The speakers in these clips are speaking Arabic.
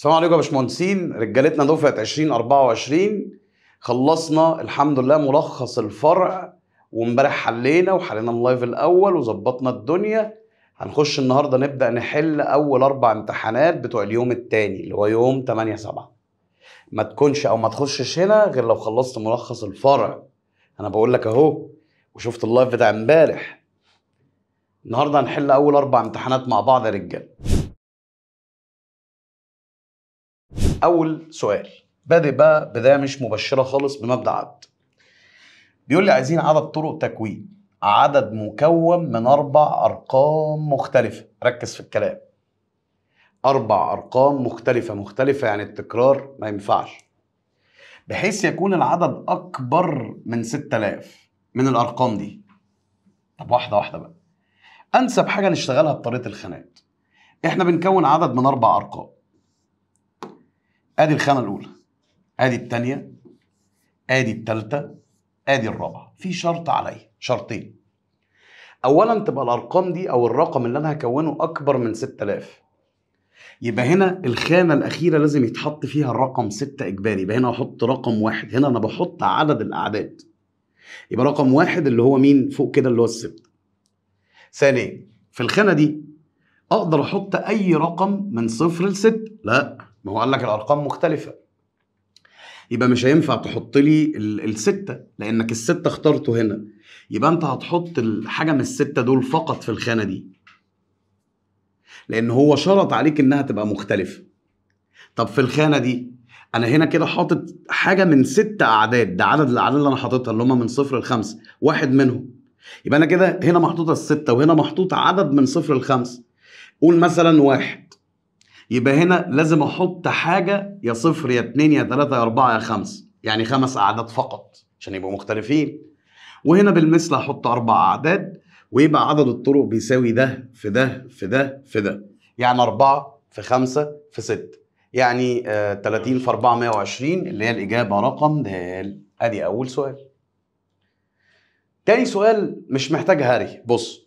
السلام عليكم يا باشمهندسين رجالتنا دفعه 2024 خلصنا الحمد لله ملخص الفرع وامبارح حلينا وحلينا اللايف الاول وظبطنا الدنيا هنخش النهارده نبدا نحل اول اربع امتحانات بتوع اليوم الثاني اللي هو يوم 8 7 ما تكونش او ما تخشش هنا غير لو خلصت ملخص الفرع انا بقول لك اهو وشفت اللايف بتاع امبارح النهارده هنحل اول اربع امتحانات مع بعض يا رجاله اول سؤال بادئ بقى بدايه مش مبشره خالص بمبدا عد بيقول لي عايزين عدد طرق تكوين عدد مكون من اربع ارقام مختلفه ركز في الكلام اربع ارقام مختلفه مختلفه يعني التكرار ما ينفعش بحيث يكون العدد اكبر من 6000 من الارقام دي طب واحده واحده بقى انسب حاجه نشتغلها بطريقه الخانات احنا بنكون عدد من اربع ارقام ادي الخانه الاولى ادي الثانيه ادي الثالثه ادي الرابعه في شرط عليا شرطين اولا تبقى الارقام دي او الرقم اللي انا هكونه اكبر من 6000 يبقى هنا الخانه الاخيره لازم يتحط فيها الرقم 6 اجباري يبقى هنا احط رقم واحد هنا انا بحط عدد الاعداد يبقى رقم واحد اللي هو مين فوق كده اللي هو الست ثانيا في الخانه دي اقدر احط اي رقم من صفر لست لا ما هو قال لك الارقام مختلفه يبقى مش هينفع تحط لي الستة لأنك الستة اخترته هنا يبقى أنت هتحط حاجة من الستة دول فقط في الخانة دي لأن هو شرط عليك إنها تبقى مختلفة طب في الخانة دي أنا هنا كده حاطط حاجة من ست أعداد ده عدد الأعداد اللي أنا حاططها اللي هما من صفر لخمسة واحد منهم يبقى أنا كده هنا محطوطة الستة وهنا محطوط عدد من صفر لخمسة قول مثلا واحد يبقى هنا لازم احط حاجه يا صفر يا اتنين يا تلاته يا اربعه يا خمسه يعني خمس اعداد فقط عشان يبقوا مختلفين وهنا بالمثل احط اربع اعداد ويبقى عدد الطرق بيساوي ده في ده في ده في ده يعني أربعة في خمسة في سته يعني آه 30 في 420 اللي هي الإجابة رقم د أدي أول سؤال تاني سؤال مش محتاج هري بص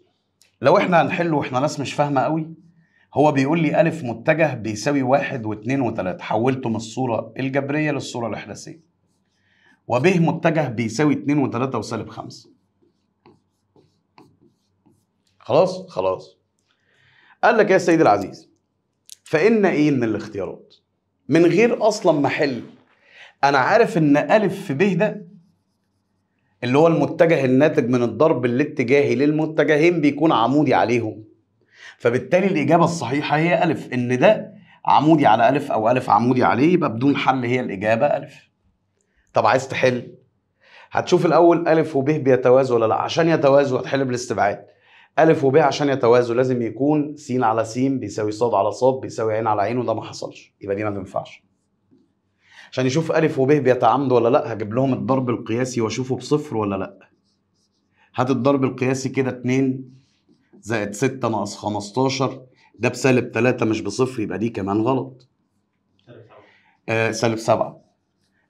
لو احنا هنحله واحنا ناس مش فاهمة قوي هو بيقول لي ألف متجه بيساوي واحد واثنين وثلاثة حولته من الصورة الجبرية للصورة الإحداثية وبه متجه بيساوي اثنين وثلاثة وسالب خمسة خلاص خلاص قال لك يا سيدي العزيز فإن إيه من الاختيارات من غير أصلا محل أنا عارف إن ألف في ب ده اللي هو المتجه الناتج من الضرب الاتجاهي للمتجهين بيكون عمودي عليهم فبالتالي الاجابه الصحيحه هي الف ان ده عمودي على الف او الف عمودي عليه يبقى بدون حل هي الاجابه الف طب عايز تحل هتشوف الاول الف وب بيتوازوا ولا لا عشان يتوازوا هتحل بالاستبعاد الف وب عشان يتوازوا لازم يكون س على س بيساوي ص على ص بيساوي عين على عين وده ما حصلش يبقى دي ما تنفعش عشان يشوف الف وب بيتعامدوا ولا لا هجيب لهم الضرب القياسي واشوفه بصفر ولا لا هات الضرب القياسي كده 2 زائد 6 ناقص 15 ده بسالب 3 مش بصفر يبقى دي كمان غلط آه سالب 7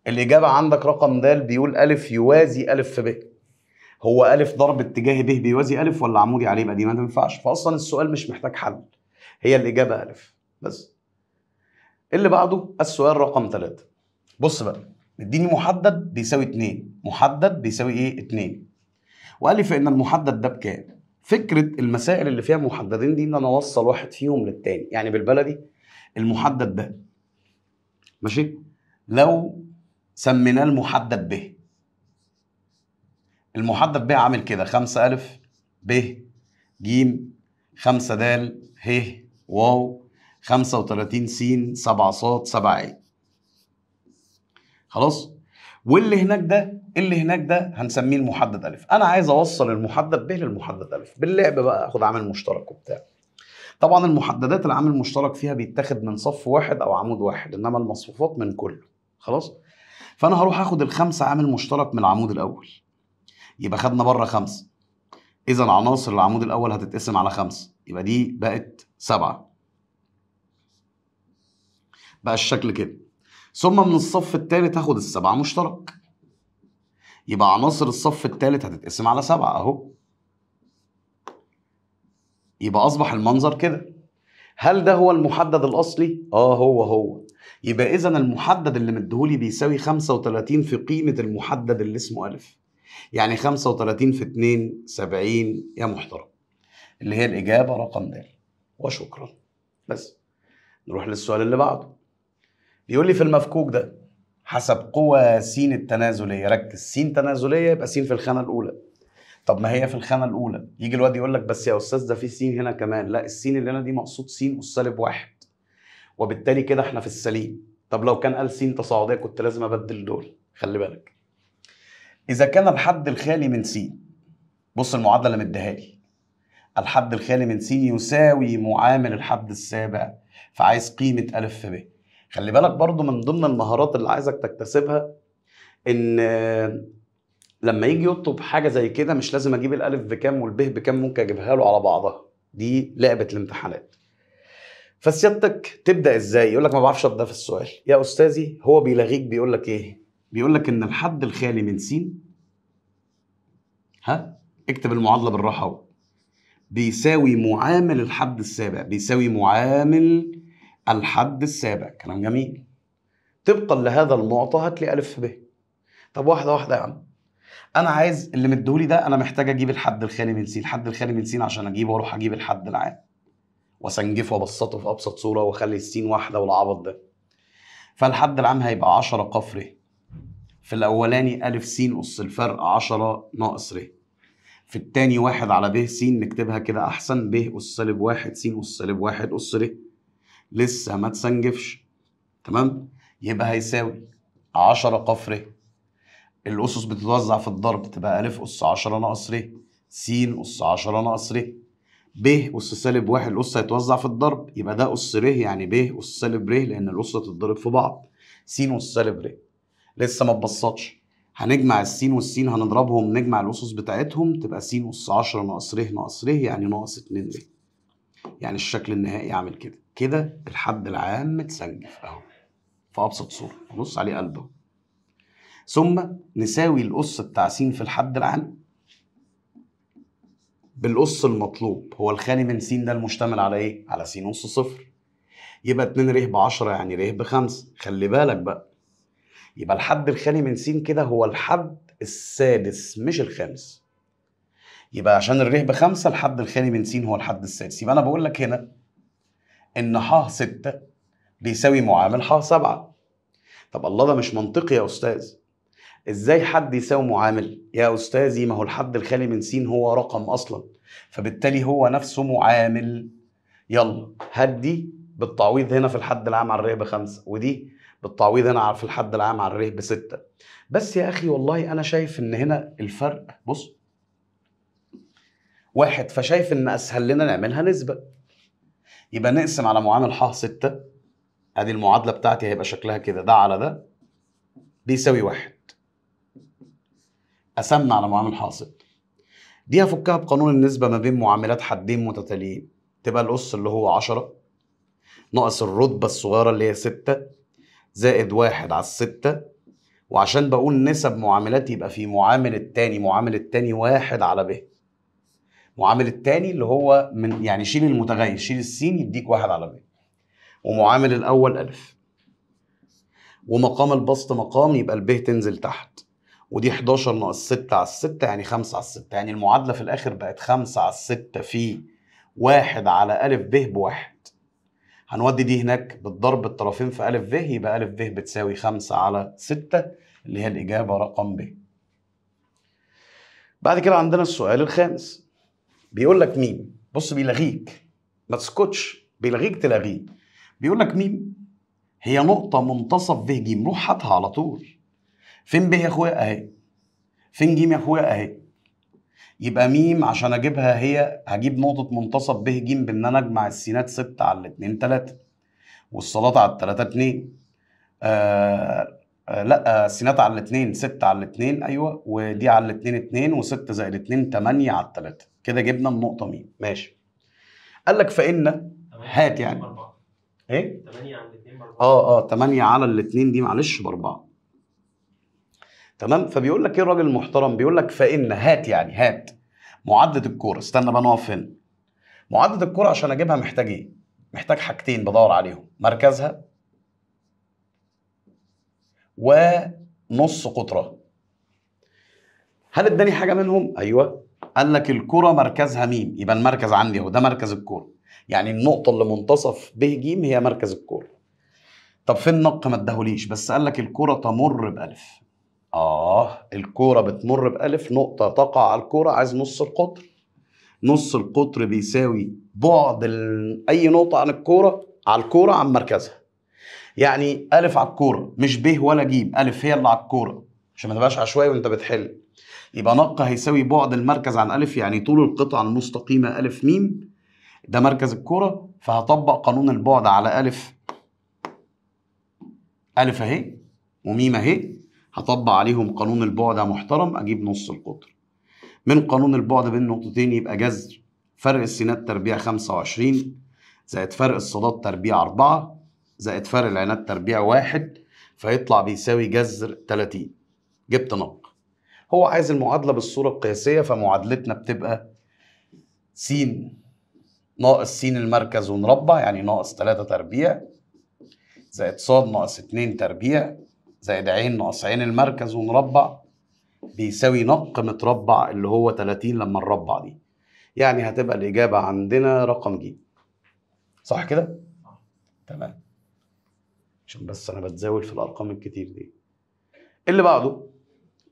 الإجابة عندك رقم د بيقول ألف يوازي ألف في ب هو ألف ضرب اتجاه ب بيوازي ألف ولا عمودي يعني عليه يبقى دي ما تنفعش فأصلا السؤال مش محتاج حل هي الإجابة ألف بس اللي بعده السؤال رقم 3 بص بقى اديني محدد بيساوي 2 محدد بيساوي ايه 2 وقال لي فإن المحدد ده بكام فكره المسائل اللي فيها محددين دي ان انا اوصل واحد فيهم للتاني يعني بالبلدي المحدد ده ماشي لو سميناه المحدد ب المحدد ب عامل كده خمسة ألف ب ج خمسة د ه واو خمسة وتلاتين س سبعة ص سبعة عين خلاص واللي هناك ده اللي هناك ده هنسميه المحدد الف انا عايز اوصل المحدد ب إيه للمحدد الف باللعب بقى اخد عامل مشترك وبتاع طبعا المحددات العامل المشترك فيها بيتاخد من صف واحد او عمود واحد انما المصفوفات من كله خلاص فانا هروح اخد الخمسه عامل مشترك من العمود الاول يبقى خدنا بره خمسه اذا عناصر العمود الاول هتتقسم على خمسه يبقى دي بقت سبعه بقى الشكل كده ثم من الصف الثالث هاخد السبعة مشترك يبقى عناصر الصف الثالث هتتقسم على سبعة اهو يبقى اصبح المنظر كده هل ده هو المحدد الاصلي اه هو هو يبقى اذا المحدد اللي مديهولي بيساوي 35 في قيمه المحدد اللي اسمه الف يعني 35 في 2 70 يا محترم اللي هي الاجابه رقم د وشكرا بس نروح للسؤال اللي بعده يقول لي في المفكوك ده حسب قوى س التنازلية ركز س تنازلية يبقى س في الخانة الأولى طب ما هي في الخانة الأولى يجي الواد يقول لك بس يا أستاذ ده في س هنا كمان لا الس اللي هنا دي مقصود س أس سالب واحد وبالتالي كده احنا في السليم طب لو كان قال س تصاعدية كنت لازم أبدل دول خلي بالك إذا كان الحد الخالي من س بص المعادلة اللي مديها لي الحد الخالي من س يساوي معامل الحد السابع فعايز قيمة أ في ب خلي بالك برضو من ضمن المهارات اللي عايزك تكتسبها ان لما يجي يطلب حاجه زي كده مش لازم اجيب الالف بكام والب بكام ممكن اجيبها له على بعضها دي لعبه الامتحانات فسيادتك تبدا ازاي يقول لك ما بعرفش ابدا في السؤال يا استاذي هو بيلغيك بيقول لك ايه بيقول لك ان الحد الخالي من س ها اكتب المعادله بالراحه اهو بيساوي معامل الحد السابع بيساوي معامل الحد السابع كلام جميل طبقا لهذا المعطى هات لي ألف ب طب واحدة واحدة يا عم أنا عايز اللي مديهولي ده أنا محتاج أجيب الحد الخالي من س الحد الخالي من س عشان أجيبه وأروح أجيب الحد العام وأسنجفه وأبسطه في أبسط صورة وأخلي السين واحدة والعبط ده فالحد العام هيبقى 10 ق ر في الأولاني ألف س أس الفرق 10 ناقص ر في الثاني واحد على ب س نكتبها كده أحسن ب أس سالب واحد س أس سالب واحد أس ر لسه ما تسنجفش تمام يبقى هيساوي 10 قفر ر الاسس بتتوزع في الضرب تبقى الف اس 10 ناقص ر س اس 10 ناقص ر ب اس سالب واحد الاس هيتوزع في الضرب يبقى ده اس ر يعني ب اس سالب ر لان الاس هتتضرب في بعض س اس سالب ر لسه ما تبسطش هنجمع السين والسين هنضربهم نجمع الاسس بتاعتهم تبقى س اس 10 ناقص ر ناقص ر يعني ناقص 2 ر يعني الشكل النهائي عامل كده كده الحد العام متسنجف اهو في ابسط صوره بص عليه قلبه ثم نساوي القص بتاع س في الحد العام بالقص المطلوب هو الخالي من س ده المشتمل على ايه على س نص صفر يبقى 2 ر ب 10 يعني ر ب 5 خلي بالك بقى يبقى الحد الخالي من س كده هو الحد السادس مش الخامس يبقى عشان الريه بخمسه الحد الخالي من س هو الحد السادس يبقى انا بقول لك هنا ان ح 6 بيساوي معامل ح 7 طب الله ده مش منطقي يا استاذ ازاي حد يساوي معامل يا استاذي ما هو الحد الخالي من س هو رقم اصلا فبالتالي هو نفسه معامل يلا هات دي بالتعويض هنا في الحد العام على الريه بخمسه ودي بالتعويض هنا في الحد العام على الريه بسته بس يا اخي والله انا شايف ان هنا الفرق بص واحد فشايف ان اسهل لنا نعملها نسبه يبقى نقسم على معامل ح 6 ادي المعادله بتاعتي هيبقى شكلها كده ده على ده بيساوي واحد قسمنا على معامل ح 6 دي هفكها بقانون النسبه ما بين معاملات حدين متتاليين تبقى الاس اللي هو 10 ناقص الرتبه الصغيره اللي هي 6 زائد واحد على الستة وعشان بقول نسب معاملات يبقى في معامل التاني معامل التاني واحد على ب معامل التاني اللي هو من يعني شيل المتغير شيل السين يديك واحد على ب ومعامل الاول الف ومقام البسط مقام يبقى البيه تنزل تحت ودي 11 ناقص 6 على 6 يعني 5 على 6 يعني المعادله في الاخر بقت 5 على 6 في 1 على ا ب بواحد هنودي دي هناك بالضرب الطرفين في ا ب يبقى ا ب بتساوي 5 على 6 اللي هي الاجابه رقم ب بعد كده عندنا السؤال الخامس بيقول لك ميم بص بيلغيك ما تسكتش بيلغيك تلاغيه بيقول لك ميم هي نقطة منتصف به جيم روح هاتها على طول فين به يا اخويا اهي فين جيم يا اخويا اهي يبقى ميم عشان اجيبها هي هجيب نقطة منتصف به جيم بان انا اجمع السينات ستة على الاتنين تلاتة والصلاة على التلاتة اتنين آه آه لا سينات على الاتنين ستة على الاتنين ايوه ودي على الاتنين اتنين وستة زائد اتنين تمانية على التلاتة كده جبنا النقطه مين ماشي قال لك فان هات يعني ايه 8 على ب 4 اه اه 8 على الاثنين دي معلش 4 تمام فبيقول لك ايه الراجل المحترم بيقول لك فان هات يعني هات معدل الكورة استنى بقى نقف هنا معدل الكورة عشان اجيبها محتاج ايه محتاج حاجتين بدور عليهم مركزها ونص قطرها هل اداني حاجة منهم ايوه قال لك الكرة مركزها مين يبقى المركز عندي اهو ده مركز الكرة يعني النقطة اللي منتصف ب ج هي مركز الكرة طب فين النق ما اداهوليش بس قال لك الكرة تمر بألف اه الكرة بتمر بألف نقطة تقع على الكرة عايز نص القطر نص القطر بيساوي بعد ال... اي نقطة عن الكرة على الكرة عن مركزها يعني ألف على الكرة مش ب ولا ج ألف هي اللي على الكرة. عشان ما تبقاش عشوائي وانت بتحل يبقى نق هيساوي بعد المركز عن ألف يعني طول القطعة المستقيمة ألف ميم ده مركز الكرة فهطبق قانون البعد على ألف ألف أهي وميم أهي هطبق عليهم قانون البعد محترم أجيب نص القطر من قانون البعد بين نقطتين يبقى جذر فرق السينات تربيع 25 زائد فرق الصادات تربيع 4 زائد فرق العينات تربيع 1 فيطلع بيساوي جذر 30 جبت نق هو عايز المعادله بالصوره القياسيه فمعادلتنا بتبقى س ناقص س المركز ونربع يعني ناقص 3 تربيع زائد ص ناقص 2 تربيع زائد ع ناقص ع المركز ونربع بيساوي نق متربع اللي هو 30 لما نربع دي يعني هتبقى الإجابة عندنا رقم ج صح كده؟ تمام عشان بس أنا بتزاول في الأرقام الكتير دي اللي بعده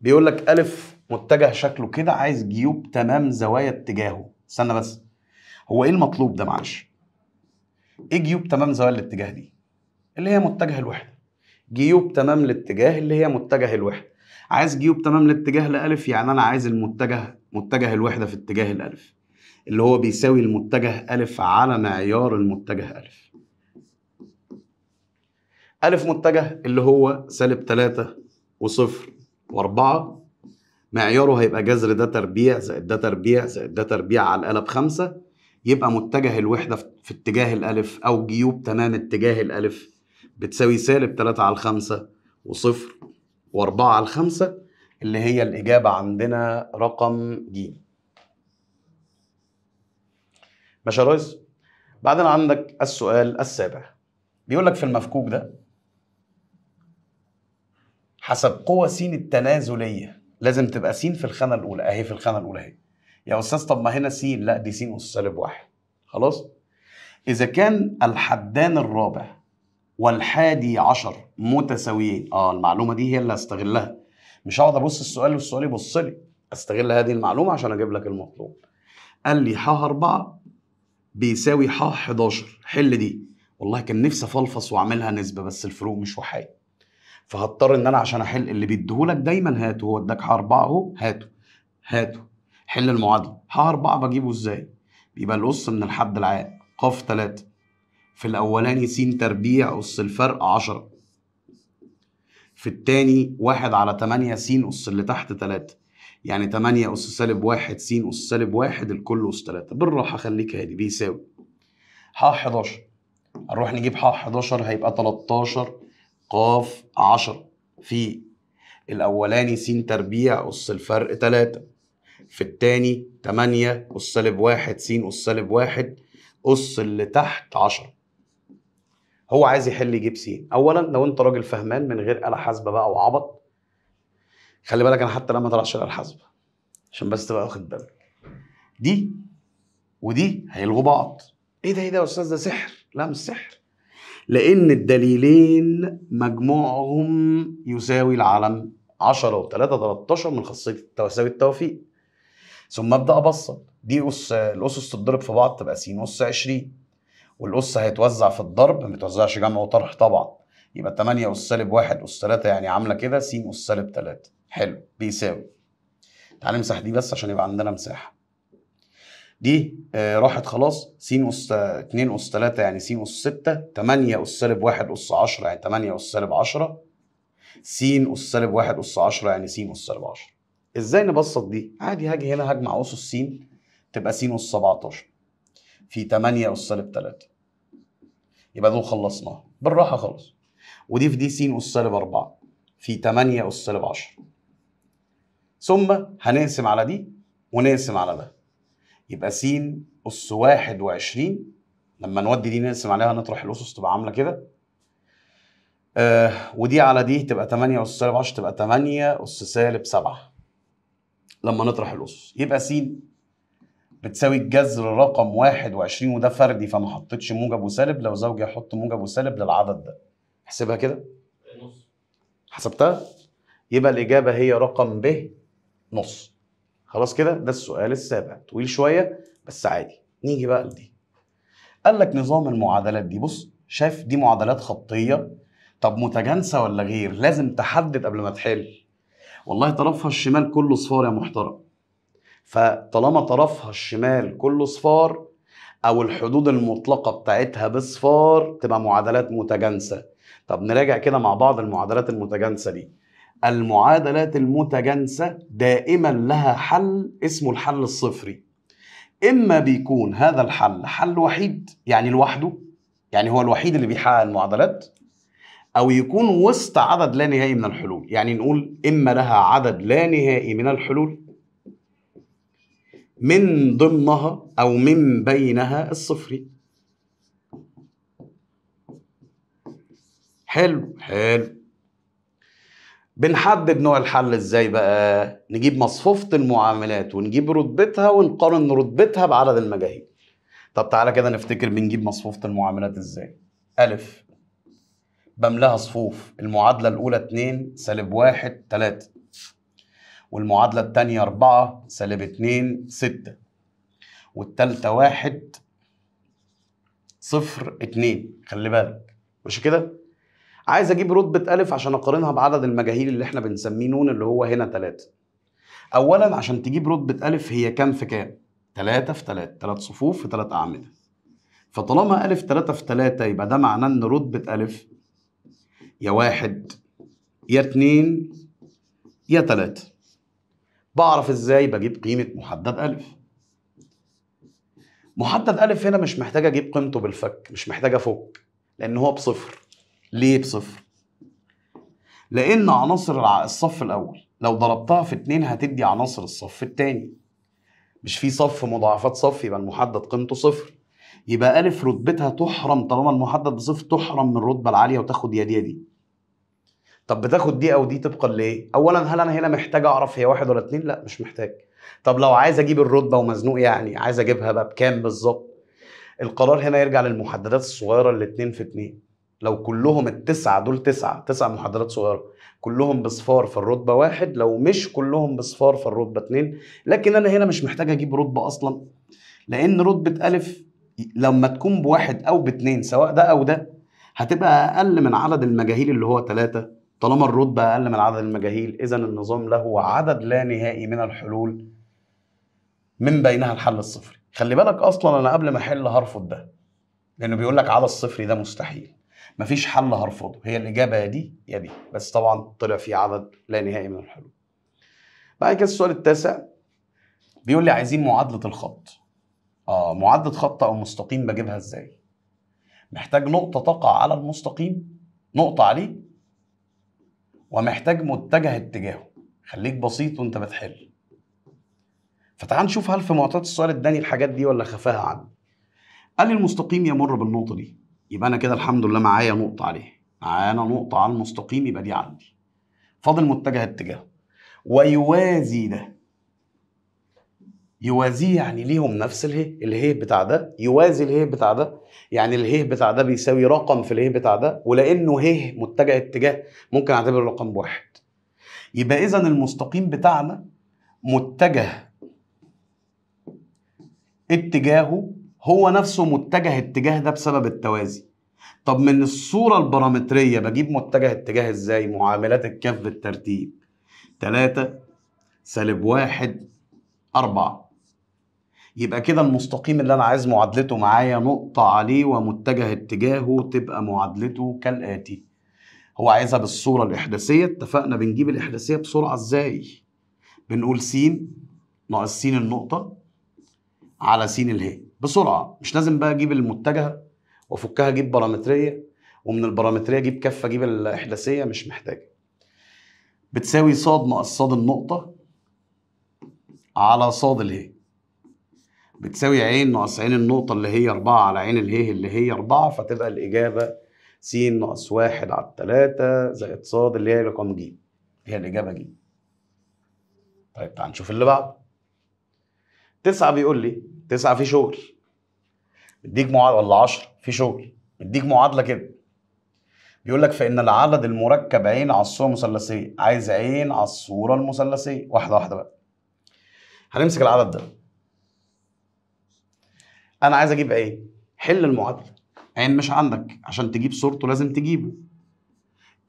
بيقول لك الف متجه شكله كده عايز جيوب تمام زوايا اتجاهه استنى بس هو ايه المطلوب ده معلش ايه جيوب تمام زوايا الاتجاه دي اللي هي متجه الوحده جيوب تمام الاتجاه اللي هي متجه الوحده عايز جيوب تمام الاتجاه لألف يعني أنا عايز المتجه متجه الوحدة في اتجاه الألف اللي هو بيساوي المتجه ألف على معيار المتجه ألف ألف متجه اللي هو سالب تلاتة وصفر واربعة معياره هيبقى جذر ده تربيع زائد ده تربيع زائد ده تربيع على القلب خمسة يبقى متجه الوحدة في اتجاه الألف أو جيوب تمام اتجاه الألف بتساوي سالب 3 على 5 وصفر و4 على 5 اللي هي الإجابة عندنا رقم ج ماشي يا ريس بعدين عندك السؤال السابع بيقول لك في المفكوك ده حسب قوة سين التنازلية لازم تبقى سين في الخانة الأولى أهي في الخانة الأولى أهي يا أستاذ طب ما هنا سين لا دي سين أس سالب واحد خلاص إذا كان الحدان الرابع والحادي عشر متساويين اه المعلومة دي هي اللي هستغلها مش هقعد أبص السؤال والسؤال يبص لي استغل هذه المعلومة عشان أجيب لك المطلوب قال لي ح 4 بيساوي ح 11 حل دي والله كان نفسي افلفص واعملها نسبة بس الفروق مش وحايد فهضطر ان انا عشان احل اللي بيديهولك دايما هاته هو اداك اربعه اهو هاته هاته حل المعادله ح اربعه بجيبه ازاي؟ بيبقى القص من الحد العام ق 3 في الاولاني س تربيع قص الفرق 10 في التاني واحد على 8 س قص اللي تحت 3 يعني 8 أس سالب 1 س أس سالب 1 الكل أس 3 بالراحة خليك هادي بيساوي ح 11 هنروح نجيب ح 11 هيبقى 13 قاف 10 في الأولاني س تربيع أس الفرق تلاتة في التاني 8 أس سالب واحد س أس سالب واحد أس اللي تحت 10 هو عايز يحل يجيب س أولا لو أنت راجل فهمان من غير آلة حاسبة بقى وعبط خلي بالك أنا حتى لما طلعتش الآلة حاسبة عشان بس تبقى واخد بالك دي ودي هيلغوا بعض ايه ده ايه ده يا استاذ ده سحر لا مش سحر لأن الدليلين مجموعهم يساوي العلم 10 و3 13 من خاصية تساوي التوافيق ثم أبدأ أبسط دي أس الأسس تتضرب في بعض تبقى س أس 20 والأس هيتوزع في الضرب ما يتوزعش جمع وطرح طبعا يبقى 8 أس سالب 1 أس 3 يعني عاملة كده س أس سالب 3 حلو بيساوي تعالى نمسح دي بس عشان يبقى عندنا مساحة دي آه، راحت خلاص س اس 2 اس 3 يعني س اس 6 8 اس سالب 1 اس 10 يعني 8 اس سالب 10 س اس سالب 1 اس 10 يعني س اس سالب 10 ازاي نبسط دي؟ عادي هاجي هنا هجمع اسس س تبقى س اس 17 في 8 اس سالب 3 يبقى دول خلصناها بالراحه خالص ودي في دي س اس سالب 4 في 8 اس سالب 10 ثم هنقسم على دي ونقسم على ده يبقى س أس 21 لما نودي دي نقسم عليها نطرح الأسس تبقى عاملة كده آه ودي على دي تبقى 8 أس سالب 10 تبقى 8 أس سالب 7 لما نطرح الأسس يبقى س بتساوي الجذر رقم 21 وده فردي فما حطيتش موجب وسالب لو زوجي احط موجب وسالب للعدد ده احسبها كده نص حسبتها يبقى الاجابه هي رقم ب نص خلاص كده ده السؤال السابع طويل شويه بس عادي نيجي بقى لدي قال لك نظام المعادلات دي بص شايف دي معادلات خطيه طب متجانسه ولا غير لازم تحدد قبل ما تحل والله طرفها الشمال كله صفار يا محترم فطالما طرفها الشمال كله صفار او الحدود المطلقه بتاعتها بصفار تبقى معادلات متجانسه طب نراجع كده مع بعض المعادلات المتجانسه دي المعادلات المتجانسة دائما لها حل اسمه الحل الصفري إما بيكون هذا الحل حل وحيد يعني لوحده يعني هو الوحيد اللي بيحقق المعادلات أو يكون وسط عدد لا نهائي من الحلول يعني نقول إما لها عدد لا نهائي من الحلول من ضمنها أو من بينها الصفري حلو حلو بنحدد نوع الحل ازاي بقى نجيب مصفوفة المعاملات ونجيب رتبتها ونقارن رتبتها بعدد المجاهيل طب تعالى كده نفتكر بنجيب مصفوفة المعاملات ازاي ألف بملاها صفوف المعادلة الأولى 2 سالب 1 3 والمعادلة الثانية 4 سالب 2 6 والثالثة 1 صفر 2 خلي بالك مش كده عايز اجيب رتبه الف عشان اقارنها بعدد المجاهيل اللي احنا بنسميه نون اللي هو هنا 3 اولا عشان تجيب رتبه الف هي كام في كام 3 في 3 3 صفوف في 3 اعمده فطالما الف 3 في 3 يبقى ده معناه ان رتبه الف يا واحد يا اتنين يا تلاتة بعرف ازاي بجيب قيمة محدد ألف محدد ألف هنا مش محتاج أجيب قيمته بالفك مش محتاج أفك لأن هو بصفر ليه بصفر؟ لأن عناصر الصف الأول لو ضربتها في اتنين هتدي عناصر الصف التاني مش في صف مضاعفات صف يبقى المحدد قيمته صفر يبقى ألف رتبتها تحرم طالما المحدد بصفر تحرم من الرتبة العالية وتاخد يا دي يا دي طب بتاخد دي أو دي طبقا لإيه؟ أولا هل أنا هنا محتاج أعرف هي واحد ولا اتنين؟ لا مش محتاج طب لو عايز أجيب الرتبة ومزنوق يعني عايز أجيبها بقى بكام بالظبط؟ القرار هنا يرجع للمحددات الصغيرة اللي اتنين في اتنين لو كلهم التسعة دول تسعة تسعة محاضرات صغيرة كلهم بصفار في الرتبة واحد لو مش كلهم بصفار في الرتبة اتنين لكن أنا هنا مش محتاج أجيب رتبة أصلا لأن رتبة ألف لما تكون بواحد أو باتنين سواء ده أو ده هتبقى أقل من عدد المجاهيل اللي هو ثلاثة طالما الرتبة أقل من عدد المجاهيل إذا النظام له عدد لا نهائي من الحلول من بينها الحل الصفري خلي بالك أصلا أنا قبل ما أحل هرفض ده لأنه بيقول لك على الصفري ده مستحيل مفيش حل هرفضه هي الاجابه يا دي يا بي بس طبعا طلع في عدد لا نهائي من الحلول بعد كده السؤال التاسع بيقول لي عايزين معادله الخط اه معادله خط او مستقيم بجيبها ازاي محتاج نقطه تقع على المستقيم نقطه عليه ومحتاج متجه اتجاهه خليك بسيط وانت بتحل فتعال نشوف هل في معطيات السؤال اداني الحاجات دي ولا خفاها عني قال لي المستقيم يمر بالنقطه دي يبقى انا كده الحمد لله معايا نقطه عليه معايا انا نقطه على المستقيم يبقى دي عندي فاضل متجه اتجاهه ويوازي ده يوازيه يعني ليهم نفس اله اله بتاع ده يوازي اله بتاع ده يعني اله بتاع ده بيساوي رقم في اله بتاع ده ولانه ه متجه اتجاه ممكن اعتبره رقم بواحد يبقى اذا المستقيم بتاعنا متجه اتجاهه هو نفسه متجه اتجاه ده بسبب التوازي طب من الصورة البارامترية بجيب متجه اتجاه ازاي معاملات الكاف بالترتيب تلاتة سالب واحد أربعة يبقى كده المستقيم اللي أنا عايز معادلته معايا نقطة عليه ومتجه اتجاهه تبقى معادلته كالآتي هو عايزها بالصورة الإحداثية اتفقنا بنجيب الإحداثية بسرعة إزاي بنقول س ناقص س النقطة على س الهي بسرعه مش لازم بقى اجيب المتجهه وافكها اجيب بارامتريه ومن البارامتريه اجيب كفه اجيب الاحداثيه مش محتاجه بتساوي ص ناقص ص النقطه على ص اله بتساوي عين ناقص عين النقطه اللي هي 4 على عين اله اللي هي 4 فتبقى الاجابه س ناقص 1 على 3 زائد ص اللي هي رقم ج هي الاجابه ج طيب تعال نشوف اللي بعده 9 بيقول لي تسعة في شغل مديك معادله ولا 10 في شغل مديك معادله كده بيقول لك فان العدد المركب عين على الصوره المثلثية عايز عين على الصوره المثلثيه واحده واحده بقى هنمسك العدد ده انا عايز اجيب عين حل المعادله عين مش عندك عشان تجيب صورته لازم تجيبه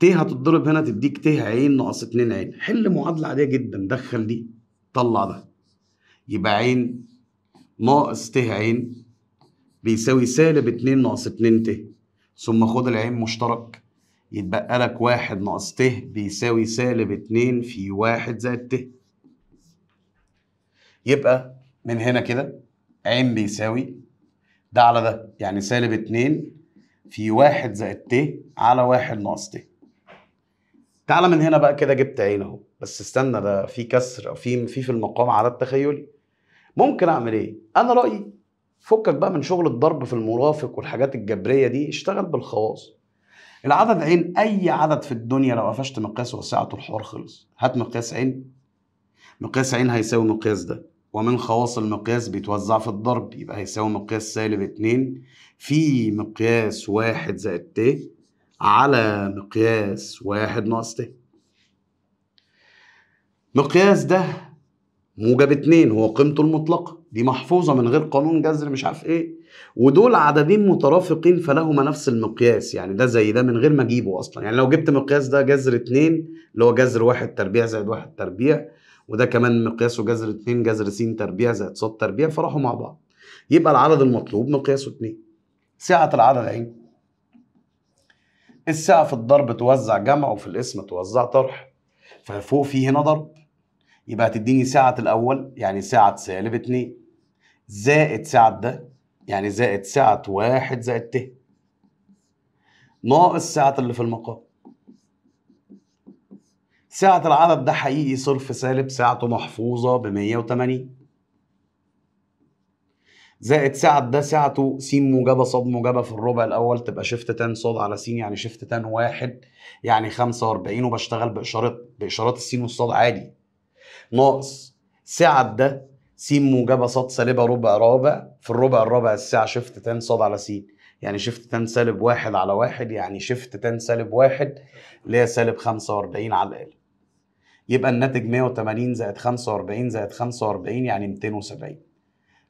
ت هتتضرب هنا تديك ت عين ناقص 2 عين حل معادله عاديه جدا دخل دي طلع ده يبقى عين ناقص ت عين بيساوي سالب اتنين ناقص اتنين ت ثم خد العين مشترك يتبقى لك واحد ناقص ت بيساوي سالب اتنين في واحد زائد ت يبقى من هنا كده عين بيساوي ده على ده يعني سالب اتنين في واحد زائد ت على واحد ناقص ت تعالى من هنا بقى كده جبت عين اهو بس استنى ده في كسر في في في المقام عدد تخيلي ممكن اعمل ايه انا رايي فكك بقى من شغل الضرب في المرافق والحاجات الجبريه دي اشتغل بالخواص العدد عين اي عدد في الدنيا لو قفشت مقياس وسعته الحوار خلص هات مقياس عين مقياس عين هيساوي مقياس ده ومن خواص المقياس بيتوزع في الضرب يبقى هيساوي مقياس سالب اتنين في مقياس واحد زائد ت على مقياس واحد ناقص ت مقياس ده موجب اتنين هو قيمته المطلقة دي محفوظة من غير قانون جذر مش عارف ايه ودول عددين مترافقين فلهما نفس المقياس يعني ده زي ده من غير ما اجيبه اصلا يعني لو جبت مقياس ده جذر اتنين اللي هو جذر واحد تربيع زائد واحد تربيع وده كمان مقياسه جذر اتنين جذر س تربيع زائد ص تربيع فراحوا مع بعض يبقى العدد المطلوب مقياسه اتنين سعة العدد اهي السعة في الضرب توزع جمع وفي القسمة توزع طرح ففوق في هنا ضرب يبقى هتديني سعة الأول يعني سعة سالب اتنين زائد سعة ده يعني زائد سعة واحد زائد ت ناقص سعة اللي في المقام سعة العدد ده حقيقي صرف سالب سعته محفوظة ب 180 زائد سعة ده سعته س موجبة ص موجبة في الربع الأول تبقى شيفت تان ص على س يعني شيفت تان واحد يعني 45 وبشتغل بإشارة بإشارات السين والصاد عادي ناقص سعد ده س موجبه ص سالبه ربع رابع في الربع الرابع الساعه شيفت تان ص على س يعني شيفت تان سالب واحد على واحد يعني شيفت تان سالب واحد اللي هي سالب 45 على الاقل يبقى الناتج 180 زائد 45 زائد 45 يعني 270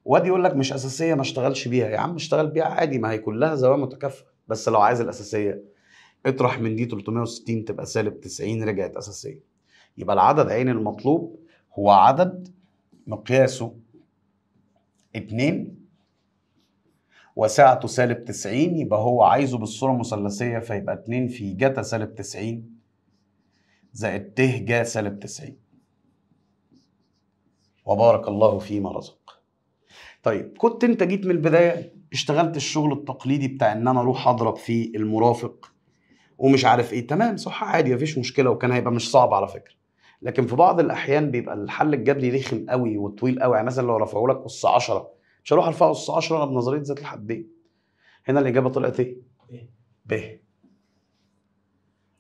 وادي يقول لك مش اساسيه ما اشتغلش بيها يا عم اشتغل بيها عادي ما هي كلها زوايا متكافئه بس لو عايز الاساسيه اطرح من دي 360 تبقى سالب 90 رجعت اساسيه يبقى العدد عين المطلوب هو عدد مقياسه 2 وسعته سالب 90 يبقى هو عايزه بالصورة المثلثيه فيبقى 2 في جتا سالب 90 زائد ت جا سالب 90 وبارك الله فيما رزق طيب كنت انت جيت من البداية اشتغلت الشغل التقليدي بتاع ان انا اروح اضرب في المرافق ومش عارف ايه تمام صح عادي مفيش مشكلة وكان هيبقى مش صعب على فكرة لكن في بعض الاحيان بيبقى الحل الجدلي رخم قوي وطويل قوي يعني مثلا لو رفعوا لك اس 10 مش هروح ارفعه اس 10 انا بنظريه ذات الحدين هنا الاجابه طلعت ايه؟, إيه؟ ب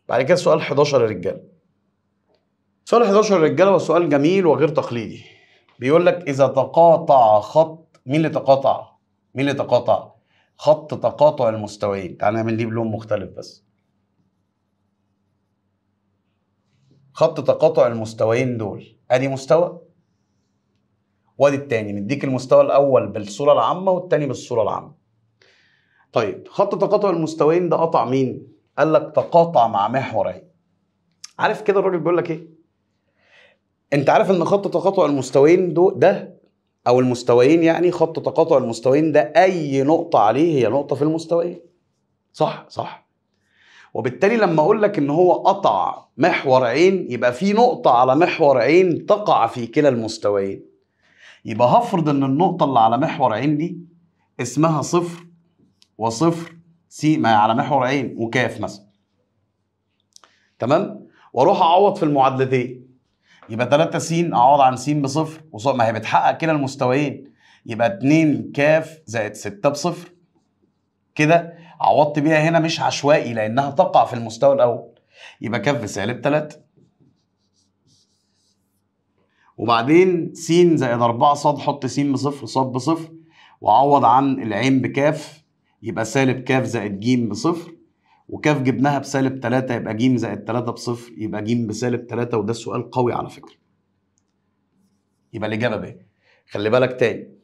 بعد كده سؤال 11 يا رجاله سؤال 11 يا رجاله هو سؤال جميل وغير تقليدي بيقول لك اذا تقاطع خط مين اللي تقاطع؟ مين اللي تقاطع؟ خط تقاطع المستويين تعالى نعمل ليه بلون مختلف بس خط تقاطع المستويين دول ادي مستوى وادي التاني نديك المستوى الاول بالصوره العامه والتاني بالصوره العامه طيب خط تقاطع المستويين ده قطع مين قال لك تقاطع مع محور اهي عارف كده الراجل بيقول لك ايه انت عارف ان خط تقاطع المستويين دول ده او المستويين يعني خط تقاطع المستويين ده اي نقطه عليه هي نقطه في المستويين صح صح وبالتالي لما اقول لك ان هو قطع محور عين يبقى في نقطه على محور عين تقع في كلا المستويين يبقى هفرض ان النقطه اللي على محور عين دي اسمها صفر وصفر س ما على محور عين وكاف مثلا تمام واروح اعوض في المعادلتين يبقى 3 س اعوض عن س بصفر وصفر ما هي بتحقق كلا المستويين يبقى 2 كاف زائد 6 بصفر كده عوضت بيها هنا مش عشوائي لانها تقع في المستوى الاول يبقى كف سالب 3 وبعدين س زائد 4 ص حط س بصفر ص بصفر وعوض عن العين بكاف يبقى سالب كاف زائد ج بصفر وكاف جبناها بسالب 3 يبقى ج زائد 3 بصفر يبقى ج بسالب 3 وده سؤال قوي على فكره يبقى الاجابه ب خلي بالك تاني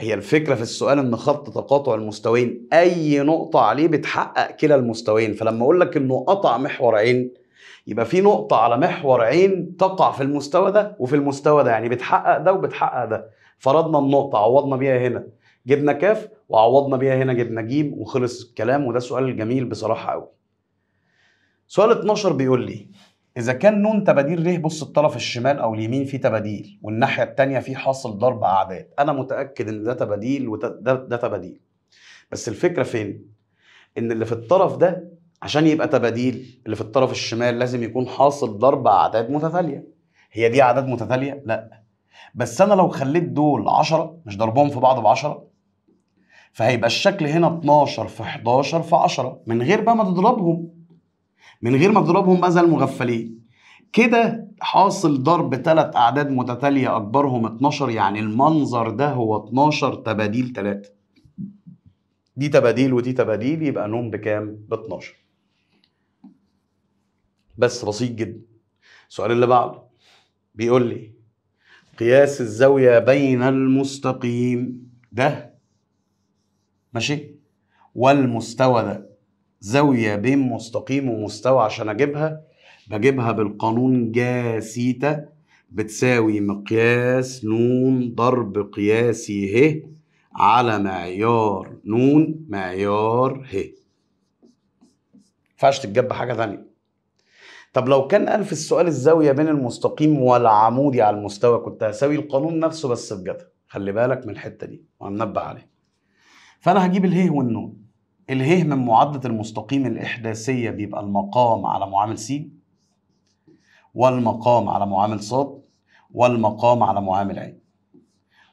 هي الفكرة في السؤال إن خط تقاطع المستويين أي نقطة عليه بتحقق كلا المستويين فلما أقول لك إنه قطع محور عين يبقى في نقطة على محور عين تقع في المستوى ده وفي المستوى ده يعني بتحقق ده وبتحقق ده فرضنا النقطة عوضنا بيها هنا جبنا كاف وعوضنا بيها هنا جبنا جيم وخلص الكلام وده سؤال جميل بصراحة قوي سؤال 12 بيقول لي اذا كان نون تباديل ر بص الطرف الشمال او اليمين فيه تباديل والناحيه التانية فيه حاصل ضرب اعداد انا متاكد ان ده تباديل وده ده تباديل بس الفكره فين ان اللي في الطرف ده عشان يبقى تباديل اللي في الطرف الشمال لازم يكون حاصل ضرب اعداد متتاليه هي دي اعداد متتاليه لا بس انا لو خليت دول 10 مش ضربهم في بعض ب 10 فهيبقى الشكل هنا 12 في 11 في 10 من غير بقى ما تضربهم من غير ما تضربهم بذل المغفلين كده حاصل ضرب ثلاث اعداد متتاليه اكبرهم 12 يعني المنظر ده هو 12 تباديل 3 دي تباديل ودي تباديل يبقى نوم بكام ب 12 بس بسيط جدا السؤال اللي بعده بيقول لي قياس الزاويه بين المستقيم ده ماشي والمستوى ده زاوية بين مستقيم ومستوى عشان أجيبها بجيبها بالقانون جا سيتا بتساوي مقياس نون ضرب قياسي ه على معيار نون معيار ه ينفعش تتجاب حاجة تانية طب لو كان قال في السؤال الزاوية بين المستقيم والعمودي على المستوى كنت هساوي القانون نفسه بس بجد خلي بالك من الحتة دي وهنبه عليها فأنا هجيب اله والنون الهيه من معادله المستقيم الاحداثيه بيبقى المقام على معامل س والمقام على معامل ص والمقام على معامل ع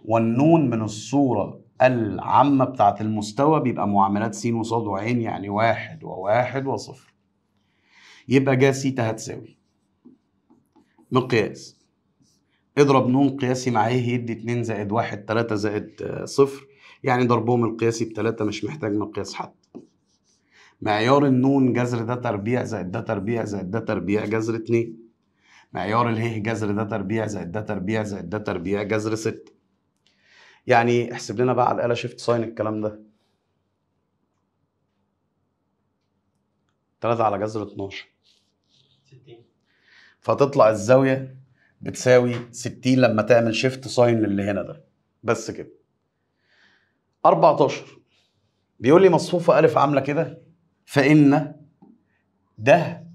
والنون من الصوره العامة بتاعة المستوى بيبقى معاملات س وص وع يعني واحد وواحد وصفر يبقى جا س هتساوي مقياس اضرب نون قياسي مع ايه يدي 2 زائد 1 3 زائد صفر يعني ضربهم القياسي بتلاتة مش محتاج مقياس حتى معيار النون جذر ده تربيع زائد ده تربيع زائد ده تربيع جذر اتنين معيار اله جذر ده تربيع زائد ده تربيع زائد ده تربيع جذر 6 يعني احسب لنا بقى على الآلة شيفت ساين الكلام ده تلاتة على جذر اتناشر 60 فتطلع الزاوية بتساوي ستين لما تعمل شيفت ساين للي هنا ده بس كده 14 بيقول لي مصفوفة ألف عاملة كده فإن ده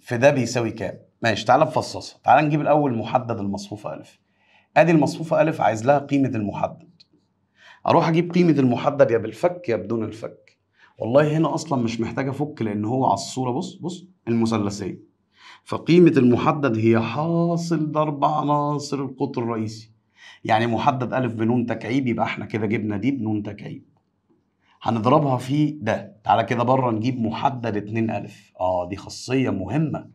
في ده بيساوي كام ماشي تعالى نفصصها تعالى نجيب الأول محدد المصفوفة ألف أدي المصفوفة ألف عايز لها قيمة المحدد أروح أجيب قيمة المحدد يا بالفك يا بدون الفك والله هنا أصلا مش محتاج أفك لأن هو على الصورة بص بص المثلثية فقيمة المحدد هي حاصل ضرب عناصر القطر الرئيسي يعني محدد ألف بنون تكعيب يبقى احنا كده جبنا دي بنون تكعيب هنضربها في ده تعالى كده بره نجيب محدد 2 اه دي خاصية مهمة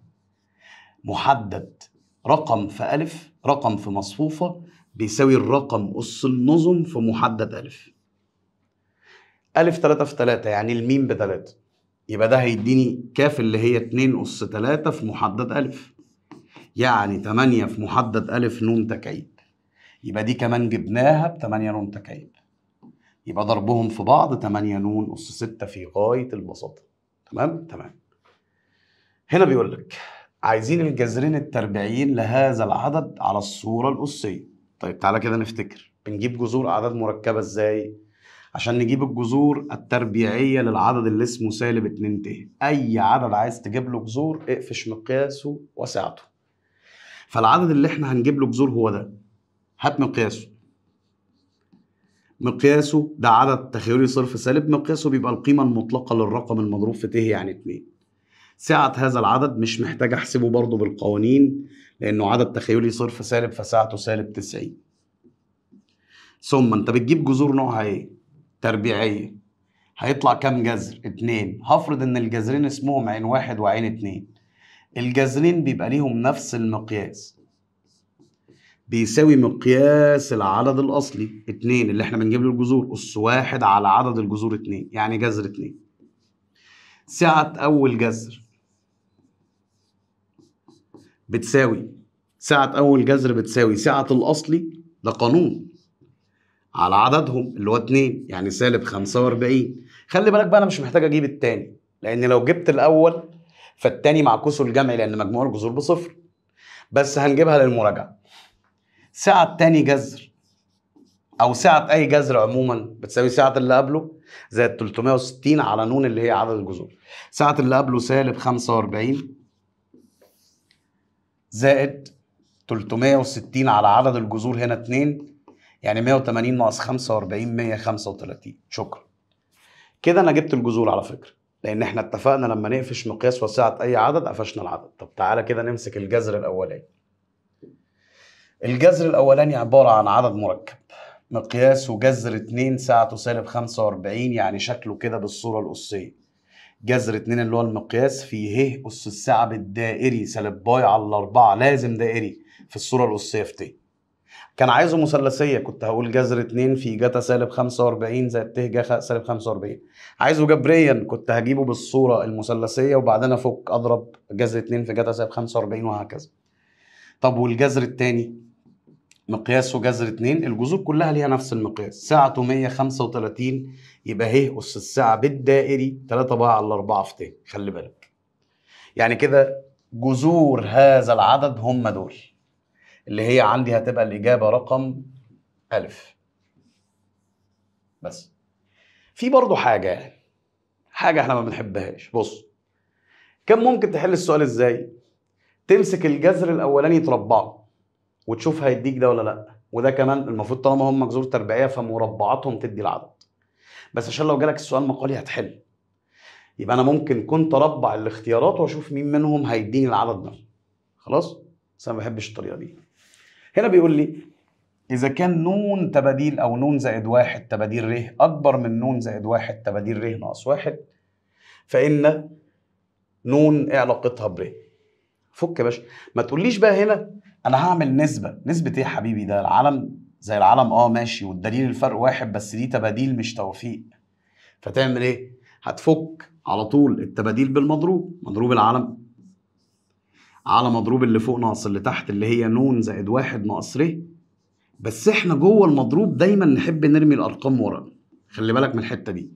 محدد رقم في ألف رقم في مصفوفة بيساوي الرقم أس النظم في محدد ألف ألف 3 في 3 يعني الميم بتلاتة يبقى ده هيديني كاف اللي هي 2 أس 3 في محدد ألف يعني 8 في محدد ألف نون تكعيب يبقى دي كمان جبناها ب 8 نون تكعيب يبقى ضربهم في بعض 8 نون أس 6 في غاية البساطة تمام تمام هنا بيقول لك عايزين الجذرين التربيعيين لهذا العدد على الصورة الأسية طيب تعالى كده نفتكر بنجيب جذور أعداد مركبة إزاي؟ عشان نجيب الجذور التربيعية للعدد اللي اسمه سالب 2 ت أي عدد عايز تجيب له جذور اقفش مقياسه وسعته فالعدد اللي احنا هنجيب له جذور هو ده هات مقياسه مقياسه ده عدد تخيلي صرف سالب مقياسه بيبقى القيمة المطلقة للرقم المضروب في ت يعني 2 سعة هذا العدد مش محتاج احسبه برضه بالقوانين لأنه عدد تخيلي صرف سالب فسعته سالب 90 ثم انت بتجيب جذور نوعها ايه؟ تربيعية هيطلع كام جذر؟ اتنين هفرض ان الجذرين اسمهم عين واحد وعين اتنين الجذرين بيبقى ليهم نفس المقياس بيساوي مقياس العدد الاصلي 2 اللي احنا بنجيب له الجذور اس 1 على عدد الجذور 2 يعني جذر 2 سعه اول جذر بتساوي سعه اول جذر بتساوي سعه الاصلي ده قانون على عددهم اللي هو 2 يعني سالب 45 خلي بالك بقى انا مش محتاج اجيب التاني لان لو جبت الاول فالتاني معكوسه الجمعي لان مجموع الجذور بصفر بس هنجيبها للمراجعه سعة تاني جذر او سعة اي جذر عموما بتساوي سعة اللي قبله زائد 360 على نون اللي هي عدد الجذور سعة اللي قبله سالب 45 زائد 360 على عدد الجذور هنا 2 يعني 180 ناقص 45 135 شكرا كده انا جبت الجذور على فكره لان احنا اتفقنا لما نقفش مقياس وسعه اي عدد قفشنا العدد طب تعالى كده نمسك الجذر الاولاني الجذر الاولاني عباره عن عدد مركب مقياسه جذر 2 ساعته سالب 45 يعني شكله كده بالصوره الاسيه جذر 2 اللي هو المقياس فيه ه اس الساعه بالدائري سالب باي على الاربعه لازم دائري في الصوره الاسيه في ت كان عايزه مثلثيه كنت هقول جذر 2 في جتا سالب 45 زائد ت جا سالب 45 عايزه جبريا كنت هجيبه بالصوره المثلثيه وبعدين افك اضرب جذر 2 في جتا سالب 45 وهكذا طب والجذر الثاني مقياسه جذر 2 الجذور كلها ليها نفس المقياس ساعته 135 يبقى هي أس الساعة بالدائري 3 باع على 4 في ت خلي بالك يعني كده جذور هذا العدد هم دول اللي هي عندي هتبقى الإجابة رقم ألف بس في برضه حاجة يعني. حاجة احنا ما بنحبهاش بص كان ممكن تحل السؤال ازاي؟ تمسك الجذر الأولاني تربعه وتشوف هيديك ده ولا لا وده كمان المفروض طالما هم جذور تربيعيه فمربعاتهم تدي العدد بس عشان لو جالك السؤال مقالي هتحل يبقى انا ممكن كنت اربع الاختيارات واشوف مين منهم هيديني العدد ده خلاص بس انا ما بحبش الطريقه دي هنا بيقول لي اذا كان نون تباديل او نون زائد واحد تباديل ر اكبر من نون زائد واحد تباديل ر ناقص واحد فان نون ايه علاقتها بر فك يا باشا ما تقوليش بقى هنا انا هعمل نسبه نسبه ايه يا حبيبي ده العالم زي العالم اه ماشي والدليل الفرق واحد بس دي تباديل مش توفيق فتعمل ايه هتفك على طول التباديل بالمضروب مضروب العالم على مضروب اللي فوق ناقص اللي تحت اللي هي نون زائد واحد ناقص ر بس احنا جوه المضروب دايما نحب نرمي الارقام ورا خلي بالك من الحته دي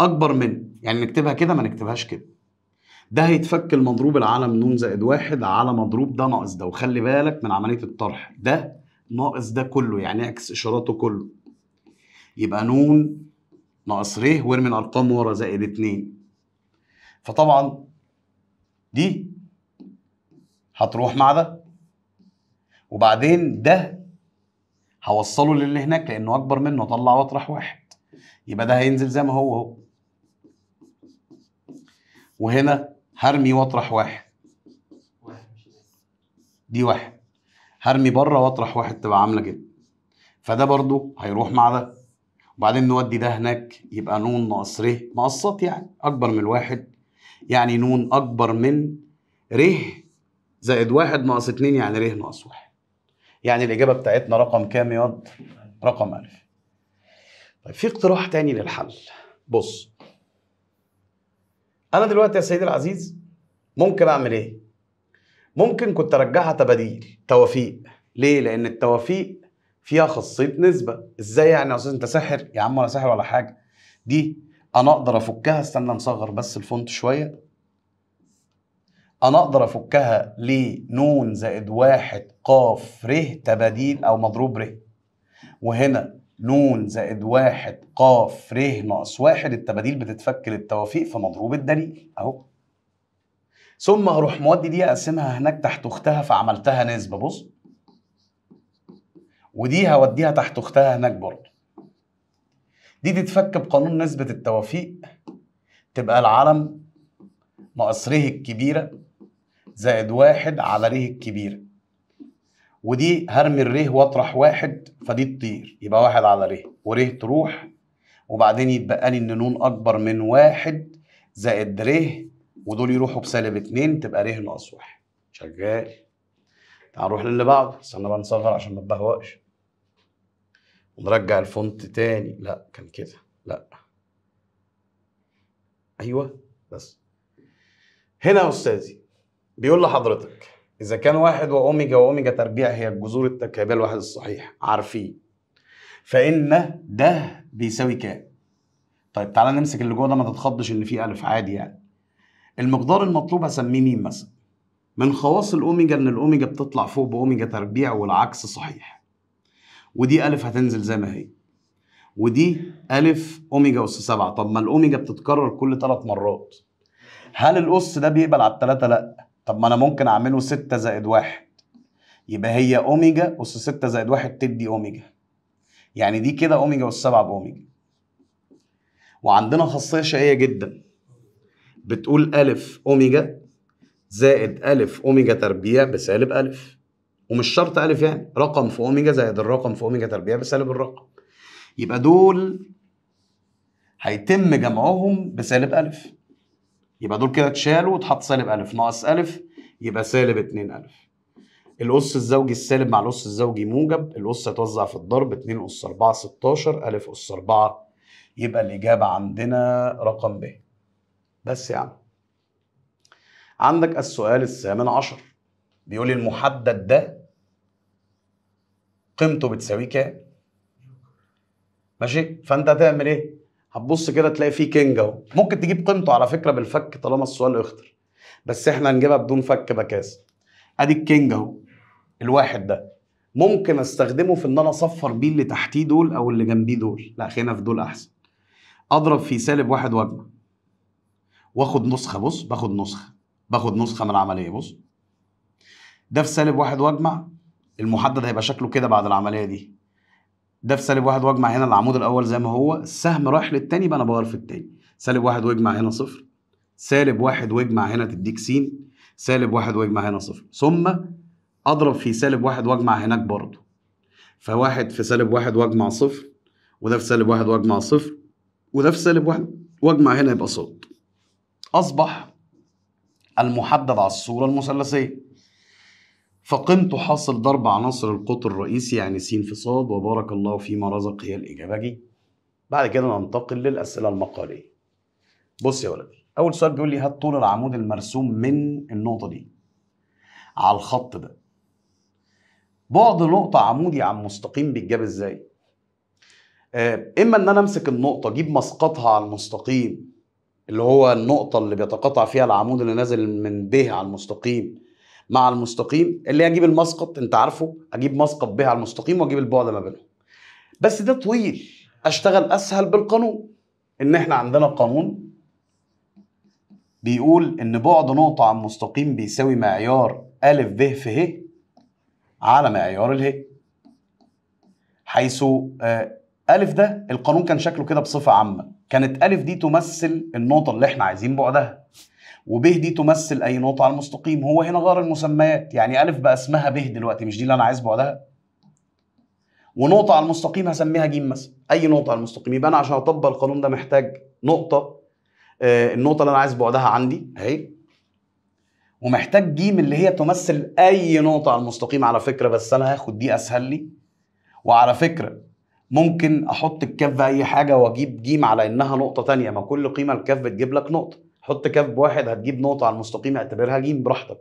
اكبر من يعني نكتبها كده ما نكتبهاش كده ده هيتفك المضروب العالم ن زائد واحد على مضروب ده ناقص ده وخلي بالك من عمليه الطرح ده ناقص ده كله يعني اعكس إيه اشاراته كله يبقى ن ناقص ريه وارمي الارقام ورا زائد اتنين فطبعا دي هتروح مع ده وبعدين ده هوصله للي هناك لانه اكبر منه اطلع واطرح واحد يبقى ده هينزل زي ما هو اهو وهنا هرمي واطرح واحد دي واحد هرمي بره واطرح واحد تبقى عامله كده فده برضو هيروح مع ده وبعدين نودي ده هناك يبقى نون ناقص ر مقصات يعني اكبر من الواحد يعني نون اكبر من ر زائد واحد ناقص اتنين يعني ر ناقص واحد يعني الاجابه بتاعتنا رقم كام يا واد؟ رقم ألف طيب في اقتراح تاني للحل بص انا دلوقتي يا سيدي العزيز ممكن اعمل ايه ممكن كنت ارجعها تباديل توافيق ليه لان التوافيق فيها خاصيه نسبه ازاي يعني يا استاذ انت ساحر يا عم ولا ساحر ولا حاجه دي انا اقدر افكها استنى نصغر بس الفونت شويه انا اقدر افكها نون زائد واحد قاف ر تباديل او مضروب ر وهنا نون زائد واحد قاف ر ناقص واحد التباديل بتتفك للتوافيق فمضروب الدليل اهو ثم اروح مودي دي اقسمها هناك تحت اختها فعملتها نسبه بص ودي هوديها تحت اختها هناك برضه دي تتفك بقانون نسبه التوافيق تبقى العلم ناقص ر الكبيره زائد واحد على ر الكبيره ودي هرمي الره واطرح واحد فدي تطير يبقى واحد على ر ور تروح وبعدين يتبقى لي ان نون اكبر من واحد زائد ر ودول يروحوا بسالب اتنين تبقى ر ناقص واحد شغال تعال نروح للي بعده استنى بقى نصغر عشان ما تبهوقش ونرجع الفونت تاني لا كان كده لا ايوه بس هنا يا استاذي بيقول لحضرتك اذا كان واحد واوميجا واوميجا تربيع هي الجذور التكعيبيه الواحد الصحيح عارفين فان ده بيساوي كام طيب تعالى نمسك اللي جوه ده ما تتخضش ان فيه الف عادي يعني المقدار المطلوب هسميه مين مثلا من خواص الاوميجا ان الاوميجا بتطلع فوق باوميجا تربيع والعكس صحيح ودي الف هتنزل زي ما هي ودي الف اوميجا اس 7 طب ما الاوميجا بتتكرر كل ثلاث مرات هل الاس ده بيقبل على الثلاثه لا طب ما انا ممكن اعمله 6 زائد 1 يبقى هي اوميجا اس 6 زائد 1 تدي اوميجا يعني دي كده اوميجا اس 7 باوميجا وعندنا خاصيه شقيه جدا بتقول ألف أوميجا زائد ألف أوميجا تربيع بسالب ألف ومش شرط ألف يعني رقم في أوميجا زائد الرقم في أوميجا تربيع بسالب الرقم يبقى دول هيتم جمعهم بسالب ألف يبقى دول كده اتشالوا واتحط سالب ألف ناقص ألف يبقى سالب 2 ألف الأس الزوجي السالب مع الأس الزوجي موجب الأس هتوزع في الضرب 2 أس 4 16 ألف أس 4 يبقى الإجابة عندنا رقم ب بس يا عم عندك السؤال الثامن عشر بيقول لي المحدد ده قيمته بتساوي كام ماشي فانت هتعمل ايه هتبص كده تلاقي فيه كينج اهو ممكن تجيب قيمته على فكره بالفك طالما السؤال اختر بس احنا هنجيبها بدون فك بكاس ادي الكينج اهو الواحد ده ممكن استخدمه في ان انا اصفر بيه اللي تحتيه دول او اللي جنبيه دول لا خلينا في دول احسن اضرب في سالب واحد واجمع واخد نسخه بص باخد نسخه باخد نسخه من العمليه بص ده في سالب واحد واجمع المحدد هيبقى شكله كده بعد العمليه دي ده في سالب واحد واجمع هنا العمود الاول زي ما هو السهم رايح للتاني يبقى انا بغير في التاني سالب واحد واجمع هنا صفر سالب واحد واجمع هنا تديك س سالب واحد واجمع هنا صفر ثم اضرب في سالب واحد واجمع هناك برضه فواحد في سالب واحد واجمع صفر وده في سالب واحد واجمع صفر وده في سالب واحد واجمع هنا يبقى صوت أصبح المحدد على الصورة المثلثية فقمت حاصل ضرب عناصر القطر الرئيسي يعني س في ص وبارك الله فيما رزق هي الإجابة جي بعد كده ننتقل للأسئلة المقالية بص يا ولدي أول سؤال بيقول لي هات طول العمود المرسوم من النقطة دي على الخط ده بعد نقطة عمودي عن مستقيم بيتجاب ازاي؟ آه، اما ان انا امسك النقطه اجيب مسقطها على المستقيم اللي هو النقطه اللي بيتقاطع فيها العمود اللي نازل من ب على المستقيم مع المستقيم اللي اجيب المسقط انت عارفه اجيب مسقط ب على المستقيم واجيب البعد ما بينهم بس ده طويل اشتغل اسهل بالقانون ان احنا عندنا قانون بيقول ان بعد نقطه عن مستقيم بيساوي معيار ا ب في ه على معيار اله حيث ا آه، ده القانون كان شكله كده بصفة عامة كانت ألف دي تمثل النقطة اللي احنا عايزين بعدها وب دي تمثل أي نقطة على المستقيم هو هنا غير المسميات يعني ألف بقى اسمها ب دلوقتي مش دي اللي أنا عايز بعدها ونقطة على المستقيم هسميها ج مثلا أي نقطة على المستقيم يبقى أنا عشان أطبق القانون ده محتاج نقطة آه النقطة اللي أنا عايز بعدها عندي أهي ومحتاج ج اللي هي تمثل أي نقطة على المستقيم على فكرة بس أنا هاخد دي أسهل لي وعلى فكرة ممكن احط الكاف في اي حاجه واجيب جيم على انها نقطه تانية ما كل قيمه الكاف بتجيب لك نقطه حط كاف بواحد هتجيب نقطه على المستقيم اعتبرها جيم براحتك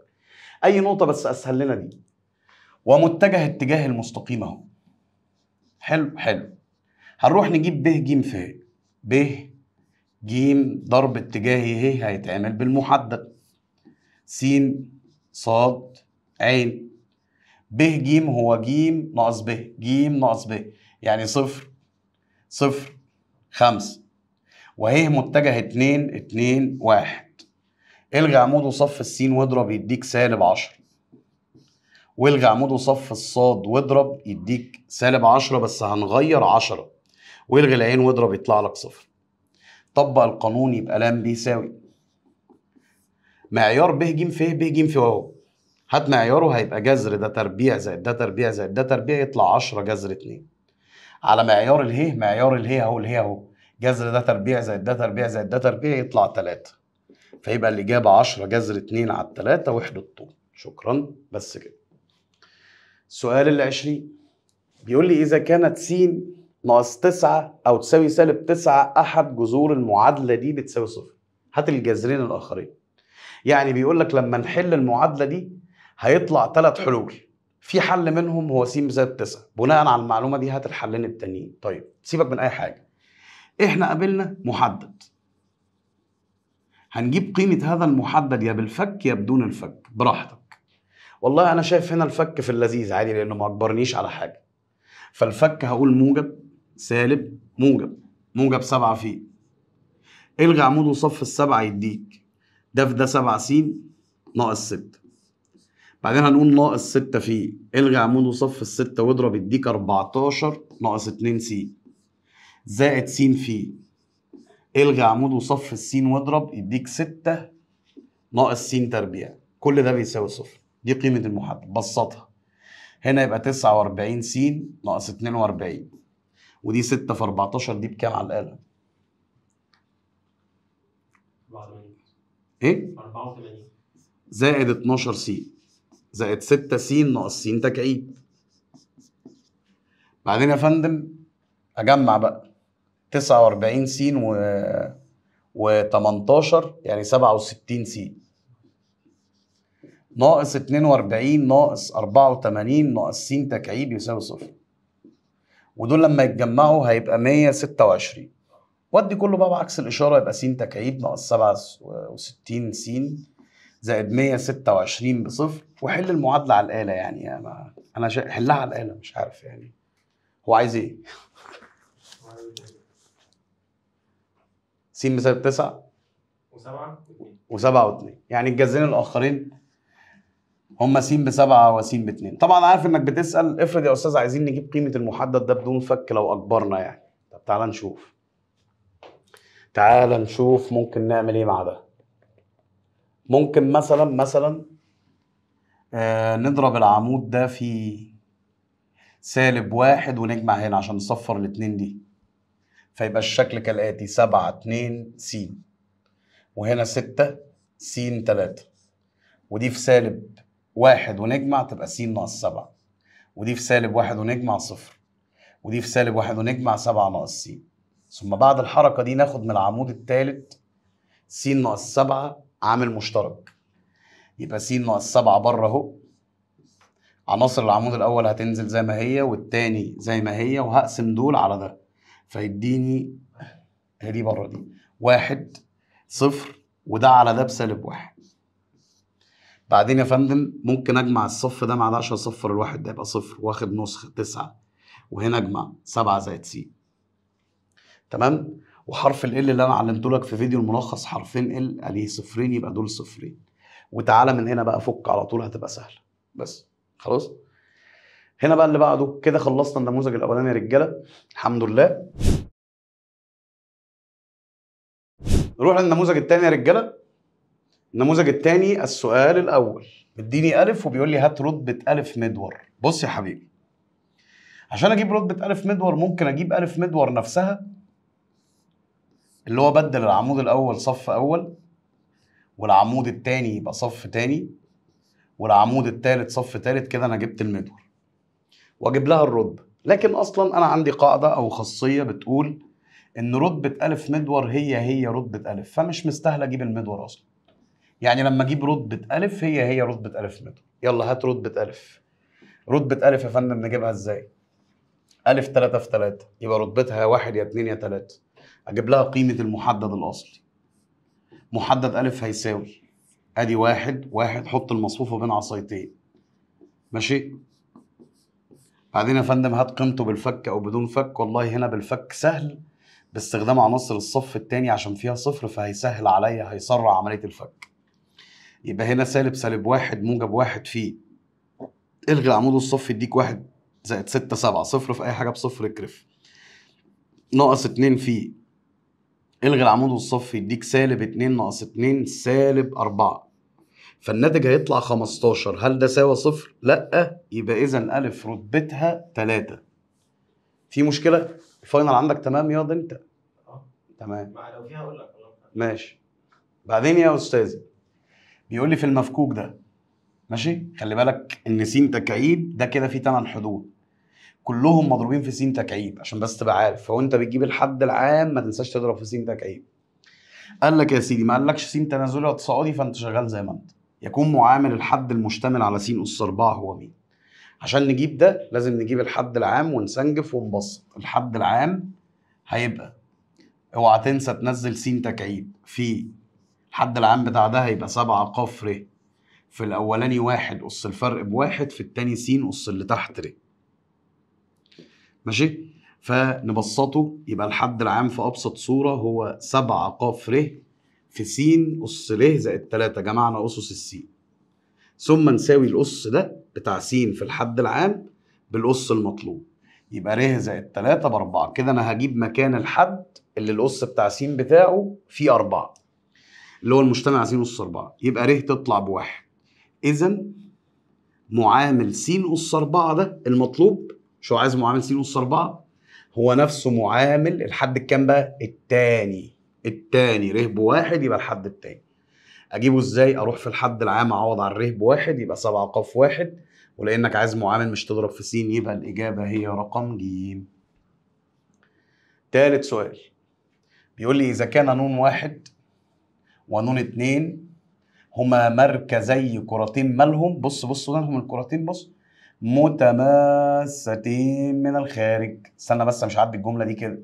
اي نقطه بس اسهل لنا دي ومتجه اتجاه المستقيم اهو حلو حلو هنروح نجيب ب ج ف ب ج ضرب اتجاه ه إيه؟ هيتعمل بالمحدد س ص ع ب ج هو ج ناقص ب ج ناقص ب يعني صفر صفر خمسة وهي متجه اتنين اتنين واحد الغي عمود وصف السين واضرب يديك سالب عشرة والغي عمود وصف الصاد واضرب يديك سالب عشرة بس هنغير عشرة والغي العين واضرب يطلع لك صفر طبق القانون يبقى لام بيساوي معيار ب ج ف ب ج ف واو هات معياره هيبقى جذر ده تربيع زائد ده تربيع زائد ده تربيع يطلع 10 جذر 2 على معيار الهي معيار الهي اهو الهي اهو جذر ده تربيع زائد ده تربيع زائد ده تربيع يطلع 3 فيبقى الاجابه 10 جذر 2 على 3 وحده طول شكرا بس كده السؤال ال 20 بيقول لي اذا كانت س ناقص 9 او تساوي سالب 9 احد جذور المعادله دي بتساوي صفر هات الجذرين الاخرين يعني بيقول لك لما نحل المعادله دي هيطلع ثلاث حلول في حل منهم هو س زائد 9 بناء على المعلومه دي هات الحلين التانيين طيب سيبك من اي حاجه احنا قابلنا محدد هنجيب قيمه هذا المحدد يا بالفك يا بدون الفك براحتك والله انا شايف هنا الفك في اللذيذ عادي لانه ما اجبرنيش على حاجه فالفك هقول موجب سالب موجب موجب 7 في الغي عمود وصف السبعه يديك ده في ده 7 س ناقص 6 بعدين هنقول ناقص 6 في إيه؟ الغي عمود وصف الستة واضرب يديك 14 ناقص 2 س زائد س في الغي عمود وصف س واضرب يديك 6 ناقص س تربيع كل ده بيساوي صفر دي قيمة المحدد بسطها هنا يبقى 49 س ناقص 42 ودي 6 في 14 دي بكام على القلم؟ ايه؟ 84 زائد 12 س زائد 6 س ناقص س تكعيب بعدين يا فندم اجمع بقى 49 س و و18 يعني 67 س ناقص 42 ناقص 84 ناقص س تكعيب يساوي صفر ودول لما يتجمعوا هيبقى 126 ودي كله بقى بعكس الاشاره يبقى س تكعيب ناقص 67 س زائد 126 بصفر وحل المعادله على الاله يعني انا انا حلها على الاله مش عارف يعني هو عايز ايه؟ س بسالب 9 و7 و2 يعني الجزئين الاخرين هما س ب س وس ب2 طبعا عارف انك بتسال افرض يا استاذ عايزين نجيب قيمه المحدد ده بدون فك لو اكبرنا يعني طب تعالى نشوف تعالى نشوف ممكن نعمل ايه مع ده ممكن مثلا مثلا آه نضرب العمود ده في سالب واحد ونجمع هنا عشان نصفر الاتنين دي فيبقى الشكل كالآتي سبعة اتنين س وهنا ستة س تلاتة ودي في سالب واحد ونجمع تبقى س ناقص سبعة ودي في سالب واحد ونجمع صفر ودي في سالب واحد ونجمع سبعة ناقص س ثم بعد الحركة دي ناخد من العمود التالت س ناقص سبعة عامل مشترك يبقى س ناقص 7 بره اهو عناصر العمود الاول هتنزل زي ما هي والتاني زي ما هي وهقسم دول على ده فيديني هي دي بره دي واحد صفر وده على ده بسالب واحد بعدين يا فندم ممكن اجمع الصف ده مع ده عشان اصفر الواحد ده يبقى صفر واخد نسخ تسعة وهنا اجمع سبعة زائد س تمام وحرف ال اللي انا علمته لك في فيديو الملخص حرفين ال عليه صفرين يبقى دول صفرين وتعالى من هنا بقى فك على طول هتبقى سهله بس خلاص هنا بقى اللي بعده كده خلصنا النموذج الاولاني يا رجاله الحمد لله نروح للنموذج الثاني يا رجاله النموذج الثاني السؤال الاول مديني الف وبيقول لي هات رتبه الف مدور بص يا حبيبي عشان اجيب رتبه الف مدور ممكن اجيب الف مدور نفسها اللي هو بدل العمود الاول صف اول والعمود التاني يبقى صف تاني والعمود التالت صف تالت كده انا جبت المدور واجيب لها الرتبه لكن اصلا انا عندي قاعده او خاصيه بتقول ان رتبه الف مدور هي هي رتبه الف فمش مستاهله اجيب المدور اصلا يعني لما اجيب رتبه الف هي هي رتبه الف مدور يلا هات رتبه الف رتبه الف يا فندم نجيبها ازاي الف 3 في 3 يبقى رتبتها 1 واحد يا اتنين يا تلاته اجيب لها قيمه المحدد الاصلي محدد الف هيساوي ادي واحد واحد حط المصفوفه بين عصايتين ماشي بعدين يا فندم هات قيمته بالفك او بدون فك والله هنا بالفك سهل باستخدام عناصر الصف الثاني عشان فيها صفر فهيسهل عليا هيسرع عمليه الفك يبقى هنا سالب سالب واحد موجب واحد في الغي العمود الصف يديك واحد زائد ستة سبعة صفر في أي حاجة بصفر اكرف ناقص اتنين في الغي العمود والصف يديك سالب 2 ناقص 2 سالب 4 فالناتج هيطلع 15 هل ده ساوى صفر؟ لا يبقى اذا الف رتبتها 3 في مشكله؟ الفاينل عندك تمام ياض انت؟ اه تمام لو فيها اقول لك ماشي بعدين يا استاذ بيقول لي في المفكوك ده ماشي خلي بالك ان س تكعيب ده كده فيه ثمان حدود كلهم مضروبين في سين تكعيب عشان بس تبقى عارف فوانت بتجيب الحد العام ما تنساش تضرب في سين تكعيب قال لك يا سيدي ما قالكش سين تنازلي اقتصادي فانت شغال زي ما انت يكون معامل الحد المشتمل على سين اس 4 هو مين عشان نجيب ده لازم نجيب الحد العام ونسنجف ونبسط الحد العام هيبقى اوعى تنسى تنزل سين تكعيب في الحد العام بتاع ده هيبقى سبعة قفر ر في الأولاني واحد قص الفرق بواحد في التاني سين قص اللي تحت ر ماشي فنبسطه يبقى الحد العام في ابسط صوره هو 7 ق ر في س اس ل زائد 3 جمعنا اسس السين ثم نساوي الاس ده بتاع س في الحد العام بالاس المطلوب يبقى ر زائد 3 ب 4 كده انا هجيب مكان الحد اللي الاس بتاع س بتاعه فيه 4 اللي هو المجتمع س اس 4 يبقى ر تطلع بواحد اذا معامل س اس 4 ده المطلوب شو عايز معامل سي نص اربعه هو نفسه معامل الحد الكام بقى التاني التاني ر واحد يبقى الحد التاني اجيبه ازاي اروح في الحد العام اعوض على ر واحد يبقى سبعة ق واحد ولانك عايز معامل مش تضرب في س يبقى الاجابه هي رقم ج تالت سؤال بيقول لي اذا كان نون واحد ونون اتنين هما مركزي كرتين مالهم بص بص مالهم الكرتين بص متماستين من الخارج استنى بس مش عارف الجمله دي كده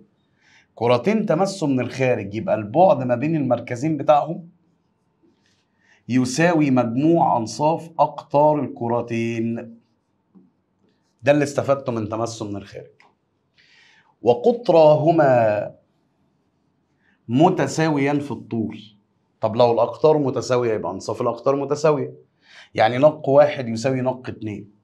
كرتين تمسوا من الخارج يبقى البعد ما بين المركزين بتاعهم يساوي مجموع انصاف اقطار الكرتين ده اللي استفدته من تمسه من الخارج وقطراهما متساويان في الطول طب لو الاقطار متساويه يبقى انصاف الاقطار متساويه يعني نق واحد يساوي نق اتنين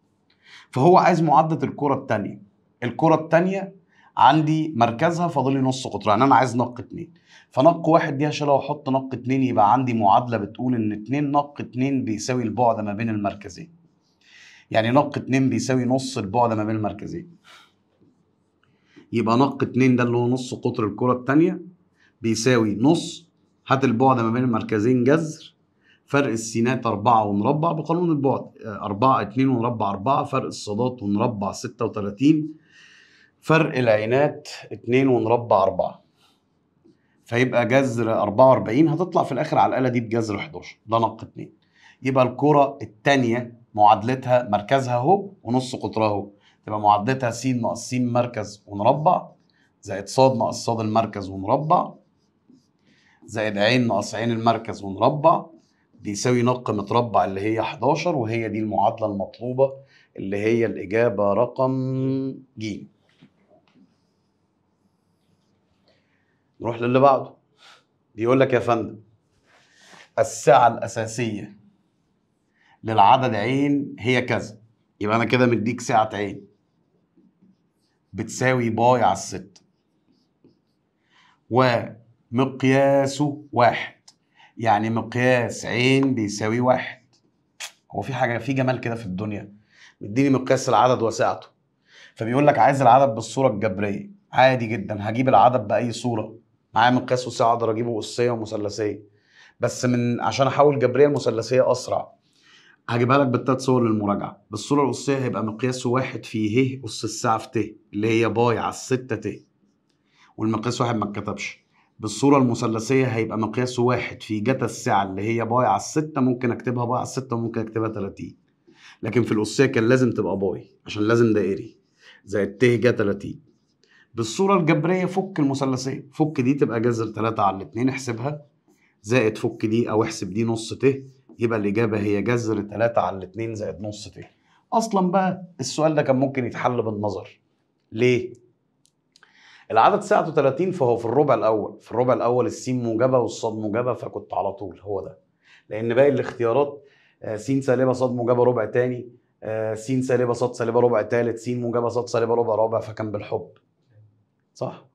فهو عايز معادله الكره الثانيه الكره الثانيه عندي مركزها فاضل لي نص قطر يعني انا عايز نق اتنين فنق واحد دي هشيلها واحط نق اتنين يبقى عندي معادله بتقول ان اتنين نق اتنين بيساوي البعد ما بين المركزين يعني نق اتنين بيساوي نص البعد ما بين المركزين يبقى نق اتنين ده اللي هو نص قطر الكره الثانيه بيساوي نص هات البعد ما بين المركزين جذر فرق السينات 4 ومربع بقانون البعد 4 2 ومربع 4 فرق الصادات ومربع 36 فرق العينات 2 ومربع 4 فيبقى جذر 44 هتطلع في الاخر على الاله دي بجذر 11 ده نق 2 يبقى الكره الثانيه معادلتها مركزها اهو ونص قطرها اهو تبقى معادلتها س ناقص س مركز ومربع زائد ص ناقص ص المركز ومربع زائد عين ناقص عين المركز ومربع بيساوي نق متربع اللي هي 11 وهي دي المعادله المطلوبه اللي هي الاجابه رقم ج نروح للي بعده بيقول لك يا فندم السعه الاساسيه للعدد عين هي كذا يبقى انا كده مديك سعه عين بتساوي باي على الست ومقياسه واحد يعني مقياس عين بيساوي واحد هو في حاجه في جمال كده في الدنيا مديني مقياس العدد وسعته فبيقول لك عايز العدد بالصوره الجبريه عادي جدا هجيب العدد باي صوره معايا مقياس وسعه اقدر اجيبه قصيه ومثلثيه بس من عشان احول جبريه لمثلثيه اسرع هجيبها لك بالتلات صور للمراجعه بالصوره القصيه هيبقى مقياس واحد في ه اس الساعه في ت اللي هي باي على الستة ت والمقياس واحد ما اتكتبش بالصورة المثلثية هيبقى مقياسه واحد في جتا السعة اللي هي باي على الستة ممكن اكتبها باي على الستة وممكن اكتبها 30 لكن في الأسية كان لازم تبقى باي عشان لازم دائري زائد ت جا 30 بالصورة الجبرية فك المثلثية فك دي تبقى جذر 3 على الاتنين احسبها زائد فك دي أو احسب دي نص ت يبقى الإجابة هي جذر 3 على 2 زائد نص ت أصلا بقى السؤال ده كان ممكن يتحل بالنظر ليه؟ العدد 39 فهو في الربع الاول في الربع الاول السين موجبه والصاد موجبه فكنت على طول هو ده لان باقي الاختيارات آه، س سالبه صاد موجبه ربع تاني آه، س سالبه صاد سالبه ربع تالت س موجبه صاد سالبه ربع رابع فكان بالحب صح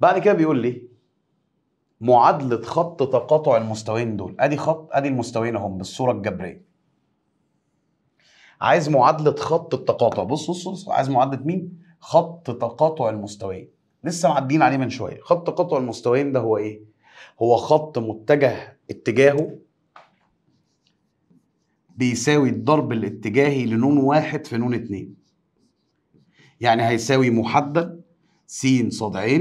بعد كده بيقول لي معادله خط تقاطع المستويين دول ادي خط ادي المستويين اهم بالصوره الجبريه عايز معادله خط التقاطع بص بص بص عايز معادله مين خط تقاطع المستويين لسه معديين عليه من شويه خط تقاطع المستويين ده هو ايه هو خط متجه اتجاهه بيساوي الضرب الاتجاهي لنون واحد في نون اتنين يعني هيساوي محدد س ص ع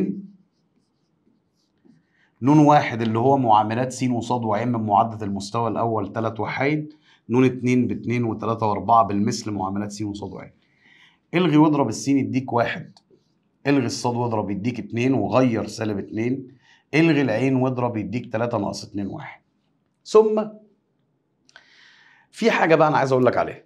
نون واحد اللي هو معاملات س وص وع من معدل المستوى الأول تلات وحيد نون اتنين باتنين وتلاتة وأربعة بالمثل معاملات س وص وعين الغي واضرب السين يديك واحد الغي الصاد واضرب يديك اتنين وغير سالب اتنين الغي العين واضرب يديك تلاتة ناقص اتنين واحد ثم في حاجة بقى أنا عايز أقول لك عليها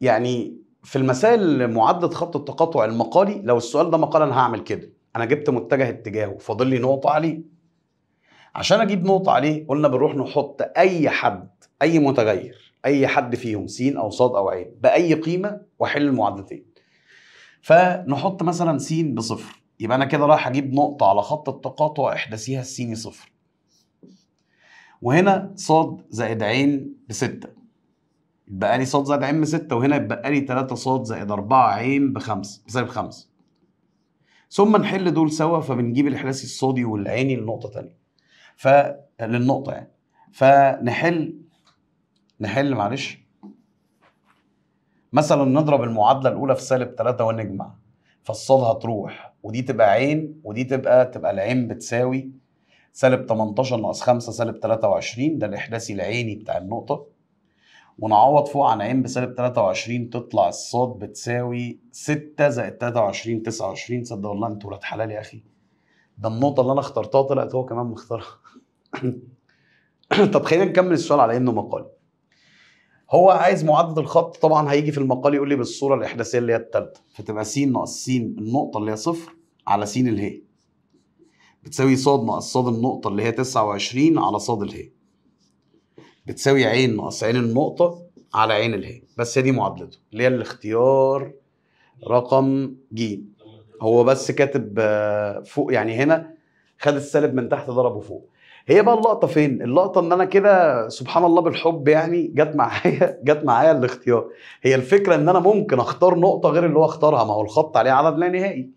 يعني في المسائل معادلة خط التقاطع المقالي لو السؤال ده مقال أنا هعمل كده أنا جبت متجه اتجاهه فاضل لي نقطة عليه عشان أجيب نقطة عليه قلنا بنروح نحط أي حد أي متغير اي حد فيهم س او ص او ع باي قيمه واحل المعادلتين فنحط مثلا س بصفر يبقى انا كده رايح اجيب نقطه على خط التقاطع احداثيها السين صفر وهنا ص زائد ع بستة يبقى لي ص زائد ع بستة وهنا يبقى لي 3 ص زائد 4 ع بخمسة بسبب خمسة ثم نحل دول سوا فبنجيب الاحداثي الصادي والعيني لنقطه ثانيه فللنقطه يعني فنحل نحل معلش مثلا نضرب المعادله الاولى في سالب 3 ونجمع فالصاد هتروح ودي تبقى عين ودي تبقى تبقى العين بتساوي سالب 18 ناقص 5 سالب 23 ده الاحداثي العيني بتاع النقطه ونعوض فوق عن عين بسالب 23 تطلع الصاد بتساوي 6 زائد 23 29 صدق والله انت ولاد حلال يا اخي ده النقطه اللي انا اخترتها طلعت هو كمان مختارها طب خلينا نكمل السؤال على انه مقال هو عايز معادله الخط طبعا هيجي في المقال يقول لي بالصوره الاحداثيه اللي هي الثالثه فتبقى س ناقص س النقطه اللي هي صفر على س اللي بتساوي ص ناقص ص النقطه اللي هي 29 على ص اللي بتساوي ع ناقص ع النقطه على ع الهي بس هي دي معادلته اللي هي الاختيار رقم ج هو بس كاتب آه، فوق يعني هنا خد السالب من تحت ضربه فوق هي بقى اللقطه فين اللقطه ان انا كده سبحان الله بالحب يعني جت معايا جت معايا الاختيار هي الفكره ان انا ممكن اختار نقطه غير اللي هو اختارها ما هو الخط عليه عدد لا نهائي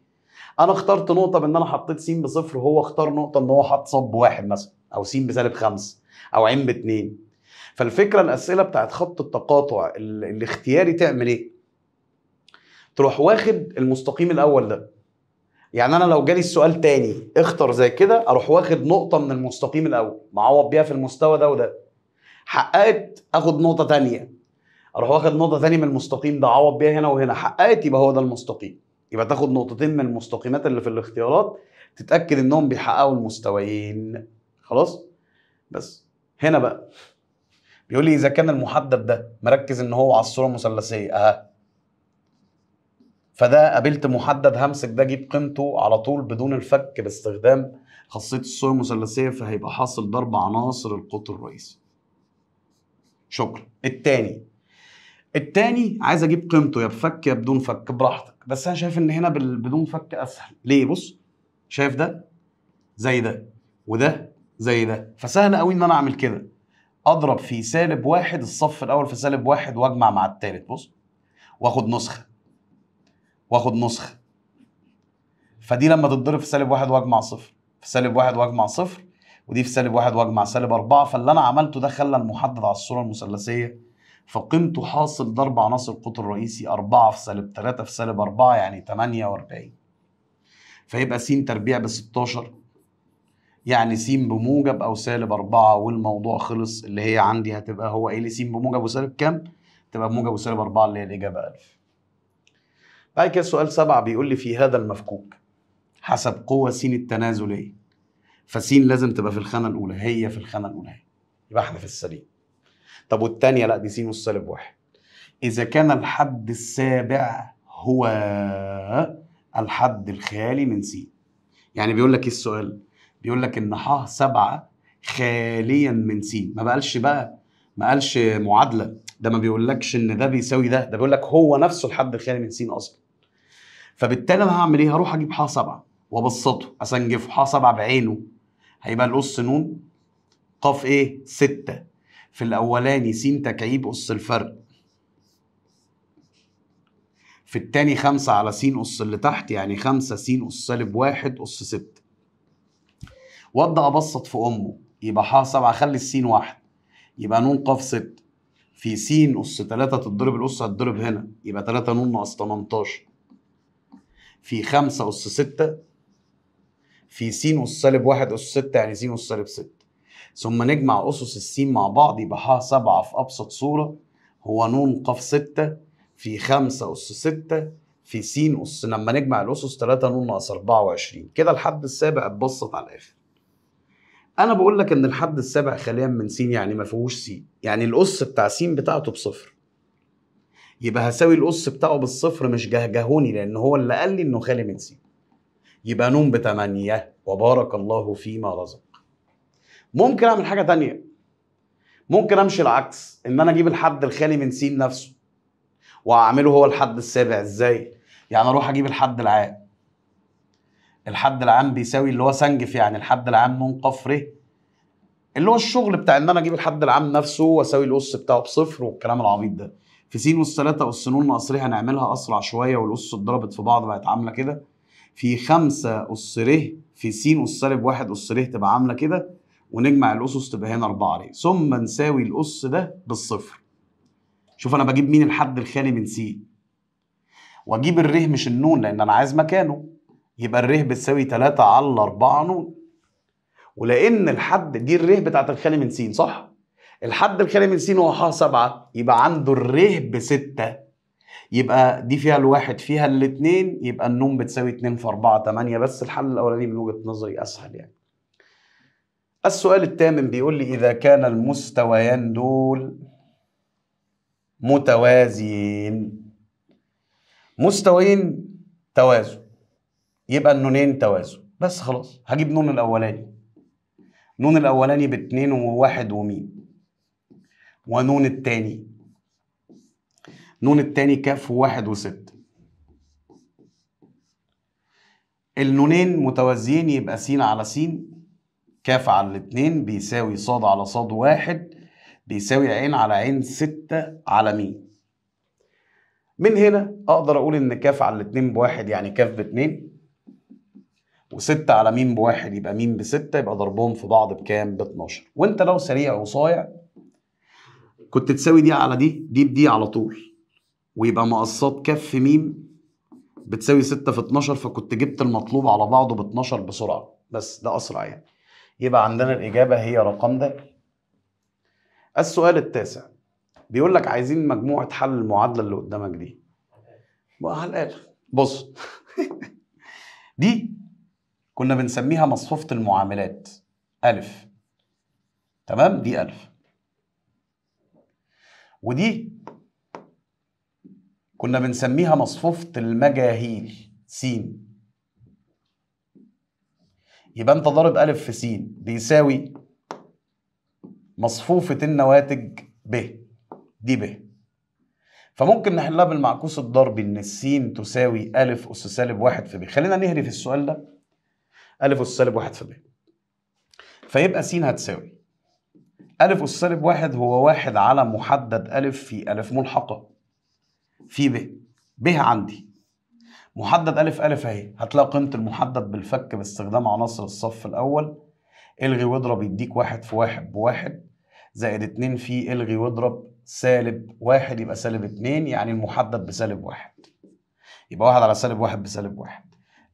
انا اخترت نقطه بان انا حطيت س بصفر وهو اختار نقطه ان هو حط صب واحد مثلا او س بسالب خمسه او عين باتنين فالفكره الاسئله بتاعت خط التقاطع الاختياري تعمل ايه؟ تروح واخد المستقيم الاول ده يعني انا لو جالي السؤال تاني اختر زي كده اروح واخد نقطه من المستقيم الاول معوض بيها في المستوى ده وده حققت اخد نقطه تانية اروح واخد نقطه تانية من المستقيم ده اعوض بيها هنا وهنا حققت يبقى هو ده المستقيم يبقى تاخد نقطتين من المستقيمات اللي في الاختيارات تتاكد انهم بيحققوا المستويين خلاص بس هنا بقى بيقول لي اذا كان المحدد ده مركز ان هو على الصوره المثلثية اها فده قابلت محدد همسك ده جيب قيمته على طول بدون الفك باستخدام خاصيه الصوره المثلثيه فهيبقى حاصل ضرب عناصر القطر الرئيسي شكرا التاني التاني عايز اجيب قيمته يا بفك يا بدون فك براحتك بس انا شايف ان هنا بدون فك اسهل ليه بص شايف ده زي ده وده زي ده فسهل قوي ان انا اعمل كده اضرب في سالب واحد الصف الاول في سالب واحد واجمع مع التالت بص واخد نسخه واخد نسخه فدي لما تتضرب في سالب واحد واجمع صفر في سالب واحد واجمع صفر ودي في سالب واحد واجمع سالب أربعة فاللي أنا عملته ده خلى المحدد على الصورة المثلثية فقيمته حاصل ضرب عناصر القطر الرئيسي أربعة في سالب 3 في سالب أربعة يعني 48 فيبقى س تربيع ب 16 يعني س بموجب أو سالب أربعة والموضوع خلص اللي هي عندي هتبقى هو إيه س بموجب وسالب كام؟ تبقى بموجب وسالب أربعة اللي هي الإجابة 1000 بعد كده سؤال سبعة بيقول لي في هذا المفكوك حسب قوة سين التنازلية فسين لازم تبقى في الخانة الأولى هي في الخانة الأولى يبقى احنا في السليم طب والثانية لا دي سين والسالب واحد إذا كان الحد السابع هو الحد الخالي من سين يعني بيقول لك ايه السؤال بيقول لك ان ح سبعة خاليا من سين ما بقالش بقى ما قالش معادله ده ما بيقولكش ان ده بيساوي ده ده بيقول لك هو نفسه الحد الخالي من سين اصلا فبالتالي انا هعمل ايه هروح اجيب ح7 وابسطه اسنجفه ح7 بعينه هيبقى الاس نون ق ايه 6 في الاولاني س تكعيب اس الفرق في التاني خمسة على س اس اللي تحت يعني خمسة س اس سالب واحد اس ستة وابدا ابسط في امه يبقى ح ح7 خلي السين واحد يبقى نون قاف ستة في س اس تلاتة تتضرب الاس هتضرب هنا يبقى تلاتة نون ناقص 18 في خمسة أس ستة في س أس سالب واحد أس ستة يعني س أس سالب ستة ثم نجمع أسس السين مع بعض يبقى ح سبعة في أبسط صورة هو ن ق ستة في خمسة أس ستة في س أس لما نجمع الأسس تلاتة ن ناقص أربعة وعشرين كده الحد السابع اتبسط على الآخر أنا بقول لك إن الحد السابع خاليا من س يعني ما فيهوش س يعني الأس بتاع س بتاعته بصفر يبقى هساوي الأس بتاعه بالصفر مش جهجهوني لأن هو اللي قال لي إنه خالي من سين يبقى نون بتمانية وبارك الله فيما رزق ممكن أعمل حاجة تانية ممكن أمشي العكس إن أنا أجيب الحد الخالي من سين نفسه وأعمله هو الحد السابع إزاي؟ يعني أروح أجيب الحد العام الحد العام بيساوي اللي هو سنجف يعني الحد العام نون قفره اللي هو الشغل بتاع ان انا اجيب الحد العام نفسه واساوي الاس بتاعه بصفر والكلام العبيط ده في س والثلاثة اس ر هنعملها أسرع شوية والأس اتضربت في بعض بقت عاملة كده في خمسة أس ر في س أس سالب واحد أس ر تبقى عاملة كده ونجمع الأسس تبقى هنا 4 ر ثم نساوي الأس ده بالصفر شوف أنا بجيب مين الحد الخالي من س وأجيب الره مش النون لأن أنا عايز مكانه يبقى الره بتساوي 3 على 4 نون ولأن الحد دي الره بتاعت الخالي من س صح؟ الحد الخالي من س ح سبعة يبقى عنده الر 6 يبقى دي فيها الواحد فيها الاتنين يبقى النون بتساوي اتنين في أربعة تمانية بس الحل الأولاني من وجهة نظري أسهل يعني السؤال الثامن بيقول لي إذا كان المستويان دول متوازيين مستويين توازن يبقى النونين توازن بس خلاص هجيب نون الأولاني نون الأولاني باتنين وواحد وميم ونون التاني نون التاني كاف واحد وست النونين متوازيين يبقى س على س كاف على الاتنين بيساوي صاد على صاد واحد بيساوي عين على عين ستة على مين من هنا اقدر اقول ان كاف على الاتنين بواحد يعني كاف باتنين وستة على مين بواحد يبقى مين بستة يبقى ضربهم في بعض بكام؟ باتناشر 12 وانت لو سريع وصايع كنت تساوي دي على دي دي بدي على طول ويبقى مقصات كف ميم بتساوي 6 في 12 فكنت جبت المطلوب على بعضه ب 12 بسرعه بس ده اسرع يعني يبقى عندنا الاجابه هي رقم ده السؤال التاسع بيقول لك عايزين مجموعه حل المعادله اللي قدامك دي بقى على الاخر بص دي كنا بنسميها مصفوفه المعاملات الف تمام دي الف ودي كنا بنسميها مصفوفة المجاهيل سين يبقى انت ضارب ألف في سين بيساوي مصفوفة النواتج ب دي ب فممكن نحلها بالمعكوس الضربي ان السين تساوي ألف أس سالب واحد في ب خلينا نهري في السؤال ده ألف أس سالب واحد في ب فيبقى س هتساوي ألف أس سالب واحد هو واحد على محدد ألف في ألف ملحقة في ب ب عندي محدد ألف ألف أهي هتلاقي قيمة المحدد بالفك باستخدام عناصر الصف الأول الغي واضرب يديك واحد في واحد بواحد زائد اتنين في الغي واضرب سالب واحد يبقى سالب اتنين يعني المحدد بسالب واحد يبقى واحد على سالب واحد بسالب واحد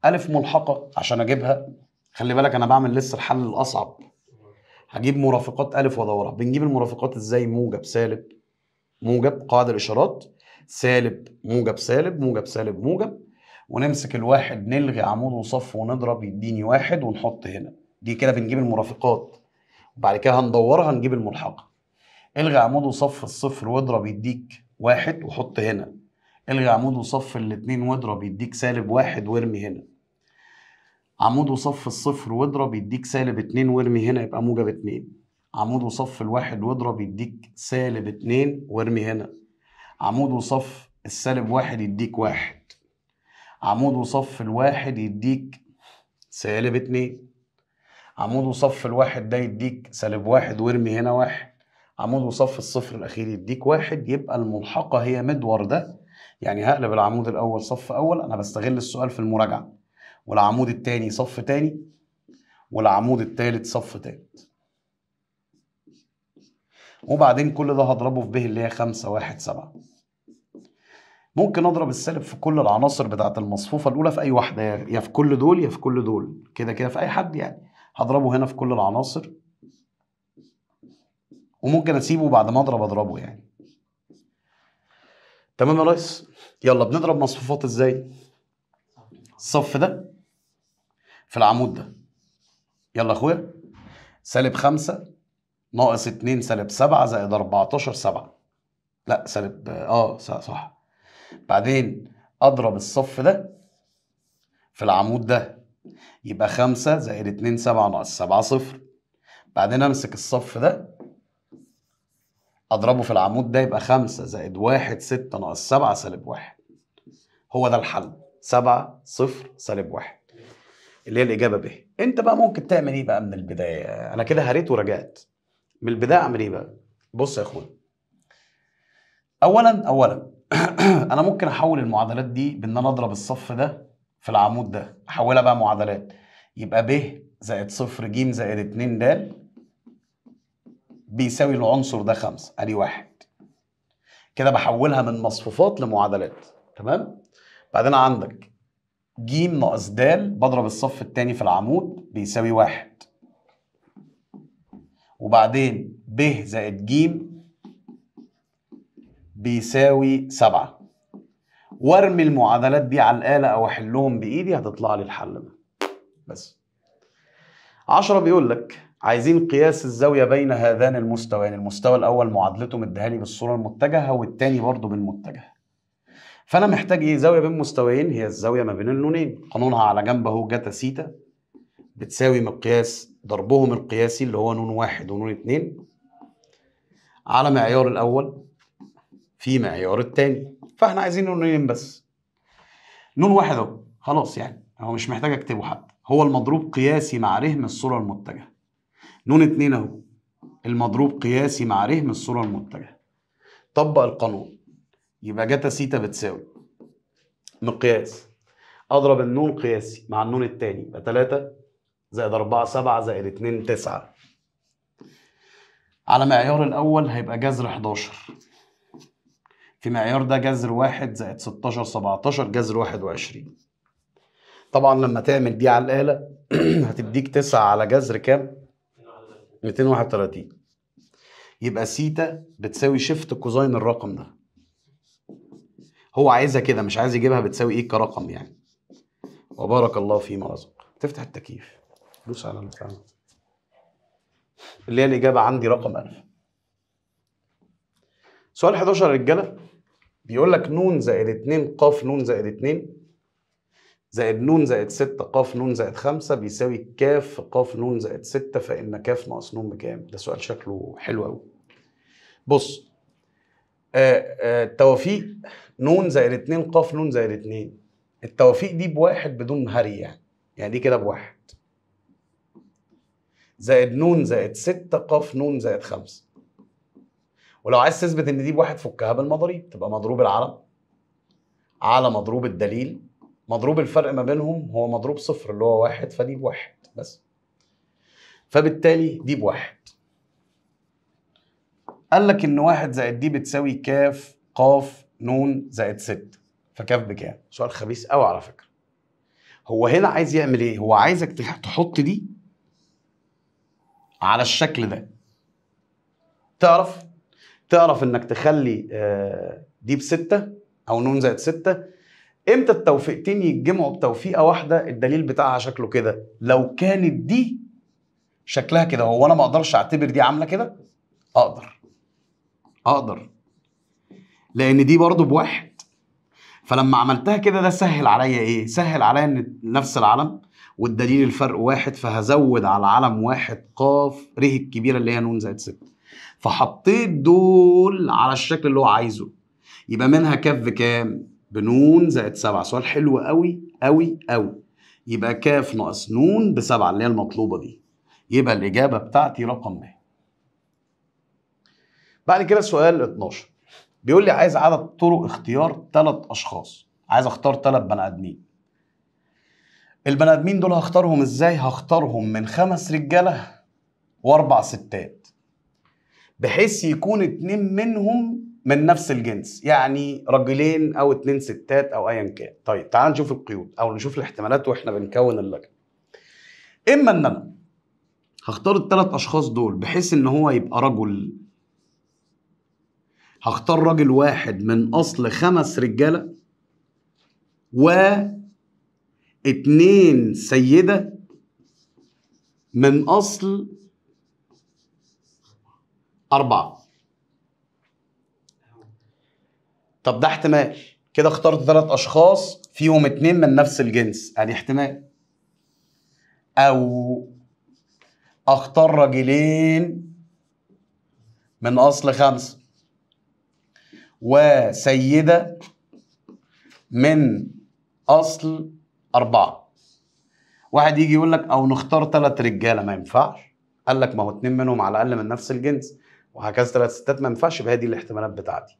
ألف ملحقة عشان أجيبها خلي بالك أنا بعمل لسه الحل الأصعب هجيب مرافقات الف وادورها بنجيب المرافقات ازاي موجب سالب موجب قاعده الاشارات سالب موجب سالب موجب سالب موجب ونمسك الواحد نلغي عمود وصف ونضرب يديني واحد ونحط هنا دي كده بنجيب المرافقات وبعد كده هندورها نجيب الملحقه الغي عمود وصف الصفر واضرب يديك واحد وحط هنا الغي عمود وصف الاتنين واضرب يديك سالب واحد وارمي هنا عمود وصف الصفر واضرب يديك سالب 2 وارمي هنا يبقى موجب 2 عمود وصف الواحد واضرب يديك سالب 2 وارمي هنا عمود وصف السالب واحد يديك واحد عمود وصف الواحد يديك سالب اتنين عمود وصف الواحد ده يديك سالب واحد وارمي هنا واحد عمود وصف الصفر الأخير يديك واحد يبقى الملحقة هي مدور ده يعني هقلب العمود الأول صف أول أنا بستغل السؤال في المراجعة والعمود التاني صف تاني والعمود التالت صف تالت وبعدين كل ده هضربه في ب اللي هي خمسة واحد سبعة ممكن اضرب السالب في كل العناصر بتاعة المصفوفة الأولى في أي واحدة يا في كل دول يا في كل دول كده كده في أي حد يعني هضربه هنا في كل العناصر وممكن أسيبه بعد ما أضرب أضربه يعني تمام يا ريس يلا بنضرب مصفوفات ازاي الصف ده في العمود ده يلا اخويا سالب 5 ناقص 2 سالب 7 زائد 14 7 لا سالب اه صح بعدين اضرب الصف ده في العمود ده يبقى 5 زائد 2 7 ناقص 7 صفر بعدين امسك الصف ده اضربه في العمود ده يبقى 5 زائد 1 6 ناقص 7 سالب 1 هو ده الحل 7 صفر سالب 1 اللي هي الاجابه ب انت بقى ممكن تعمل ايه بقى من البدايه انا كده هريت ورجعت من البدايه اعمل ايه بقى بص يا اخويا اولا اولا انا ممكن احول المعادلات دي بان انا اضرب الصف ده في العمود ده احولها بقى معادلات يبقى ب زائد صفر ج زائد 2 د بيساوي العنصر ده 5 ادي واحد كده بحولها من مصفوفات لمعادلات تمام بعدين عندك ج ناقص د بضرب الصف الثاني في العمود بيساوي واحد وبعدين ب زائد ج بيساوي سبعة وارمي المعادلات دي على الآلة أو أحلهم بإيدي هتطلع لي الحل ده بس عشرة بيقول لك عايزين قياس الزاوية بين هذان المستويين يعني المستوى الأول معادلته مديها لي بالصورة المتجهة والتاني برضه بالمتجه فانا محتاج ايه زاويه بين مستويين هي الزاويه ما بين اللونين قانونها على جنب اهو جتا سيتا بتساوي مقياس ضربهم القياسي اللي هو نون واحد ونون اتنين على معيار الاول في معيار التاني فاحنا عايزين نونين بس نون واحد اهو خلاص يعني هو مش محتاج اكتبه حتى هو المضروب قياسي مع رهم الصوره المتجهه نون اتنين اهو المضروب قياسي مع رهم الصوره المتجهه طبق القانون يبقى جتا سيتا بتساوي مقياس اضرب النون قياسي مع النون الثاني يبقى 3 زائد 4 7 زائد 2 9 على معيار الاول هيبقى جذر 11 في معيار ده جذر 1 زائد 16 17 جذر 21 طبعا لما تعمل دي على الآلة هتديك 9 على جذر كام؟ 231 يبقى سيتا بتساوي شيفت كوزاين الرقم ده هو عايزها كده مش عايز يجيبها بتساوي ايه كرقم يعني وبارك الله فيما رزق تفتح التكييف دوس على البتاع اللي هي الاجابه عندي رقم 1000 سؤال 11 يا رجاله بيقول لك نون زائد 2 ق نون زائد 2 زائد نون زائد 6 ق نون زائد 5 بيساوي ك ق نون زائد 6 فإن ك ناقص نون بكام؟ ده سؤال شكله حلو قوي. بص آآ آه، آآ آه، توفيق نون زائد 2 قاف نون زائد 2 التوافيق دي بواحد بدون هري يعني يعني دي كده بواحد زائد نون زائد 6 قاف نون زائد 5 ولو عايز تثبت ان دي بواحد فكها بالمضاريب تبقى مضروب العلم على مضروب الدليل مضروب الفرق ما بينهم هو مضروب صفر اللي هو واحد فدي بواحد بس فبالتالي دي بواحد قال لك ان واحد زائد دي بتساوي كاف قاف ن زائد 6 فكاف بكام؟ سؤال خبيث قوي على فكره هو هنا عايز يعمل ايه؟ هو عايزك تحط دي على الشكل ده تعرف تعرف انك تخلي آه، دي بستة او نون زائد ستة امتى التوفيقتين يتجمعوا بتوفيقه واحده الدليل بتاعها شكله كده لو كانت دي شكلها كده هو انا ما اقدرش اعتبر دي عامله كده اقدر اقدر لان دي برضو بواحد فلما عملتها كده ده سهل عليا ايه سهل عليا ان نفس العلم والدليل الفرق واحد فهزود على علم واحد قاف ره الكبيره اللي هي نون زائد ست فحطيت دول على الشكل اللي هو عايزه يبقى منها كاف بكام بنون زائد سبعة سؤال حلو قوي قوي قوي يبقى كاف ناقص نون بسبعة اللي هي المطلوبة دي يبقى الإجابة بتاعتي رقم ب بعد كده سؤال 12 بيقول لي عايز عدد طرق اختيار ثلاث اشخاص عايز اختار ثلاث بني ادمين البني ادمين دول هختارهم ازاي هختارهم من خمس رجاله واربع ستات بحيث يكون اتنين منهم من نفس الجنس يعني رجلين او اتنين ستات او ايا كان طيب تعال نشوف القيود او نشوف الاحتمالات واحنا بنكون اللجنه اما ان انا هختار الثلاث اشخاص دول بحيث ان هو يبقى رجل هختار راجل واحد من اصل خمس رجاله و اتنين سيده من اصل اربعه طب ده احتمال كده اخترت ثلاث اشخاص فيهم اتنين من نفس الجنس يعني احتمال او اختار رجلين من اصل خمسه وسيدة من أصل أربعة واحد يجي يقول لك أو نختار ثلاث رجالة ما ينفعش قال لك ما هو اتنين منهم على الأقل من نفس الجنس وهكذا ثلاث ستات ما ينفعش يبقى دي الاحتمالات بتاعتي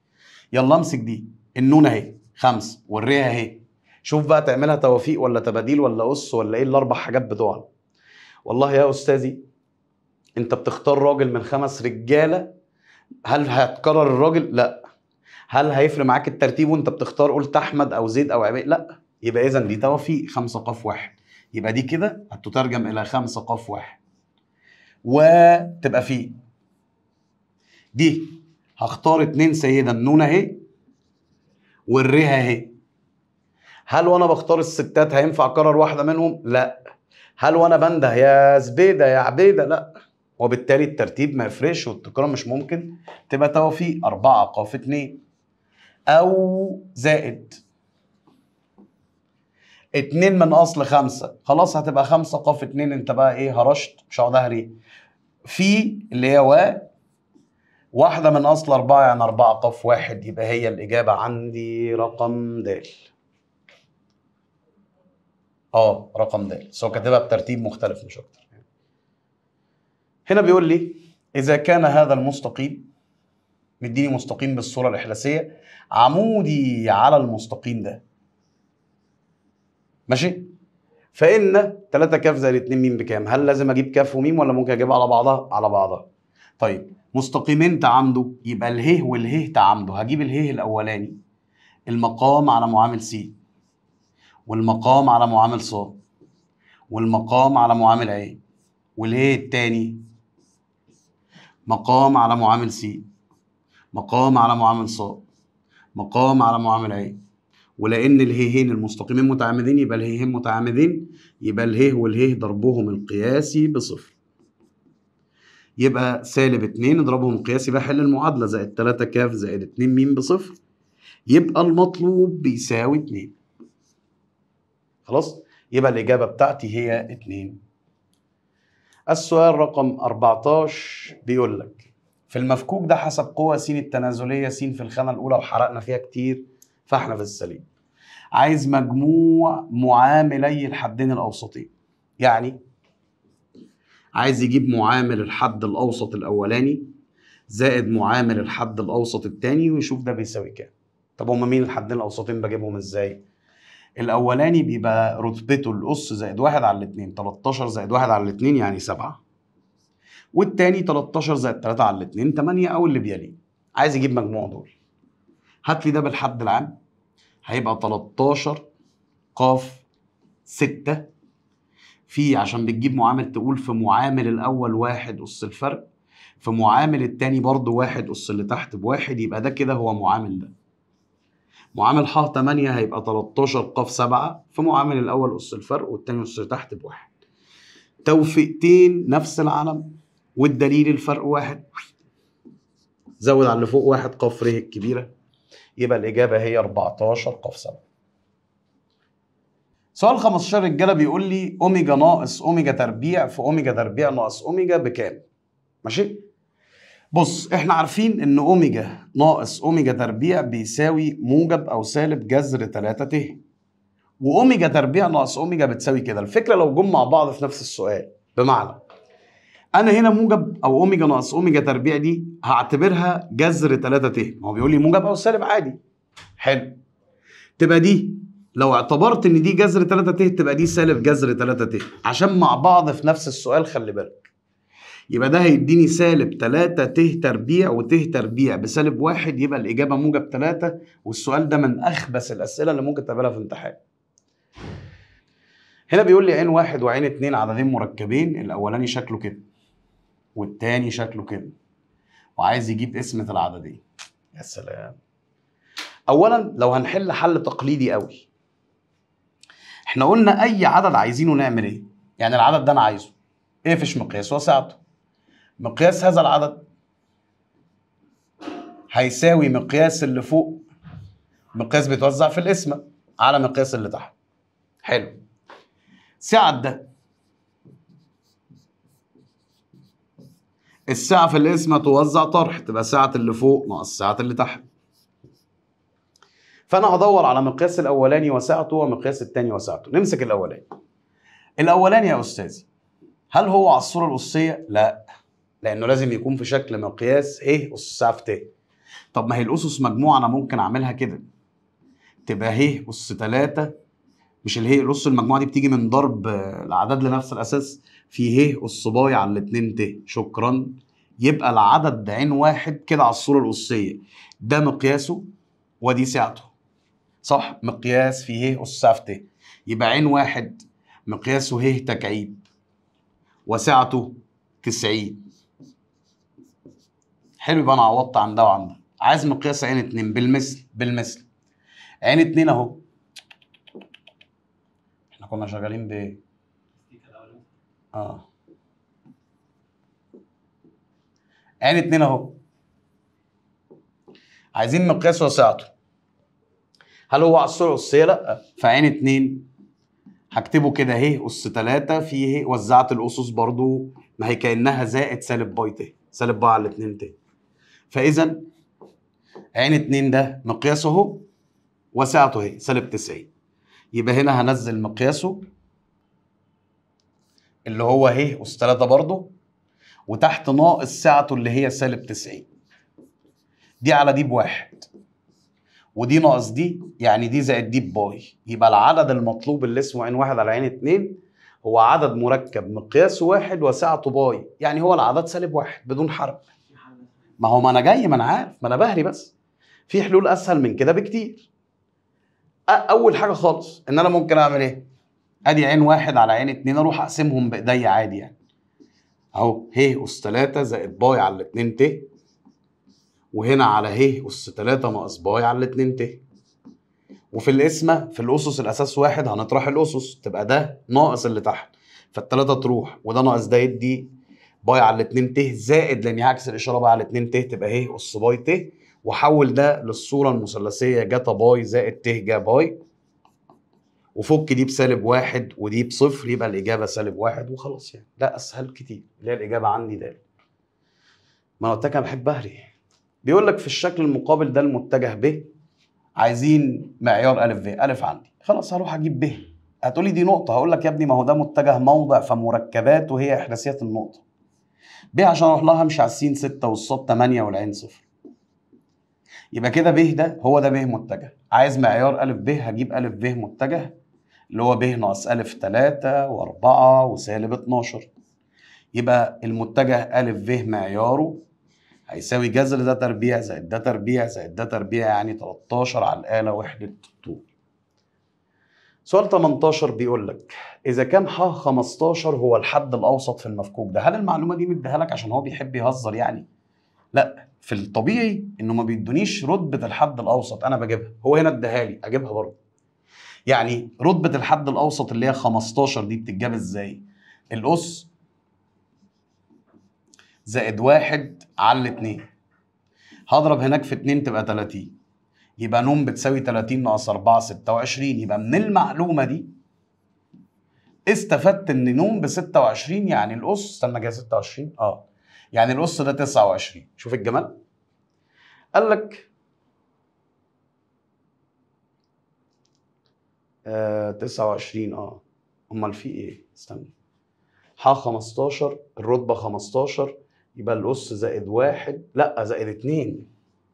يلا امسك دي النون اهي خمسة والريها اهي شوف بقى تعملها توافيق ولا تباديل ولا قص ولا ايه الاربع حاجات بتوعنا والله يا استاذي انت بتختار راجل من خمس رجاله هل هتكرر الراجل لا هل هيفرق معاك الترتيب وانت بتختار قلت احمد او زيد او عبيد لا يبقى اذا دي توافيق 5 قاف واحد يبقى دي كده هتترجم الى 5 قاف واحد وتبقى في دي هختار اتنين سيدة النون اهي والريها اهي هل وانا بختار الستات هينفع اكرر واحدة منهم؟ لا هل وانا بنده يا زبيدة يا عبيدة؟ لا وبالتالي الترتيب ما يفرقش والتكرار مش ممكن تبقى توافيق أربعة قاف اتنين أو زائد اتنين من أصل خمسة خلاص هتبقى خمسة قاف اتنين أنت بقى إيه هرشت مش هقعد أهري في اللي هي و واحدة من أصل أربعة يعني أربعة قاف واحد يبقى هي الإجابة عندي رقم دال اه رقم دال بس هو كاتبها بترتيب مختلف مش أكتر هنا بيقول لي إذا كان هذا المستقيم مديني مستقيم بالصورة الإحلاسية عمودي على المستقيم ده ماشي فان 3 كاف زائد 2 ميم بكام هل لازم اجيب كاف وميم ولا ممكن اجيبها على بعضها على بعضها طيب مستقيمين تعامدوا يبقى اله واله تعامدوا هجيب اله الاولاني المقام على معامل س والمقام على معامل ص والمقام على معامل ع واله الثاني مقام على معامل س مقام على معامل ص مقام على معامل عين ولان الهيهين المستقيمين متعامدين يبقى الهيهين متعامدين يبقى اله والهيه ضربهم القياسي بصفر يبقى سالب 2 اضربهم القياسي بقى حل المعادله زائد 3 كاف زائد 2 م بصفر يبقى المطلوب بيساوي 2 خلاص يبقى الاجابه بتاعتي هي 2 السؤال رقم 14 بيقول لك في المفكوك ده حسب قوة س التنازلية س في الخانة الأولى وحرقنا فيها كتير فاحنا في السليم عايز مجموع معاملي الحدين الأوسطين يعني عايز يجيب معامل الحد الأوسط الأولاني زائد معامل الحد الأوسط الثاني ويشوف ده بيساوي كام طب هما مين الحدين الأوسطين بجيبهم إزاي؟ الأولاني بيبقى رتبته الأس زائد واحد على الاتنين 13 زائد واحد على الاتنين يعني سبعة والتاني 13 زائد 3 على 2 8 او اللي بيليه عايز اجيب مجموع دول هات لي ده بالحد العام هيبقى 13 قاف 6 في عشان بتجيب معامل تقول في معامل الاول واحد اس الفرق في معامل التاني برضو واحد اس اللي تحت بواحد يبقى ده كده هو معامل ده معامل ح 8 هيبقى 13 قاف 7 في معامل الاول اس الفرق والتاني اس اللي تحت بواحد توفيقتين نفس العلم والدليل الفرق واحد زود على اللي فوق واحد قف ر الكبيره يبقى الاجابه هي 14 قف 7 سؤال 15 رجاله بيقول لي اوميجا ناقص اوميجا تربيع في اوميجا تربيع ناقص اوميجا بكام ماشي بص احنا عارفين ان اوميجا ناقص اوميجا تربيع بيساوي موجب او سالب جذر 3 ت واوميجا تربيع ناقص اوميجا بتساوي كده الفكره لو جم مع بعض في نفس السؤال بمعنى انا هنا موجب او اوميجا ناقص اوميجا تربيع دي هعتبرها جذر 3 ت ما هو بيقول لي موجب او سالب عادي حلو تبقى دي لو اعتبرت ان دي جذر 3 ت تبقى دي سالب جذر 3 ت عشان مع بعض في نفس السؤال خلي بالك يبقى ده هيديني سالب 3 ت تربيع و ت تربيع بسالب واحد يبقى الاجابه موجب 3 والسؤال ده من اخبث الاسئله اللي ممكن تقابلها في امتحان هنا بيقول لي عين واحد وعين اتنين عددين مركبين الاولاني شكله كده والتاني شكله كده وعايز يجيب اسمة العددية يا سلام أولا لو هنحل حل تقليدي قوي احنا قلنا أي عدد عايزينه نعمل إيه؟ يعني العدد ده أنا عايزه اقفش إيه مقياس وسعته مقياس هذا العدد هيساوي مقياس اللي فوق مقياس بيتوزع في القسمة على مقياس اللي تحت حلو سعة ده الساعة في القسمة توزع طرح تبقى ساعة اللي فوق ناقص ساعة اللي تحت فأنا هدور على مقياس الأولاني وسعته ومقياس الثاني وسعته نمسك الأولاني الأولاني يا أستاذي هل هو على الصورة الأسية؟ لا لأنه لازم يكون في شكل مقياس إيه أس ساعة في ت طب ما هي الأسس مجموعة أنا ممكن أعملها كده تبقى هي أس تلاتة مش هي الأس المجموعة دي بتيجي من ضرب الأعداد لنفس الأساس في ه أس باي على الاتنين ت شكرا يبقى العدد عين واحد كده على الصورة الأسية ده مقياسه ودي سعته صح مقياس في أس أسافته يبقى عين واحد مقياسه ايه تكعيب وسعته 90 حلو يبقى انا عوضت عن ده وعن ده عايز مقياس عين اتنين بالمثل بالمثل عين اتنين اهو احنا كنا شغالين بايه؟ اه عين اتنين اهو عايزين مقياس وسعته هل هو على السرعه السيه لا فعين اتنين هكتبه كده اهي اس تلاتة في اهي وزعت الاسس برضو ما هي كانها زائد سالب باي ت سالب باي على اتنين ت فاذا عين اتنين ده مقياسه اهو وسعته اهي سالب 90 يبقى هنا هنزل مقياسه اللي هو اهي اس 3 برضه وتحت ناقص سعته اللي هي سالب 90 دي على دي بواحد ودي ناقص دي يعني دي زائد دي بباي يبقى العدد المطلوب اللي اسمه عين واحد على عين اتنين هو عدد مركب مقياسه واحد وسعته باي يعني هو العدد سالب واحد بدون حرب ما هو ما انا جاي ما انا عارف ما انا بهري بس في حلول اسهل من كده بكتير اول حاجه خالص ان انا ممكن اعمل ايه ادي عين واحد على عين اتنين اروح اقسمهم بايديا عادي يعني اهو ه اس 3 زائد باي على 2 ت وهنا على ه اس 3 ناقص باي على 2 ت وفي القسمه في الاسس الاساس واحد هنطرح الاسس تبقى ده ناقص اللي تحت فالتلاته تروح وده ناقص ده يدي باي على 2 ت زائد لان عكس الاشاره بقى على 2 ت تبقى ه اس باي ت وحول ده للصوره المثلثيه جتا باي زائد ت جا باي وفك دي بسالب واحد ودي بصفر يبقى الاجابه سالب واحد وخلاص يعني ده اسهل كتير اللي هي الاجابه عندي ده ما انا قلت لك انا بحب بهري بيقول لك في الشكل المقابل ده المتجه ب عايزين معيار الف ب الف عندي خلاص هروح اجيب ب هتقولي دي نقطه هقول لك يا ابني ما هو ده متجه موضع فمركباته هي احداثيات النقطه ب عشان اروح لها امشي على السين 6 والصاد 8 والعين صفر يبقى كده ب ده هو ده ب متجه عايز معيار أ ب هجيب أ ب متجه اللي هو ب ناقص أ 3 و4 وسالب 12 يبقى المتجه أ ب معياره هيساوي جذر ده تربيع زائد ده تربيع زائد ده تربيع يعني 13 على الآلة وحدة طول سؤال 18 بيقول لك إذا كان ح 15 هو الحد الأوسط في المفكوك ده هل المعلومة دي مديها لك عشان هو بيحب يهزر يعني؟ لا في الطبيعي إنه ما بيدونيش رتبة الحد الأوسط أنا بجيبها هو هنا اداها لي أجيبها برضه يعني رتبه الحد الاوسط اللي هي 15 دي بتتجاب ازاي الاس زائد واحد على 2 هضرب هناك في 2 تبقى 30 يبقى نوم بتساوي 30 ناقص 4 26 يبقى من المعلومه دي استفدت ان نوم ب 26 يعني الاس استنى جاي 26 اه يعني الاس ده 29 شوف الجمال قال لك 29 آه،, اه امال في ايه استنى ح 15 الرتبه 15 يبقى الاس زائد واحد لا زائد اتنين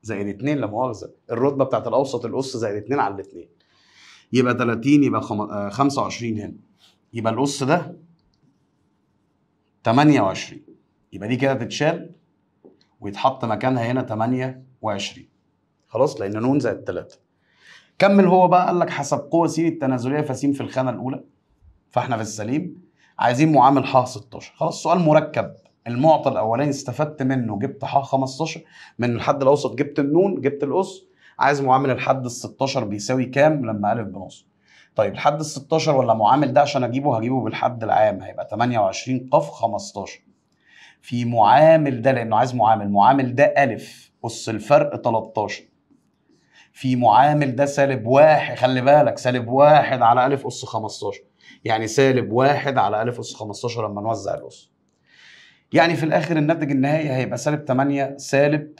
زائد اتنين لا مؤاخذه الرتبه بتاعت الاوسط الاس زائد اتنين على الاتنين يبقى 30 يبقى 25 آه، هنا يبقى الاس ده 28 يبقى دي كده تتشال ويتحط مكانها هنا 28 خلاص لان نون زائد 3 كمل هو بقى قال لك حسب قوة سين التنازلية فسين في الخانة الأولى فاحنا في السليم عايزين معامل ح 16 خلاص سؤال مركب المعطى الاولاني استفدت منه جبت ح 15 من الحد الاوسط جبت النون جبت الاس عايز معامل الحد ال 16 بيساوي كام لما الف بنص طيب الحد ال 16 ولا معامل ده عشان اجيبه هجيبه بالحد العام هيبقى 28 ق 15 في معامل ده لانه عايز معامل معامل ده الف اس الفرق 13 في معامل ده سالب واحد خلي بالك سالب واحد على ألف أس 15 يعني سالب واحد على ألف أس 15 لما نوزع الأس يعني في الآخر الناتج النهائي هيبقى سالب 8 سالب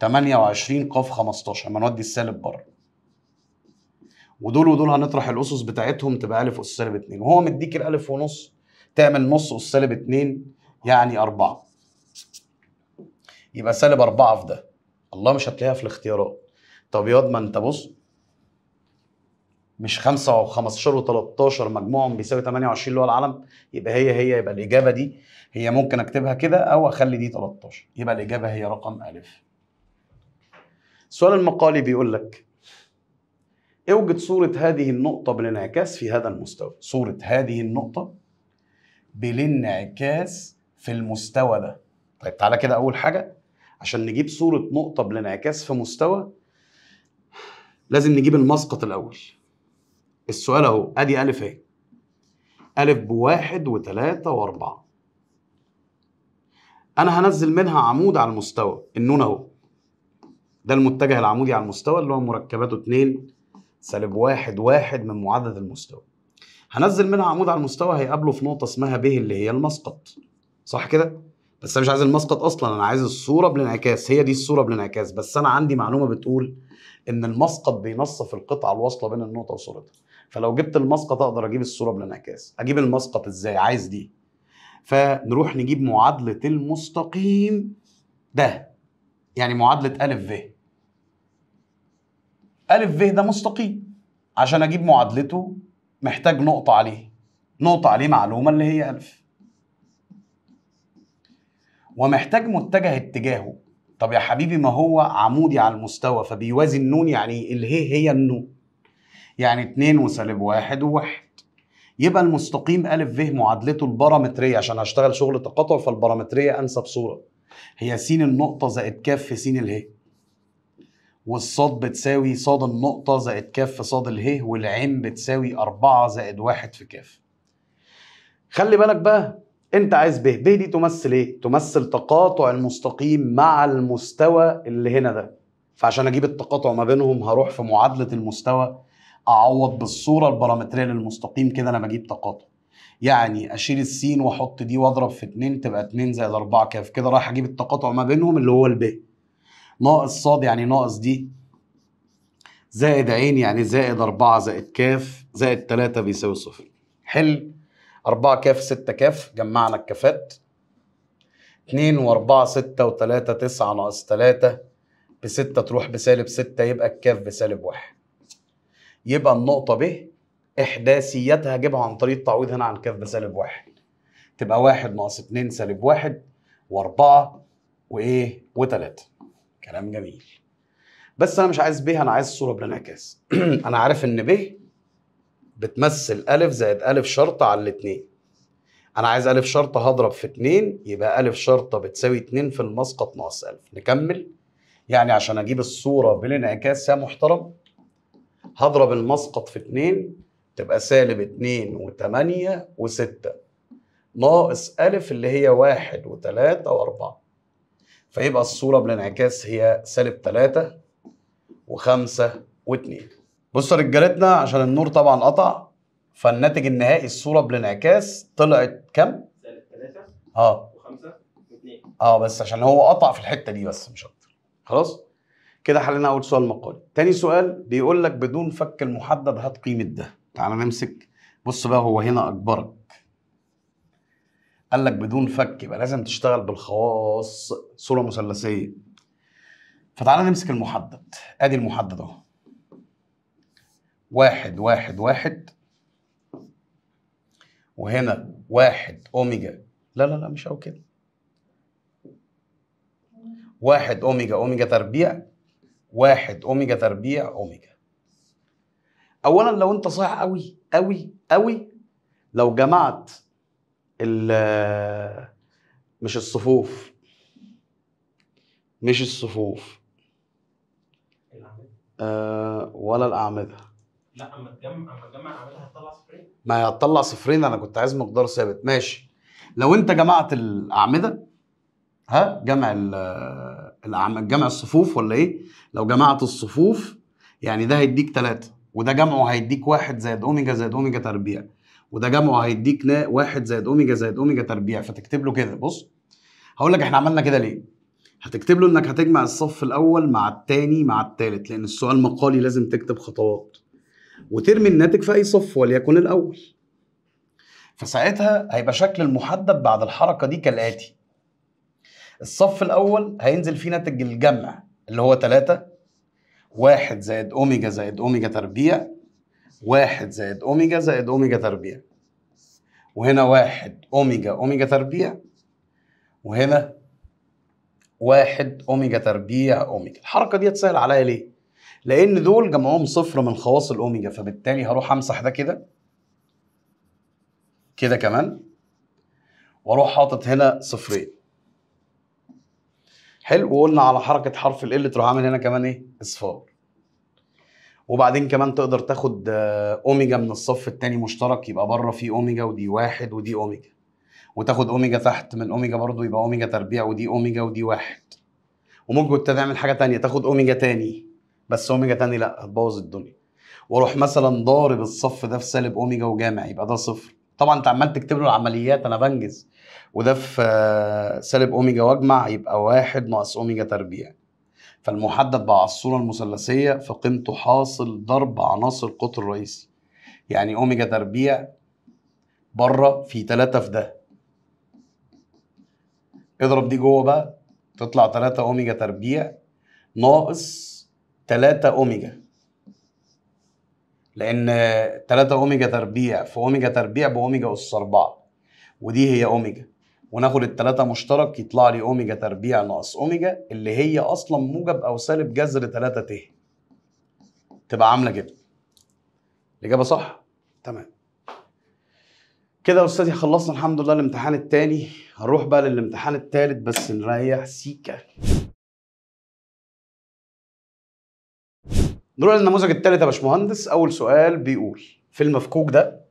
28 ق 15 لما نودي السالب بره ودول ودول هنطرح الأسس بتاعتهم تبقى ألف أس سالب 2 وهو مديك الألف ونص تعمل نص أس سالب 2 يعني 4 يبقى سالب 4 في ده الله مش هتلاقيها في الاختيارات طب ياض ما انت بص مش 5 و15 و13 مجموعهم بيساوي 28 اللي هو العلم يبقى هي هي يبقى الاجابه دي هي ممكن اكتبها كده او اخلي دي 13 يبقى الاجابه هي رقم ا السؤال المقالي بيقول لك اوجد صورة هذه النقطة بالانعكاس في هذا المستوى صورة هذه النقطة بالانعكاس في المستوى ده طيب تعالى كده أول حاجة عشان نجيب صورة نقطة بالانعكاس في مستوى لازم نجيب المسقط الأول السؤال أهو أدي ألف إيه؟ ألف بواحد وتلاتة وأربعة أنا هنزل منها عمود على المستوى النون أهو ده المتجه العمودي على المستوى اللي هو مركباته 2 سالب واحد واحد من معدل المستوى هنزل منها عمود على المستوى هيقابله في نقطة اسمها ب اللي هي المسقط صح كده؟ بس انا مش عايز المسقط اصلا انا عايز الصوره بالانعكاس هي دي الصوره بالانعكاس بس انا عندي معلومه بتقول ان المسقط بينصف القطعه الواصله بين النقطه وصورتها فلو جبت المسقط اقدر اجيب الصوره بالانعكاس اجيب المسقط ازاي عايز دي فنروح نجيب معادله المستقيم ده يعني معادله ا ف ا ف ده مستقيم عشان اجيب معادلته محتاج نقطه عليه نقطه عليه معلومه اللي هي الف ومحتاج متجه اتجاهه طب يا حبيبي ما هو عمودي على المستوى فبيوازي النون يعني اله هي النون يعني 2 وسالب 1 وواحد يبقى المستقيم أ ف معادلته البارامترية عشان هشتغل شغل تقاطع فالبارامترية أنسب صورة هي س النقطة زائد ك في س اله والصاد بتساوي صاد النقطة زائد ك في صاد اله والعين بتساوي أربعة زائد واحد في ك خلي بالك بقى انت عايز به به دي تمثل ايه تمثل تقاطع المستقيم مع المستوى اللي هنا ده فعشان اجيب التقاطع ما بينهم هروح في معادله المستوى اعوض بالصوره البارامتريه للمستقيم كده انا بجيب تقاطع يعني اشيل السين واحط دي واضرب في 2 تبقى 2 زائد 4 كاف كده رايح اجيب التقاطع ما بينهم اللي هو الب ناقص صاد يعني ناقص دي زائد عين يعني زائد 4 زائد كاف زائد 3 بيساوي صفر حلو 4 كاف 6 كاف جمعنا الكافات 2 و4 6 و3 9 ناقص 3 ب6 تروح بسالب 6 يبقى الكاف بسالب 1 يبقى النقطة ب إحداثيتها هجيبها عن طريق التعويض هنا عن الكاف بسالب 1 تبقى 1 ناقص 2 سالب 1 و4 وإيه و3 كلام جميل بس أنا مش عايز ب أنا عايز الصورة بالانعكاس أنا عارف إن ب بتمثل ألف زائد ألف شرطة على الاتنين أنا عايز ألف شرطة هضرب في اتنين يبقى ألف شرطة بتساوي اتنين في المسقط ناقص ألف نكمل يعني عشان أجيب الصورة بالانعكاس يا محترم هضرب المسقط في اتنين تبقى سالب اتنين وتمانية وستة ناقص ألف اللي هي واحد وتلاتة وأربعة فيبقى الصورة بالانعكاس هي سالب تلاتة وخمسة واتنين بصوا رجالتنا عشان النور طبعا قطع فالناتج النهائي الصوره بالانعكاس طلعت كام؟ ثلاثة اه وخمسة اه بس عشان هو قطع في الحته دي بس مش اكتر خلاص؟ كده حلينا اول سؤال مقالي تاني سؤال بيقول لك بدون فك المحدد هات قيمه ده تعال نمسك بص بقى هو هنا اكبرك قال لك بدون فك يبقى لازم تشتغل بالخواص صوره مثلثيه فتعالى نمسك المحدد ادي المحدد اهو واحد واحد واحد وهنا واحد أوميجا لا لا لا مش أو كده واحد أوميجا أوميجا تربيع واحد أوميجا تربيع أوميجا أولا لو أنت صح أوي أوي أوي لو جمعت ال مش الصفوف مش الصفوف آه ولا الأعمدة لا اما تجمع اما تجمع عملها هتطلع صفرين ما هتطلع صفرين انا كنت عايز مقدار ثابت ماشي لو انت جمعت الاعمده ها جمع الاعمده جمع الصفوف ولا ايه لو جمعت الصفوف يعني ده هيديك ثلاثة وده جمعه هيديك واحد زائد اوميجا زائد اوميجا تربيع وده جمعه هيديك واحد زائد اوميجا زائد اوميجا تربيع فتكتب له كده بص هقول لك احنا عملنا كده ليه هتكتب له انك هتجمع الصف الاول مع الثاني مع الثالث لان السؤال مقالي لازم تكتب خطوات وترمي الناتج في اي صف وليكن الاول فساعتها هيبقى شكل المحدد بعد الحركه دي كالاتي الصف الاول هينزل فيه ناتج الجمع اللي هو 3 واحد زائد اوميجا زائد اوميجا تربيع واحد زائد اوميجا زائد اوميجا تربيع وهنا واحد اوميجا اوميجا تربيع وهنا واحد اوميجا تربيع اوميجا الحركه دي هتسهل عليا ليه لان دول جمعهم صفر من خواص الاوميجا فبالتالي هروح امسح ده كده كده كمان واروح حاطط هنا صفرين حلو وقلنا على حركه حرف ال ال تروح عامل هنا كمان ايه اصفار وبعدين كمان تقدر تاخد آه، اوميجا من الصف الثاني مشترك يبقى بره في اوميجا ودي واحد ودي اوميجا وتاخد اوميجا تحت من اوميجا برضو يبقى اوميجا تربيع ودي اوميجا ودي واحد وممكن تعمل حاجه ثانيه تاخد اوميجا ثاني بس اوميجا تاني لا هتبوظ الدنيا واروح مثلا ضارب الصف ده في سالب اوميجا وجامع يبقى ده صفر طبعا انت عمال تكتب له العمليات انا بنجز وده في آه، سالب اوميجا واجمع يبقى واحد ناقص اوميجا تربيع فالمحدد بقى على الصوره المثلثيه فقيمته حاصل ضرب عناصر القطر الرئيسي يعني اوميجا تربيع بره في 3 في ده اضرب دي جوه بقى تطلع 3 اوميجا تربيع ناقص 3 اوميجا لان 3 اوميجا تربيع في اوميجا تربيع باوميجا اس 4 ودي هي اوميجا وناخد التلاتة مشترك يطلع لي اوميجا تربيع ناقص اوميجا اللي هي اصلا موجب او سالب جذر 3 ت تبقى عامله كده الاجابه صح تمام كده يا استاذي خلصنا الحمد لله الامتحان الثاني هنروح بقى للامتحان الثالث بس نريح سيكه نروح للنموذج الثالث يا باشمهندس اول سؤال بيقول في المفكوك ده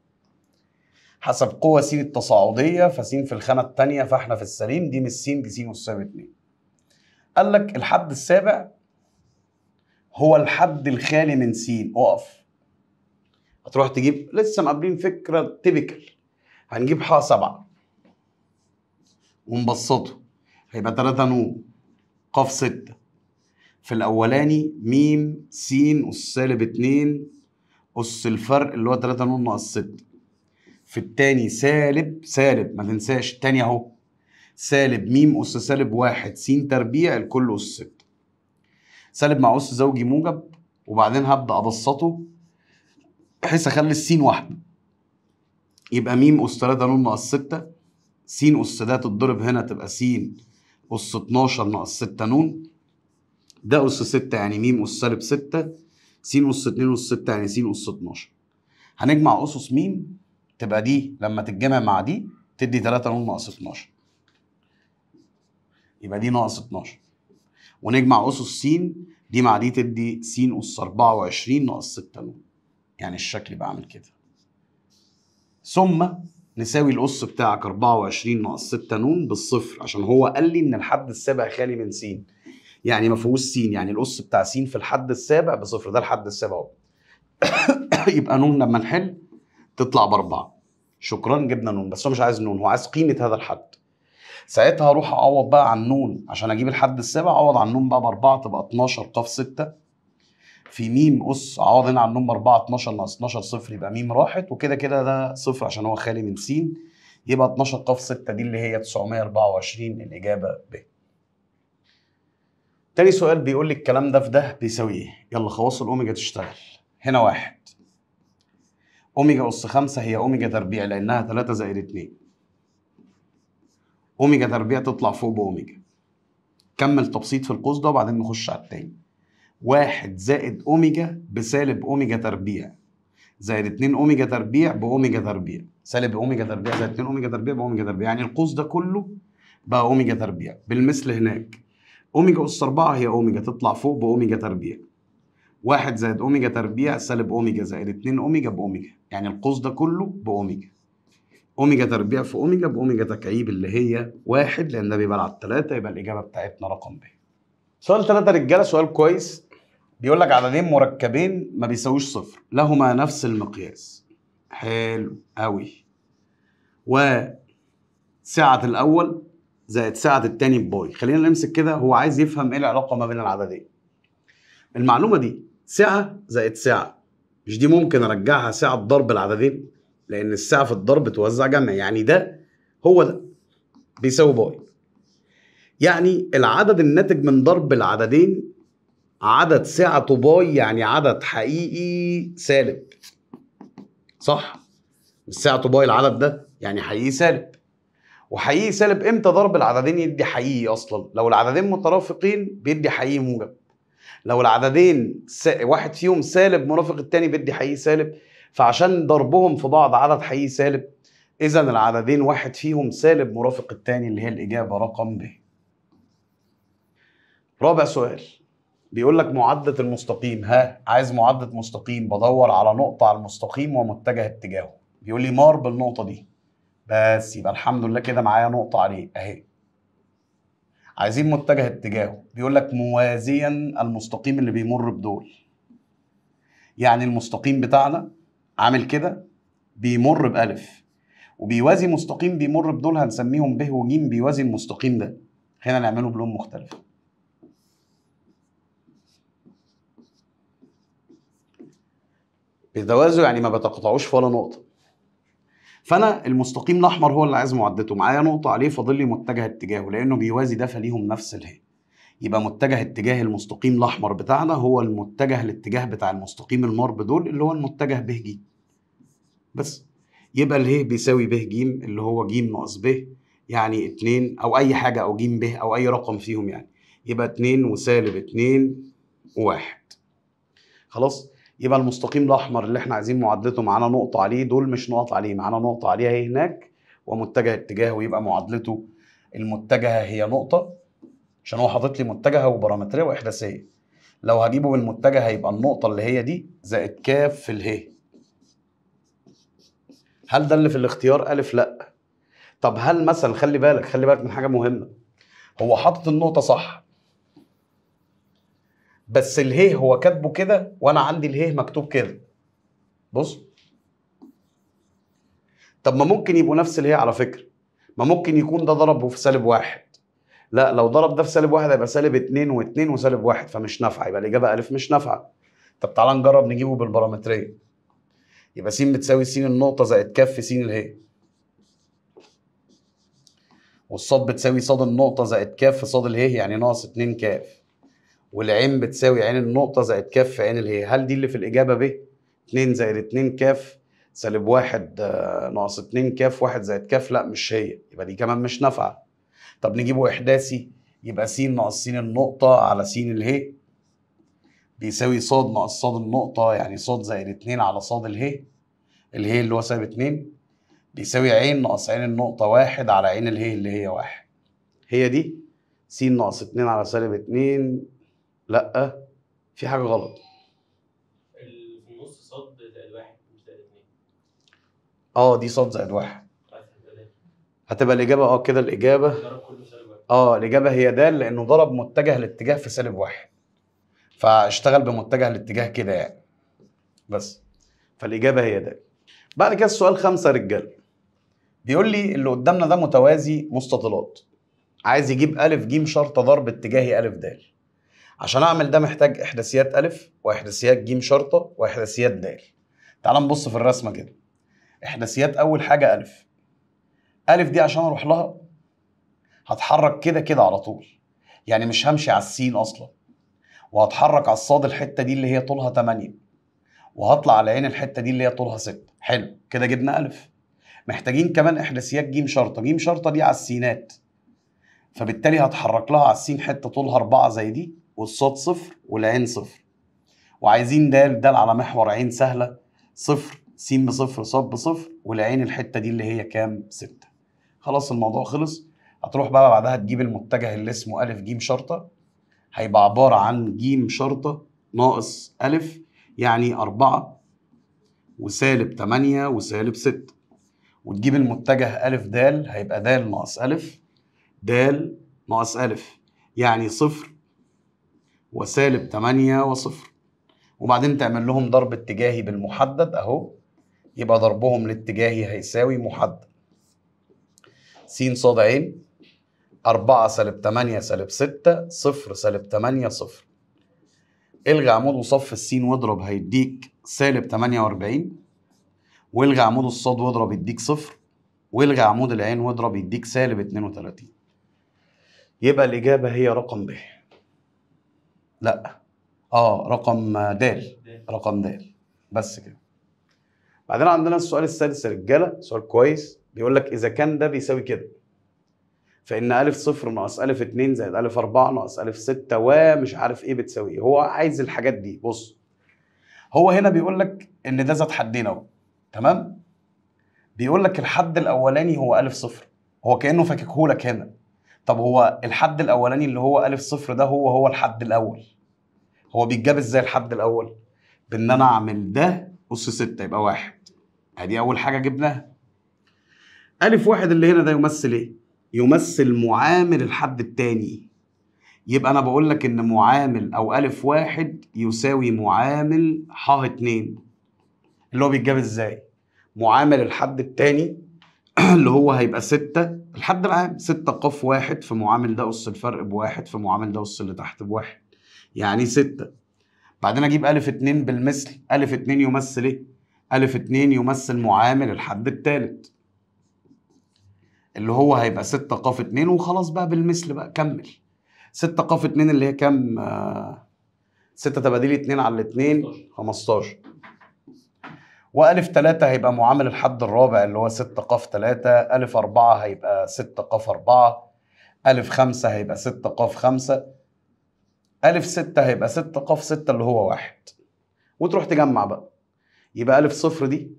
حسب قوة س التصاعدية فسين في الخانة الثانية فاحنا في السليم دي من س دي س اس 2 قال لك الحد السابع هو الحد الخالي من س اقف هتروح تجيب لسه مقابلين فكرة تيبيكال هنجيب ح 7 ونبسطه هيبقى 3 ن ق 6 في الاولاني م س اس سالب 2 اس الفرق اللي هو 3 نون ناقص 6 في الثاني سالب سالب ما تنساش الثاني اهو سالب م اس سالب 1 س تربيع الكل اس 6 سالب مع اس زوجي موجب وبعدين هبدا ابسطه بحيث اخلي السين واحد يبقى م اس 3 نون ناقص 6 س اس ده تتضرب هنا تبقى س اس 12 ناقص 6 نون ده أس 6 يعني م أس سالب 6 س أس 2 أس 6 يعني س أس 12 هنجمع أسس م تبقى دي لما تتجمع مع دي تدي 3 ن ناقص 12 يبقى دي ناقص 12 ونجمع أسس س دي مع دي تدي س أس 24 ناقص 6 ن يعني الشكل بعمل كده ثم نساوي الأس بتاعك 24 ناقص 6 ن بالصفر عشان هو قال لي إن الحد السابع خالي من س يعني ما فيهوش سين يعني الأس بتاع سين في الحد السابع بصفر ده الحد السابع أهو يبقى نون لما نحل تطلع بأربعة شكرا جبنا نون بس هو مش عايز نون هو عايز قيمة هذا الحد ساعتها اروح أعوض بقى عن نون عشان أجيب الحد السابع أعوض عن نون بقى بأربعة تبقى 12 قاف 6 في ميم أس أعوض هنا عن نون بأربعة 12 ناقص 12 صفر يبقى ميم راحت وكده كده ده صفر عشان هو خالي من سين يبقى 12 قاف 6 دي اللي هي 924 الإجابة ب تاني سؤال بيقول لي الكلام ده في ده بيساوي ايه؟ يلا خواص الاوميجا تشتغل هنا واحد اوميجا اس 5 هي اوميجا تربيع لانها 3 زائد 2 اوميجا تربيع تطلع فوق باوميجا كمل تبسيط في القوس ده وبعدين نخش على التاني واحد زائد اوميجا بسالب اوميجا تربيع زائد 2 اوميجا تربيع باوميجا تربيع سالب اوميجا تربيع زائد 2 اوميجا تربيع باوميجا تربيع يعني القوس ده كله بقى اوميجا تربيع بالمثل هناك اوميجا اس 4 هي اوميجا تطلع فوق باوميجا تربيع 1 زائد اوميجا تربيع سالب اوميجا زائد 2 اوميجا باوميجا يعني القوس ده كله باوميجا اوميجا تربيع في اوميجا باوميجا تكعيب اللي هي 1 لان ده بيبقى على 3 يبقى الاجابه بتاعتنا رقم ب سؤال ثلاثة رجاله سؤال كويس بيقول لك عددين مركبين ما بيساويش صفر لهما نفس المقياس حلو قوي وسعة الأول زائد سعد التاني بباي خلينا نمسك كده هو عايز يفهم ايه العلاقه ما بين العددين المعلومه دي سعه زائد سعه مش دي ممكن ارجعها سعه ضرب العددين لان السعه في الضرب توزع جمع يعني ده هو ده بيساوي باي يعني العدد الناتج من ضرب العددين عدد سعة باي يعني عدد حقيقي سالب صح سعة باي العدد ده يعني حقيقي سالب وحقيقي سالب امتى ضرب العددين يدي حقيقي اصلا لو العددين مترافقين بيدي حقيقي موجب لو العددين واحد فيهم سالب مرافق التاني بيدي حقيقي سالب فعشان ضربهم في بعض عدد حقيقي سالب اذا العددين واحد فيهم سالب مرافق التاني اللي هي الاجابه رقم ب رابع سؤال بيقول لك معادله المستقيم ها عايز معادله مستقيم بدور على نقطه على المستقيم ومتجه اتجاهه بيقول لي مار بالنقطه دي بس يبقى الحمد لله كده معايا نقطة عليه أهي عايزين متجه اتجاهه بيقول لك موازيا المستقيم اللي بيمر بدول يعني المستقيم بتاعنا عامل كده بيمر بألف وبيوازي مستقيم بيمر بدول هنسميهم ب وج بيوازي المستقيم ده هنا نعمله بلون مختلف بتوازوا يعني ما بتقطعوش في ولا نقطه فانا المستقيم الاحمر هو اللي عايز معدته معايا نقطه عليه فاضل لي متجه اتجاهه لانه بيوازي ده فليهم نفس الهي يبقى متجه اتجاه المستقيم الاحمر بتاعنا هو المتجه الاتجاه بتاع المستقيم المار بدول اللي هو المتجه ب ج بس يبقى اله بيساوي ب ج اللي هو ج ناقص ب يعني 2 او اي حاجه او ج ب او اي رقم فيهم يعني يبقى 2 وسالب 2 1 خلاص يبقى المستقيم الاحمر اللي احنا عايزين معادلته معانا نقطه عليه دول مش نقط عليه معانا نقطه عليها هي إيه هناك ومتجه اتجاهه يبقى معادلته المتجهه هي نقطه عشان هو حاطط لي متجهه وبارامتريه واحداثيه لو هجيبه بالمتجه هيبقى النقطه اللي هي دي زائد كاف في الهي هل ده اللي في الاختيار الف لا طب هل مثلا خلي بالك خلي بالك من حاجه مهمه هو حاطط النقطه صح بس اله هو كاتبه كده وانا عندي اله مكتوب كده بص طب ما ممكن يبقوا نفس اله على فكره ما ممكن يكون ده ضربه في سالب واحد لا لو ضرب ده في سالب واحد هيبقى سالب اتنين واتنين وسالب واحد فمش نافعه يبقى الاجابه الف مش نافعه طب تعالى نجرب نجيبه بالبارامتريه يبقى س بتساوي س النقطه زائد ك في س اله والصاد بتساوي صاد النقطه زائد ك في صاد اله يعني ناقص 2 كاف والعين بتساوي عين النقطة زائد كاف في عين الهي هل دي اللي في الإجابة ب؟ 2 زائد 2 كاف سالب 1 آه، ناقص 2 كاف 1 زائد كاف لا مش هي يبقى دي كمان مش نافعة طب نجيبه إحداثي يبقى س ناقص س النقطة على س الهي بيساوي ص ناقص ص النقطة يعني ص زائد 2 على ص الهي الهي اللي هو سالب 2 بيساوي عين ناقص عين النقطة 1 على عين الهي اللي هي 1 هي دي س ناقص 2 على سالب 2 لا في حاجه غلط في النص صد زائد واحد مش زائد اه دي صد زائد واحد طيب، هتبقى الاجابه اه كده الاجابه اه الاجابه هي د لانه ضرب متجه الاتجاه في سالب واحد فاشتغل بمتجه الاتجاه كده يعني بس فالاجابه هي د بعد كده السؤال خمسة يا رجاله بيقول لي اللي قدامنا ده متوازي مستطيلات عايز يجيب ا ج شرط ضرب اتجاهي ا د عشان اعمل ده محتاج احداثيات الف واحداثيات جيم شرطه واحداثيات دال تعال نبص في الرسمه كده احداثيات اول حاجه الف الف دي عشان اروح لها هتحرك كده كده على طول يعني مش همشي على السين اصلا وهتحرك على الصاد الحته دي اللي هي طولها 8 وهطلع على عين الحته دي اللي هي طولها 6 حلو كده جبنا الف محتاجين كمان احداثيات جيم شرطه جيم شرطه دي على السينات فبالتالي هتحرك لها على السين حته طولها 4 زي دي والصاد صفر والعين صفر وعايزين د دال على محور عين سهله صفر س بصفر ص بصفر والعين الحته دي اللي هي كام ستة خلاص الموضوع خلص هتروح بقى بعدها تجيب المتجه اللي اسمه ا ج شرطه هيبقى عباره عن ج شرطه ناقص ا يعني 4 وسالب 8 وسالب 6 وتجيب المتجه ا د هيبقى د ناقص ا د ناقص ا يعني صفر وسالب 8 وصفر وبعدين تعمل لهم ضرب اتجاهي بالمحدد اهو يبقى ضربهم الاتجاهي هيساوي محدد س ص ع 4 سالب 8 سالب 6 صفر سالب 8 صفر الغي عمود وصف السين واضرب هيديك سالب 48 والغي عمود الصاد واضرب يديك صفر والغي عمود العين واضرب يديك سالب 32 يبقى الإجابة هي رقم ب لا اه رقم د رقم د بس كده بعدين عندنا السؤال السادس يا رجاله سؤال كويس بيقول لك اذا كان ده بيساوي كده فان الف صفر ناقص الف 2 زائد الف 4 ناقص الف 6 ومش عارف ايه بتساوي ايه هو عايز الحاجات دي بص هو هنا بيقول لك ان ده ذات حدين اهو تمام بيقول لك الحد الاولاني هو الف صفر هو كانه فاككهولك هنا طب هو الحد الاولاني اللي هو الف صفر ده هو هو الحد الاول هو بيتجاب ازاي الحد الاول بان انا اعمل ده اس 6 يبقى واحد ادي اول حاجه جبناها الف واحد اللي هنا ده يمثل ايه يمثل معامل الحد الثاني يبقى انا بقول لك ان معامل او الف واحد يساوي معامل ح اتنين اللي هو بيتجاب ازاي معامل الحد الثاني اللي هو هيبقى 6 لحد العام 6 ق واحد في معامل ده أس الفرق بواحد في معامل ده أس اللي تحت بواحد يعني 6 بعدين أجيب ألف 2 بالمثل ألف 2 يمثل إيه؟ ألف 2 يمثل معامل الحد الثالث اللي هو هيبقى 6 ق 2 وخلاص بقى بالمثل بقى كمل 6 ق 2 اللي هي كام؟ 6 آه تباديل 2 على 2 15 وألف ثلاثة هيبقى معامل الحد الرابع اللي هو ستة قاف ثلاثة ألف أربعة هيبقى ستة قاف أربعة ألف خمسة هيبقى ستة قاف خمسة ألف ستة هيبقى ستة قاف ستة اللي هو واحد وتروح تجمع بقى يبقى ألف صفر دي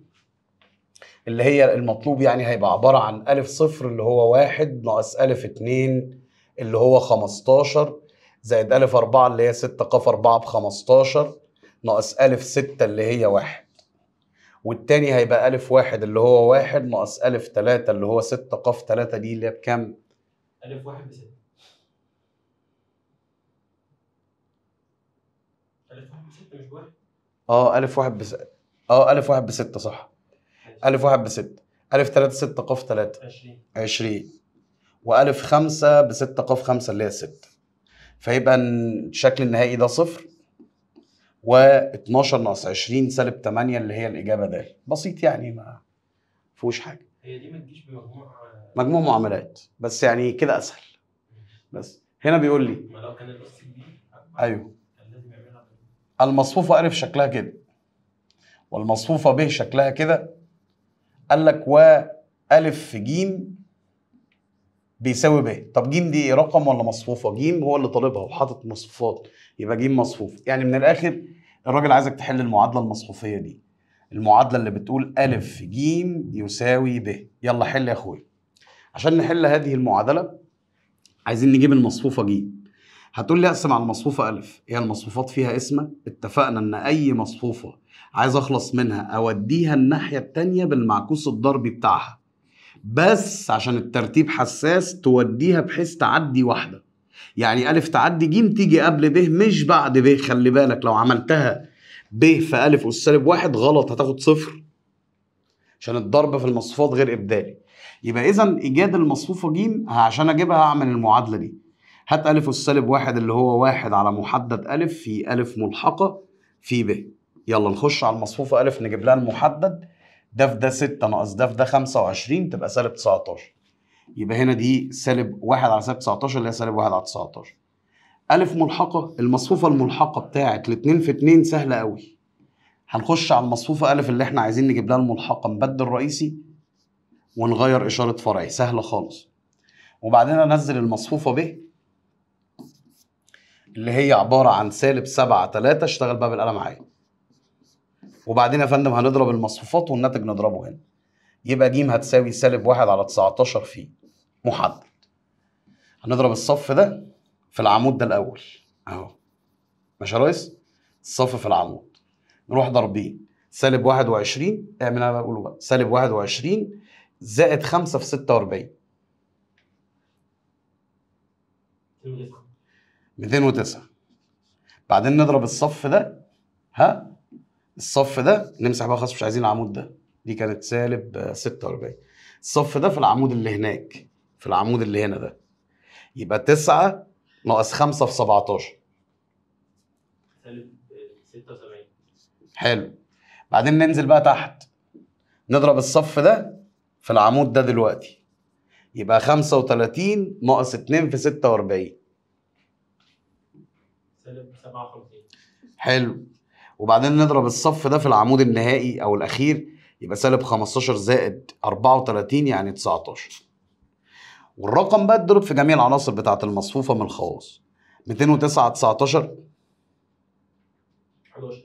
اللي هي المطلوب يعني هيبقى عبارة عن ألف صفر اللي هو واحد ناقص ألف اتنين اللي هو خمستاشر زائد ألف أربعة اللي هي ستة قاف أربعة بخمستاشر ناقص ألف ستة اللي هي واحد والتاني هيبقى ألف واحد اللي هو واحد ناقص ألف تلاتة اللي هو ستة قاف تلاتة دي اللي هي بكام؟ ألف واحد بستة مش اه ألف واحد بستة اه ألف واحد بستة صح ألف واحد بستة ألف تلاتة ستة قاف تلاتة عشرين عشرين وألف خمسة بستة قاف خمسة اللي هي ستة فيبقى الشكل النهائي ده صفر و12 ناقص 20 سالب 8 اللي هي الاجابه د بسيط يعني ما فيهوش حاجه هي دي ما تجيش بمجموع آه، مجموع معاملات بس يعني كده اسهل بس هنا بيقول لي ما لو كان الاس دي ايوه المصفوفه ا شكلها كده والمصفوفه ب شكلها كده قال لك و ا في ج بيساوي ب طب ج دي رقم ولا مصفوفه ج هو اللي طالبها وحاطط مصفوفات يبقى جيم مصفوف يعني من الاخر الراجل عايزك تحل المعادله المصفوفيه دي المعادله اللي بتقول الف ج يساوي ب يلا حل يا اخويا عشان نحل هذه المعادله عايزين نجيب المصفوفه ج هتقول لي اقسم على المصفوفه الف هي المصفوفات فيها اسمه اتفقنا ان اي مصفوفه عايز اخلص منها اوديها الناحيه التانية بالمعكوس الضربي بتاعها بس عشان الترتيب حساس توديها بحيث تعدي واحده يعني ألف تعدي جيم تيجي قبل ب مش بعد ب خلي بالك لو عملتها ب في ألف أس سالب واحد غلط هتاخد صفر عشان الضرب في المصفوفات غير إبدالي يبقى إذا إيجاد المصفوفة ج عشان أجيبها أعمل المعادلة دي هات ألف أس سالب واحد اللي هو واحد على محدد ألف في ألف ملحقة في ب يلا نخش على المصفوفة ألف نجيب لها المحدد ده في ده 6 ناقص ده في ده 25 تبقى سالب 19 يبقى هنا دي سالب 1 على سالب 19 اللي هي سالب 1 على 19 ا ملحقة المصفوفة الملحقة بتاعت الاتنين في اتنين سهلة قوي هنخش على المصفوفة ا اللي احنا عايزين نجيب لها الملحقة نبدل رئيسي ونغير إشارة فرعي سهلة خالص وبعدين أنزل المصفوفة ب اللي هي عبارة عن سالب 7 3 اشتغل بقى بالقلم عادي وبعدين يا فندم هنضرب المصفوفات والناتج نضربه هنا يبقى ج هتساوي سالب واحد على 19 في محدد هنضرب الصف ده في العمود ده الاول اهو ماشي يا ريس الصف في العمود نروح ضاربين سالب 21 اعمل اللي انا بقوله بقى سالب 21 زائد 5 في 46 209 بعدين نضرب الصف ده ها الصف ده نمسح بقى خلاص مش عايزين العمود ده دي كانت سالب 46 آه، الصف ده في العمود اللي هناك في العمود اللي هنا ده يبقى 9 ناقص 5 في 17 سالب 76 حلو بعدين ننزل بقى تحت نضرب الصف ده في العمود ده دلوقتي يبقى 35 ناقص 2 في 46 سالب 57 حلو وبعدين نضرب الصف ده في العمود النهائي او الاخير يبقى سالب 15 زائد 34 يعني 19 والرقم بقى اتضرب في جميع العناصر بتاعة المصفوفة من الخواص 209 19 11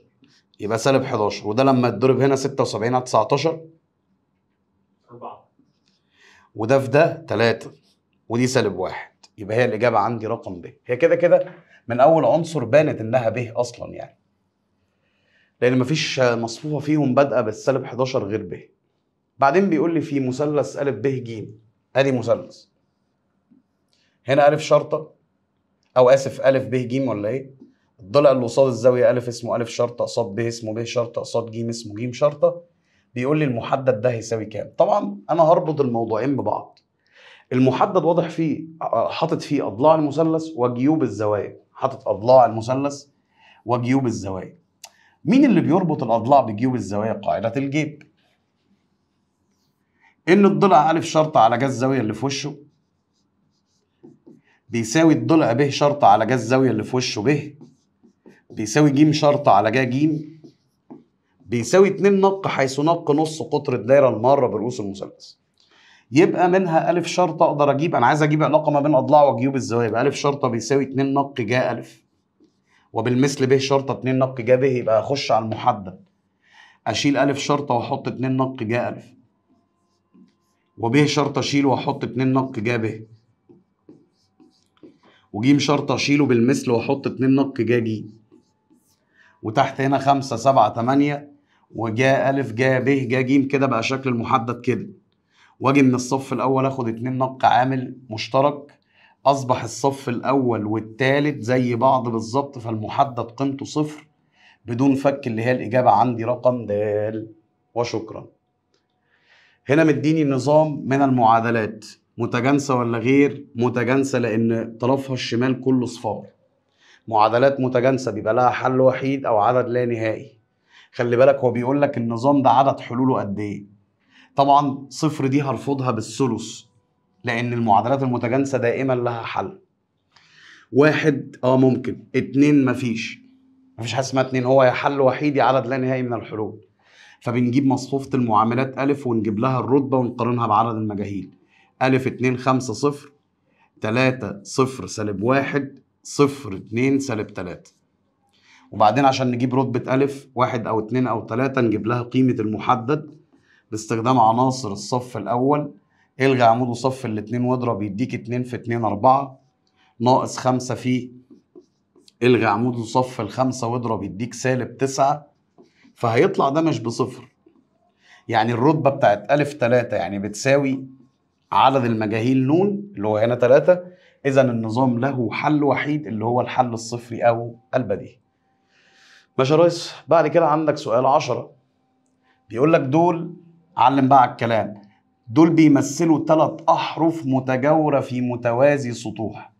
يبقى سالب 11 وده لما اتضرب هنا 76 على 19 4 وده في ده 3 ودي سالب 1 يبقى هي الإجابة عندي رقم ب هي كده كده من أول عنصر بانت إنها ب أصلا يعني لان مفيش مصفوفه فيهم بادئه بالسالب 11 غير ب بعدين بيقول لي في مثلث ا ب ج ادي مثلث هنا ا شرطه او اسف ا ب ج ولا ايه الضلع اللي قصاد الزاويه ا اسمه ا شرطه قصاد ب اسمه ب شرطه قصاد ج اسمه ج شرطه بيقول لي المحدد ده هيساوي كام طبعا انا هربط الموضوعين ببعض المحدد واضح فيه حاطط فيه اضلاع المثلث وجيوب الزوايا حاطط اضلاع المثلث وجيوب الزوايا مين اللي بيربط الاضلاع بجيوب الزوايا قاعده الجيب ان الضلع الف شرطه على جا الزاويه اللي في وشه بيساوي الضلع ب شرطه على جا الزاويه اللي في وشه ب بيساوي ج شرطه على جا ج بيساوي 2 نق حيث نق نص قطر الدايره الماره برؤوس المثلث يبقى منها ا شرطة أقدر أجيب أنا عايز أجيب علاقة ما بين أضلاع وجيوب الزوايا ا شرطة بيساوي 2 نق جا ألف وبالمثل به شرطة اتنين نق جا به يبقى أخش على المحدد أشيل ألف شرطة وأحط اتنين نق جا ألف وب شرطة أشيل وأحط اتنين نق جا به وجيم شرطة أشيله بالمثل وأحط اتنين نق جا جيم وتحت هنا خمسة سبعة تمانية وجا ألف جا ب جا جيم كده بقى شكل المحدد كده واجي من الصف الأول آخد اتنين نق عامل مشترك أصبح الصف الأول والثالث زي بعض بالظبط فالمحدد قيمته صفر بدون فك اللي هي الإجابة عندي رقم د وشكرا هنا مديني نظام من المعادلات متجانسة ولا غير متجانسة لأن طرفها الشمال كله صفار معادلات متجانسة بيبقى لها حل وحيد أو عدد لا نهائي خلي بالك هو بيقول لك النظام ده عدد حلوله قد إيه طبعا صفر دي هرفضها بالثلث لان المعادلات المتجانسه دائما لها حل واحد اه ممكن اتنين مفيش مفيش حاجه اسمها اتنين هو يا حل وحيد يا عدد لا نهائي من الحلول فبنجيب مصفوفه المعاملات الف ونجيب لها الرتبه ونقارنها بعدد المجاهيل الف اتنين خمسة صفر تلاتة صفر سالب واحد صفر اتنين سالب تلاتة وبعدين عشان نجيب رتبة ألف واحد أو اتنين أو تلاتة نجيب لها قيمة المحدد باستخدام عناصر الصف الأول الغي عمود وصف الاثنين واضرب يديك 2 في 2 اربعة ناقص خمسة في الغي عمود وصف الخمسة واضرب يديك سالب تسعة فهيطلع ده مش بصفر يعني الرتبة بتاعت ألف تلاتة يعني بتساوي عدد المجاهيل نون اللي هو هنا تلاتة إذا النظام له حل وحيد اللي هو الحل الصفري أو البديهي ماشي يا ريس بعد كده عندك سؤال عشرة بيقول لك دول علم بقى على الكلام دول بيمثلوا ثلاث أحرف متجاورة في متوازي سطوح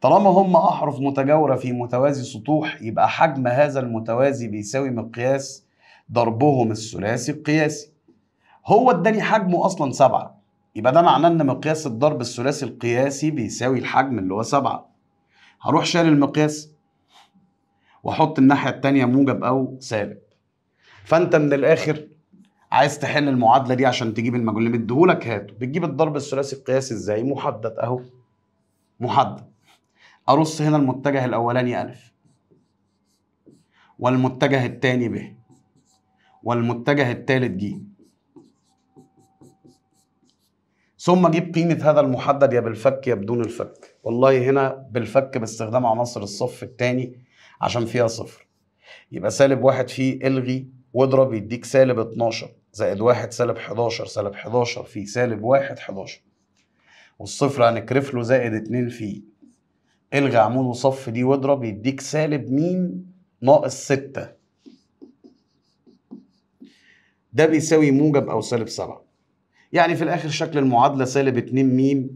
طالما هم أحرف متجاورة في متوازي سطوح يبقى حجم هذا المتوازي بيساوي مقياس ضربهم الثلاثي القياسي هو اداني حجمه أصلا سبعة يبقى ده معناه إن مقياس الضرب الثلاثي القياسي بيساوي الحجم اللي هو سبعة هروح شال المقياس وأحط الناحية التانية موجب أو سالب فأنت من الآخر عايز تحل المعادله دي عشان تجيب المجهول اللي مديهولك هاته بتجيب الضرب الثلاثي القياسي ازاي محدد اهو محدد ارص هنا المتجه الاولاني الف والمتجه الثاني ب والمتجه الثالث ج ثم اجيب قيمة هذا المحدد يا بالفك يا بدون الفك والله هنا بالفك باستخدام عناصر الصف الثاني عشان فيها صفر يبقى سالب واحد فيه الغي واضرب يديك سالب 12 زائد واحد سالب 11 سالب 11 في سالب واحد 11 والصفر هنكرف له زائد 2 في الغي عمود وصف دي واضرب يديك سالب م ناقص 6 ده بيساوي موجب او سالب 7 يعني في الاخر شكل المعادله سالب 2 م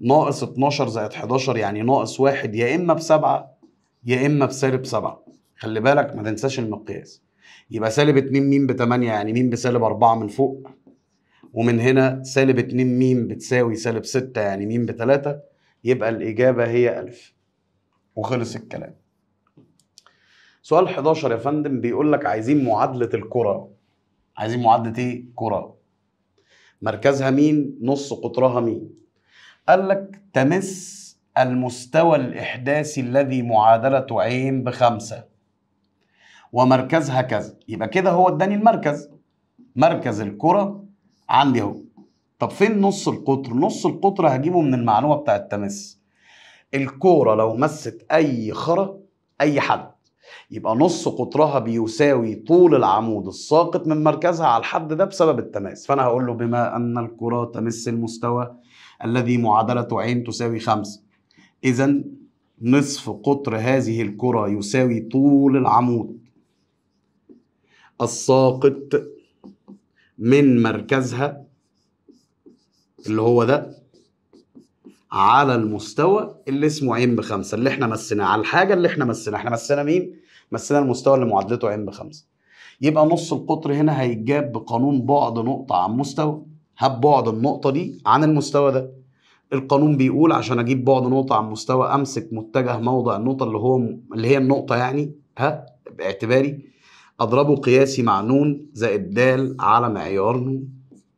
ناقص 12 زائد 11 يعني ناقص واحد يا اما بسبعه يا اما بسالب 7 خلي بالك ما تنساش المقياس يبقى سالب 2 م ب 8 يعني م بسالب 4 من فوق ومن هنا سالب 2 م بتساوي سالب 6 يعني م ب 3 يبقى الإجابة هي ألف وخلص الكلام سؤال 11 يا فندم بيقول لك عايزين معادلة الكرة عايزين معادلة ايه؟ كرة مركزها مين؟ نص قطرها مين؟ قال لك تمس المستوى الإحداثي الذي معادلته عين بخمسة ومركزها كذا يبقى كده هو اداني المركز مركز الكرة عندي اهو طب فين نص القطر نص القطر هجيبه من المعلومة بتاع التماس الكورة لو مست أي خرى أي حد يبقى نص قطرها بيساوي طول العمود الساقط من مركزها على الحد ده بسبب التماس فأنا هقول له بما أن الكرة تمس المستوى الذي معادلة عين تساوي خمسة إذا نصف قطر هذه الكرة يساوي طول العمود الساقط من مركزها اللي هو ده على المستوى اللي اسمه عين بخمسة اللي احنا مسيناه على الحاجة اللي احنا مسيناها احنا مسينا مين؟ مسينا المستوى اللي معادلته عين بخمسة يبقى نص القطر هنا هيتجاب بقانون بعد نقطة عن مستوى هب بعد النقطة دي عن المستوى ده القانون بيقول عشان اجيب بعد نقطة عن مستوى امسك متجه موضع النقطة اللي هو اللي هي النقطة يعني ها باعتباري اضربه قياسي مع نون زائد د على معيار نون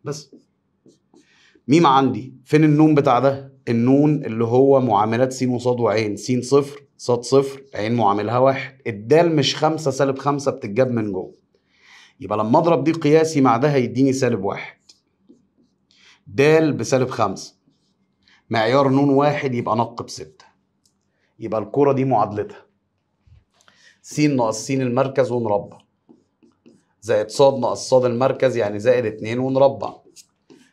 بس ميم عندي فين النون بتاع ده النون اللي هو معاملات س وصاد وعين س صفر صاد صفر عين معاملها واحد الدال مش خمسة سالب خمسة بتتجاب من جوه يبقى لما اضرب دي قياسي مع ده هيديني سالب واحد دال بسالب خمسة معيار نون واحد يبقى نق بستة يبقى الكرة دي معادلتها س ناقص س المركز ومربع زائد ص ناقص ص المركز يعني زائد 2 ونربع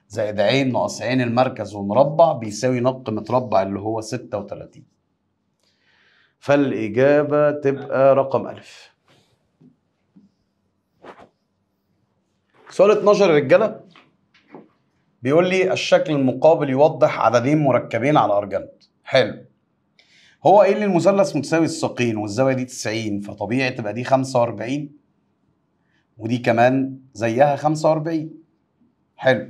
زائد ع ناقص ع المركز ومربع بيساوي نق متربع اللي هو 36 فالإجابة تبقى رقم ألف سؤال 12 رجالة بيقول لي الشكل المقابل يوضح عددين مركبين على أرجنت حلو هو إيه اللي المثلث متساوي الساقين والزاوية دي 90 فطبيعي تبقى دي 45 ودي كمان زيها 45 حلو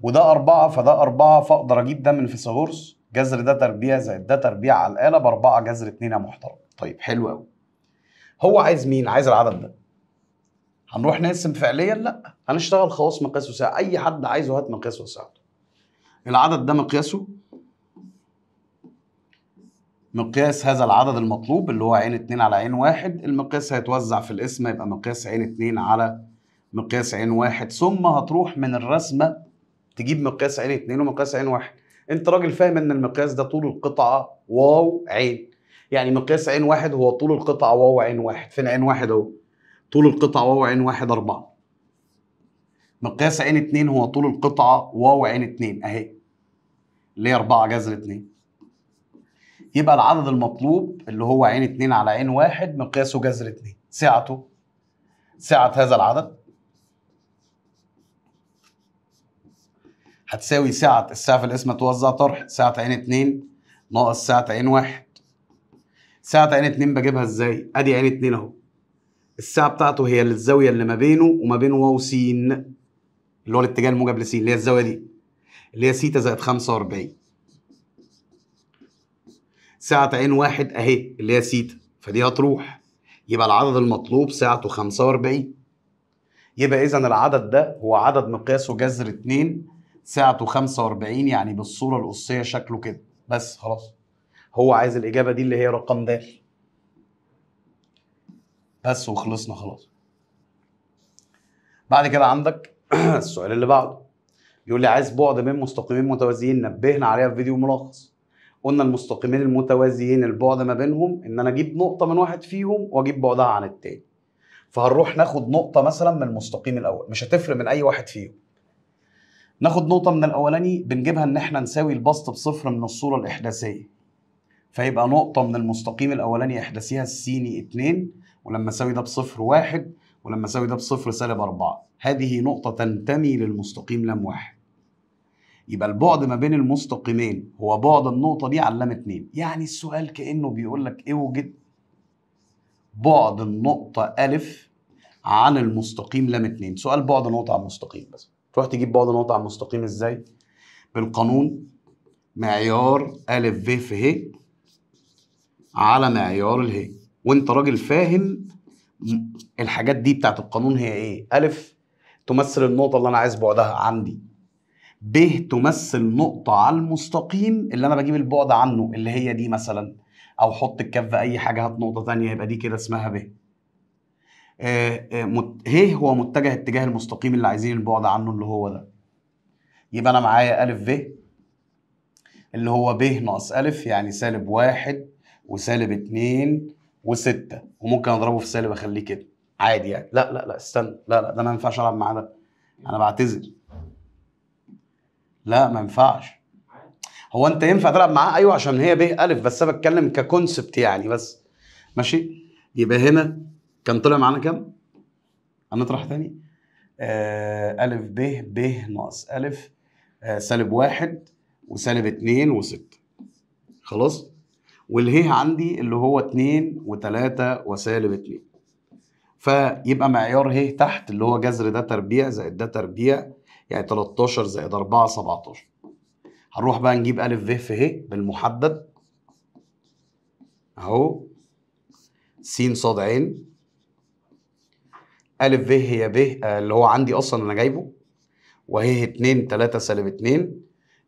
وده أربعة فده أربعة فأقدر أجيب ده من فيثاغورس جذر ده تربيع زائد ده تربيع على الآلة بأربعة جذر اتنين يا محترم طيب حلو أوي هو عايز مين؟ عايز العدد ده هنروح نقسم فعليا؟ لا هنشتغل خواص مقياس وساعة أي حد عايزه هات مقياس وساعته العدد ده مقياسه مقياس هذا العدد المطلوب اللي هو عين اتنين على عين واحد المقياس هيتوزع في القسمة يبقى مقياس عين اتنين على مقياس عين واحد ثم هتروح من الرسمة تجيب مقياس عين اتنين ومقياس عين واحد انت راجل فاهم ان المقياس ده طول القطعة واو عين يعني مقياس عين واحد هو طول القطعة واو عين واحد فين عين واحد اهو طول القطعة واو عين واحد أربعة مقياس عين اتنين هو طول القطعة واو عين اتنين اهي اللي هي أربعة جذر اتنين يبقى العدد المطلوب اللي هو عين اتنين على عين واحد مقياسه جذر اتنين سعته سعة هذا العدد هتساوي سعة الساعة في القسمة توزع طرح سعة عين اتنين ناقص سعة عين واحد سعة عين اتنين بجيبها ازاي؟ ادي عين اتنين اهو الساعة بتاعته هي الزاوية اللي ما بينه وما بين واو س اللي هو الاتجاه الموجب لس اللي هي الزاوية دي اللي هي س زائد 45 سعة عين واحد أهي اللي هي سيتا فدي هتروح يبقى العدد المطلوب سعته 45 يبقى إذا العدد ده هو عدد مقياسه جذر 2 سعته 45 يعني بالصورة القصية شكله كده بس خلاص هو عايز الإجابة دي اللي هي رقم د بس وخلصنا خلاص بعد كده عندك السؤال اللي بعده بيقول لي عايز بعد بين مستقيمين متوازيين نبهنا عليها في فيديو ملخص قلنا المستقيمين المتوازيين البعد ما بينهم ان انا اجيب نقطه من واحد فيهم واجيب بعدها عن التاني فهنروح ناخد نقطه مثلا من المستقيم الاول مش هتفرق من اي واحد فيهم ناخد نقطة من الأولاني بنجيبها إن إحنا نساوي البسط بصفر من الصورة الإحداثية فيبقى نقطة من المستقيم الأولاني إحداثيها السيني اتنين ولما أساوي ده بصفر واحد ولما أساوي ده بصفر سالب أربعة هذه نقطة تنتمي للمستقيم لام واحد يبقى البعد ما بين المستقيمين هو بعد النقطه دي علامة اتنين، يعني السؤال كانه بيقول لك اوجد إيه بعد النقطه الف عن المستقيم لام اتنين، سؤال بعد نقطه عن المستقيم بس تروح تجيب بعد نقطه عن المستقيم ازاي بالقانون معيار الف ب في ه على معيار اله وانت راجل فاهم الحاجات دي بتاعت القانون هي ايه الف تمثل النقطه اللي انا عايز بعدها عندي ب تمثل نقطة على المستقيم اللي أنا بجيب البعد عنه اللي هي دي مثلا أو حط الكف أي حاجة هات نقطة تانية يبقى دي كده اسمها ب آه، آه، ه هو متجه اتجاه المستقيم اللي عايزين البعد عنه اللي هو ده يبقى أنا معايا أ ب اللي هو ب ناقص أ يعني سالب واحد وسالب اتنين وستة وممكن أضربه في سالب أخليه كده عادي يعني لا لا لا استنى لا لا ده أنا ما ينفعش ألعب معاه ده أنا بعتذر لا ما ينفعش هو انت ينفع تلعب معاه ايوه عشان هي ب الف بس انا بتكلم ككونسبت يعني بس ماشي يبقى هنا كان طلع معانا كام؟ هنطرح تاني آه الف ب ب ناقص الف آه سالب واحد وسالب اتنين وستة خلاص؟ واله عندي اللي هو اتنين وتلاتة وسالب اتنين فيبقى معيار ه تحت اللي هو جذر ده تربيع زائد ده تربيع يعني 13 زائد 4 17 هنروح بقى نجيب ألف ب في ه بالمحدد أهو س صاد عين ألف ب هي ب آه، اللي هو عندي أصلا أنا جايبه وه 2 3 سالب 2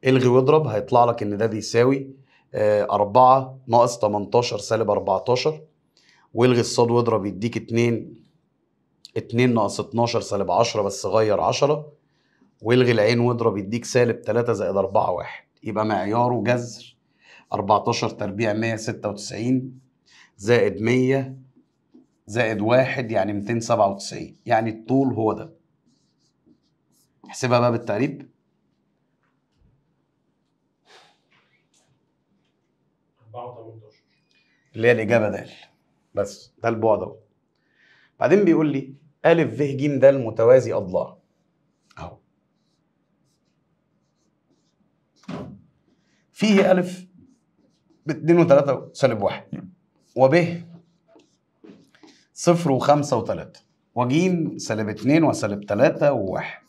الغي واضرب هيطلع لك إن ده بيساوي 4 آه، ناقص 18 سالب 14 والغي الصاد واضرب يديك 2 2 ناقص 12 سالب 10 بس غير 10 والغي العين واضرب يديك سالب 3 زائد 4 1 يبقى معياره جذر 14 تربيع 196 زائد 100 زائد 1 يعني 297 يعني الطول هو ده احسبها بقى بالتقريب اللي هي الاجابه د بس ده البعد اهو بعدين بيقول لي ا ف ج ده المتوازي اضلاع فيه ألف باتنين وتلاتة سالب واحد نعم. ب صفر وخمسة و ج سالب 2 وسالب و وواحد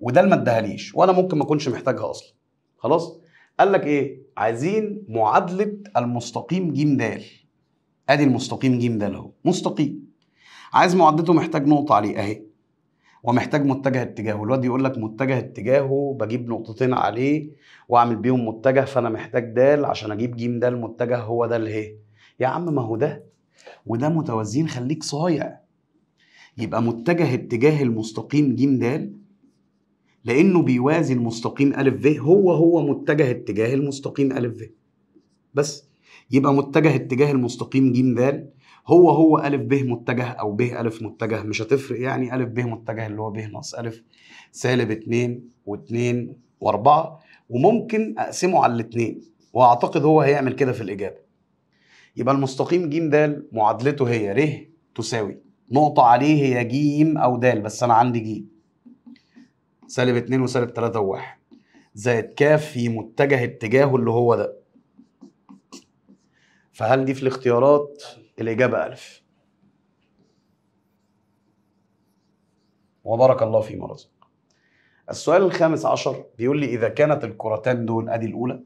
وده اللي ما اداهاليش وانا ممكن ما اكونش محتاجها اصلا خلاص قال لك ايه عايزين معادله المستقيم ج د ادي المستقيم ج د اهو مستقيم عايز معادلته محتاج نقطه عليه اهي ومحتاج متجه اتجاهه الواد يقول لك متجه اتجاهه بجيب نقطتين عليه واعمل بيهم متجه فانا محتاج دال عشان اجيب جيم دال متجه هو ده اله يا عم ما هو ده وده متوازيين خليك صايع يبقى متجه اتجاه المستقيم ج د لانه بيوازي المستقيم ا ف هو هو متجه اتجاه المستقيم ا ف بس يبقى متجه اتجاه المستقيم ج د هو هو الف ب متجه او ب الف متجه مش هتفرق يعني الف ب متجه اللي هو ب ناقص الف سالب 2 و2 و4 وممكن اقسمه على الاثنين واعتقد هو هيعمل كده في الاجابه يبقى المستقيم ج د معادلته هي ر تساوي نقطة عليه هي ج أو د بس أنا عندي ج سالب 2 وسالب 3 و1 زائد ك في متجه اتجاهه اللي هو ده فهل دي في الاختيارات الإجابة ألف وبارك الله فيما رزق السؤال الخامس عشر بيقول لي إذا كانت الكرتان دول أدي الأولى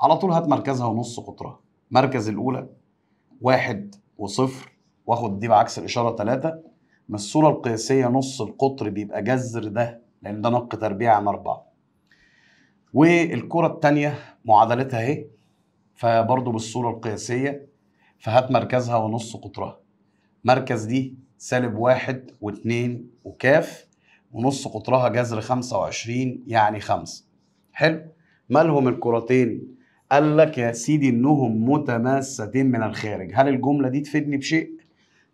على طول هات مركزها ونص قطرها مركز الأولى واحد وصفر واخد دي بعكس الإشارة تلاتة ما الصورة القياسية نص القطر بيبقى جذر ده لأن ده نق تربيع عن أربعة والكرة التانية معادلتها أهي فبرضه بالصورة القياسية فهات مركزها ونص قطرها مركز دي سالب واحد واتنين وكاف ونص قطرها جذر خمسة وعشرين يعني خمسة حلو مالهم الكرتين قال لك يا سيدي انهم متماستين من الخارج هل الجملة دي تفيدني بشيء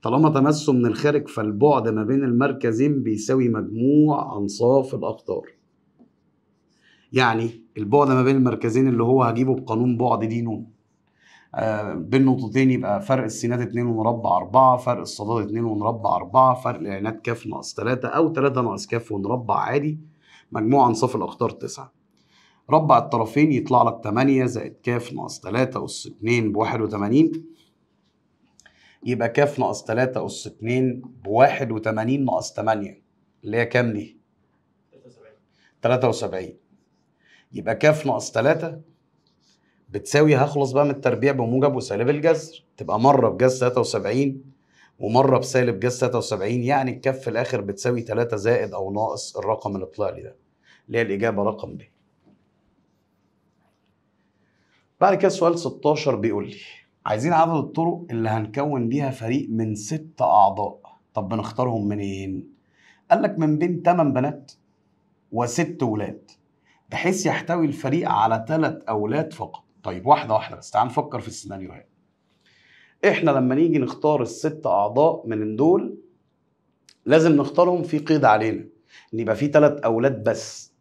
طالما تمسوا من الخارج فالبعد ما بين المركزين بيساوي مجموع أنصاف الأقطار يعني البعد ما بين المركزين اللي هو هجيبه بقانون بعد دي نون آه، بين نقطتين يبقى فرق السينات 2 ونربع 4 فرق الصادات 2 ونربع 4 فرق العينات كاف ناقص 3 او 3 ناقص كاف ونربع عادي مجموع انصاف الاقطار 9 ربع الطرفين يطلع لك 8 زائد كاف ناقص 3 أس 2 ب 81 يبقى كاف ناقص 3 أس 2 ب 81 ناقص 8 اللي هي كام دي؟ 73 73 يبقى كاف ناقص 3 بتساوي هخلص بقى من التربيع بموجب وسالب الجذر تبقى مره بجذر 73 ومره بسالب جذر 73 يعني الكاف في الاخر بتساوي 3 زائد او ناقص الرقم اللي طلع لي ده اللي هي الاجابه رقم ب بعد كده سؤال 16 بيقول لي عايزين عدد الطرق اللي هنكون بيها فريق من ست اعضاء طب بنختارهم منين قال لك من بين 8 بنات وست ولاد بحيث يحتوي الفريق على ثلاث اولاد فقط طيب واحده واحده بس تعال نفكر في السيناريوهات احنا لما نيجي نختار الست اعضاء من دول لازم نختارهم في قيد علينا ان يبقى في ثلاث اولاد بس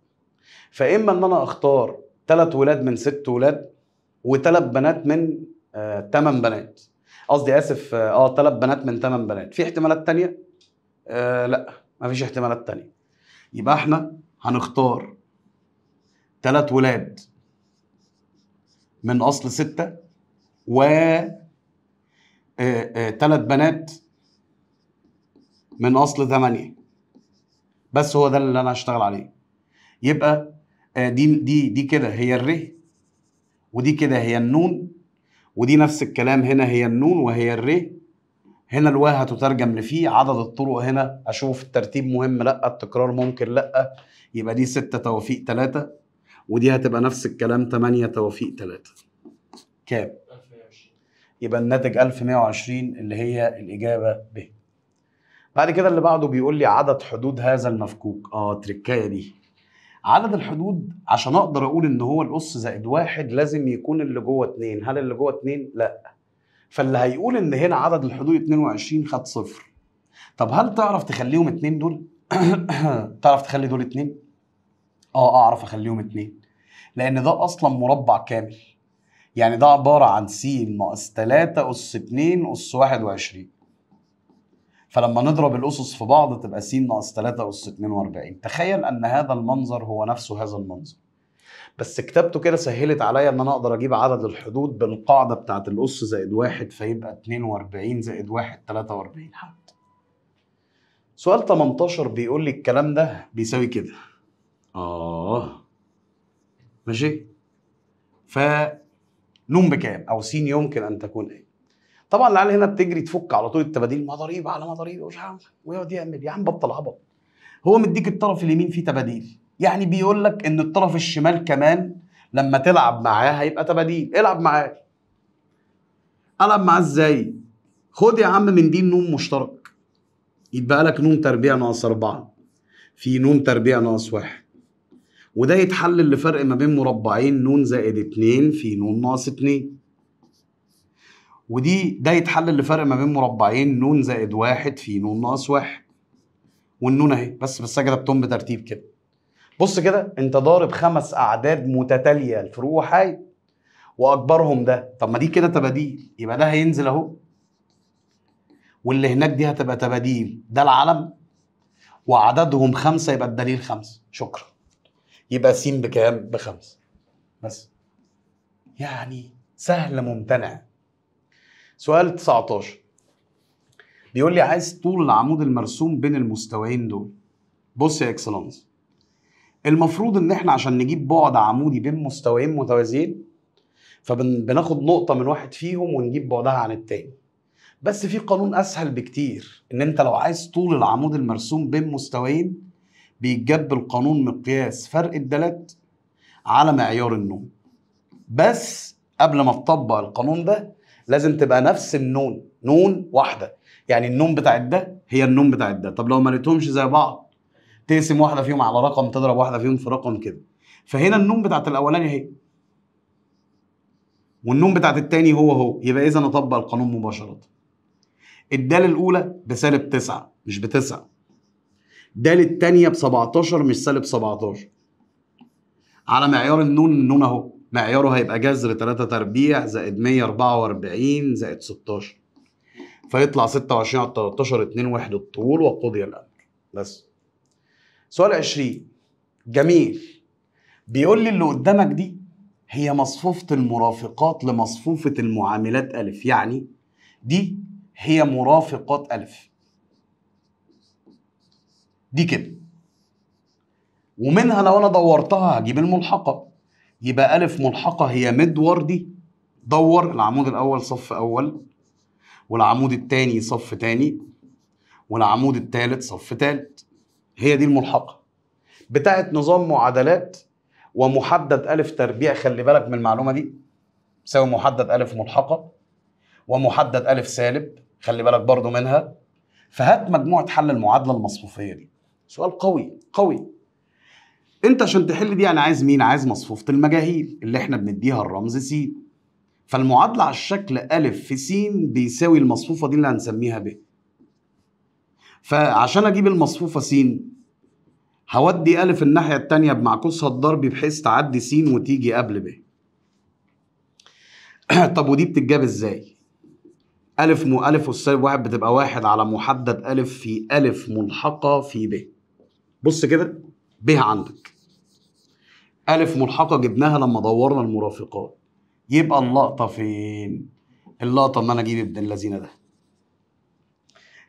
فاما ان انا اختار ثلاث ولاد من ست ولاد وثلاث بنات من ثمان آه بنات قصدي اسف اه ثلاث آه، بنات من ثمان بنات في احتمالات تانية آه لا مفيش احتمالات تانية يبقى احنا هنختار ثلاث ولاد من اصل سته و ثلاث آه، آه، بنات من اصل ثمانيه بس هو ده اللي انا هشتغل عليه يبقى آه، دي دي دي كده هي الر ودي كده هي النون ودي نفس الكلام هنا هي النون وهي الر هنا الواو هتترجم لفيه عدد الطرق هنا اشوف الترتيب مهم لا التكرار ممكن لا يبقى دي ستة توافيق ثلاثة ودي هتبقى نفس الكلام 8 توافيق 3 كام؟ يبقى الناتج 1120 اللي هي الإجابة ب بعد كده اللي بعده بيقول لي عدد حدود هذا المفكوك اه تركايه دي عدد الحدود عشان اقدر اقول ان هو الاس زائد واحد لازم يكون اللي جوه اتنين هل اللي جوه اتنين؟ لا فاللي هيقول ان هنا عدد الحدود 22 خد صفر طب هل تعرف تخليهم اتنين دول؟ تعرف تخلي دول اتنين؟ اه اعرف اخليهم اتنين لان ده اصلا مربع كامل يعني ده عباره عن س ناقص 3 اس 2 اس 21 فلما نضرب الاسس في بعض تبقى س ناقص 3 اس 42 تخيل ان هذا المنظر هو نفسه هذا المنظر بس كتابته كده سهلت عليا ان انا اقدر اجيب عدد الحدود بالقاعده بتاعه الاس زائد واحد فيبقى 42 زائد واحد 43 حد. سؤال 18 بيقول لي الكلام ده بيساوي كده. اه ماشي ف نوم بكام او سين يمكن ان تكون ايه طبعا العيال هنا بتجري تفك على طول التباديل ما ضريبه على ما ضريبه مش عارف ويقعد يعمل يا عم بطل عبط هو مديك الطرف اليمين فيه تباديل يعني بيقول لك ان الطرف الشمال كمان لما تلعب معاه هيبقى تباديل العب معاه العب معاه ازاي خد يا عم من دي نوم مشترك يتبقى لك نوم تربيع ناقص أربعة في نوم تربيع ناقص واحد وده يتحلل لفرق ما بين مربعين ن زائد 2 في ن ناقص 2 ودي ده يتحلل لفرق ما بين مربعين ن زائد 1 في ن ناقص 1 والنون اهي بس بس بتقوم بترتيب كده بص كده انت ضارب خمس اعداد متتاليه الفروع وحي واكبرهم ده طب ما دي كده تباديل يبقى ده هينزل اهو واللي هناك دي هتبقى تباديل ده العلم وعددهم خمسه يبقى الدليل خمسه شكرا يبقى س بكام؟ بخمسة بس يعني سهل ممتنع سؤال 19 بيقول لي عايز طول العمود المرسوم بين المستويين دول بص يا اكسلانس المفروض ان احنا عشان نجيب بعد عمودي بين مستويين متوازيين فبناخد نقطة من واحد فيهم ونجيب بعدها عن التاني بس في قانون اسهل بكتير ان انت لو عايز طول العمود المرسوم بين مستويين بيتجاب القانون مقياس فرق الدالات على معيار النون بس قبل ما تطبق القانون ده لازم تبقى نفس النون نون واحده يعني النون بتاعت ده هي النون بتاعت ده طب لو ما لقيتهمش زي بعض تقسم واحده فيهم على رقم تضرب واحده فيهم في رقم كده فهنا النون بتاعت الاولاني هي والنون بتاعت التاني هو هو يبقى اذا اطبق القانون مباشره الدال الاولى بسالب تسعه مش بتسعة د الثانيه ب 17 مش سالب 17 على معيار النون النون اهو معياره هيبقى جذر 3 تربيع زائد 144 زائد 16 فيطلع 26 على 13 2 وحدة الطول وقضي الأمر بس سؤال 20 جميل بيقول لي اللي قدامك دي هي مصفوفة المرافقات لمصفوفة المعاملات ألف يعني دي هي مرافقات ألف دي كده ومنها لو انا دورتها هجيب الملحقه يبقى الف ملحقه هي ميد وردي دور العمود الاول صف اول والعمود الثاني صف ثاني والعمود الثالث صف ثالث هي دي الملحقه بتاعت نظام معادلات ومحدد ألف تربيع خلي بالك من المعلومة دي تساوي محدد ألف ملحقة ومحدد ألف سالب خلي بالك برضو منها فهات مجموعة حل المعادلة المصفوفية دي سؤال قوي قوي انت عشان تحل دي انا عايز مين عايز مصفوفه المجاهيل اللي احنا بنديها الرمز س فالمعادله على الشكل ا في س بيساوي المصفوفه دي اللي هنسميها ب فعشان اجيب المصفوفه س هودي ألف الناحية التانية بمعكوسها الضربي بحيث تعدي س وتيجي قبل ب. طب ودي بتتجاب ازاي؟ ألف مو ألف والسالب واحد بتبقى واحد على محدد ألف في ألف ملحقة في ب. بص كده بها عندك ألف ملحقة جبناها لما دورنا المرافقات يبقى اللقطة فين؟ اللقطة إن أنا أجيب ابن اللذينة ده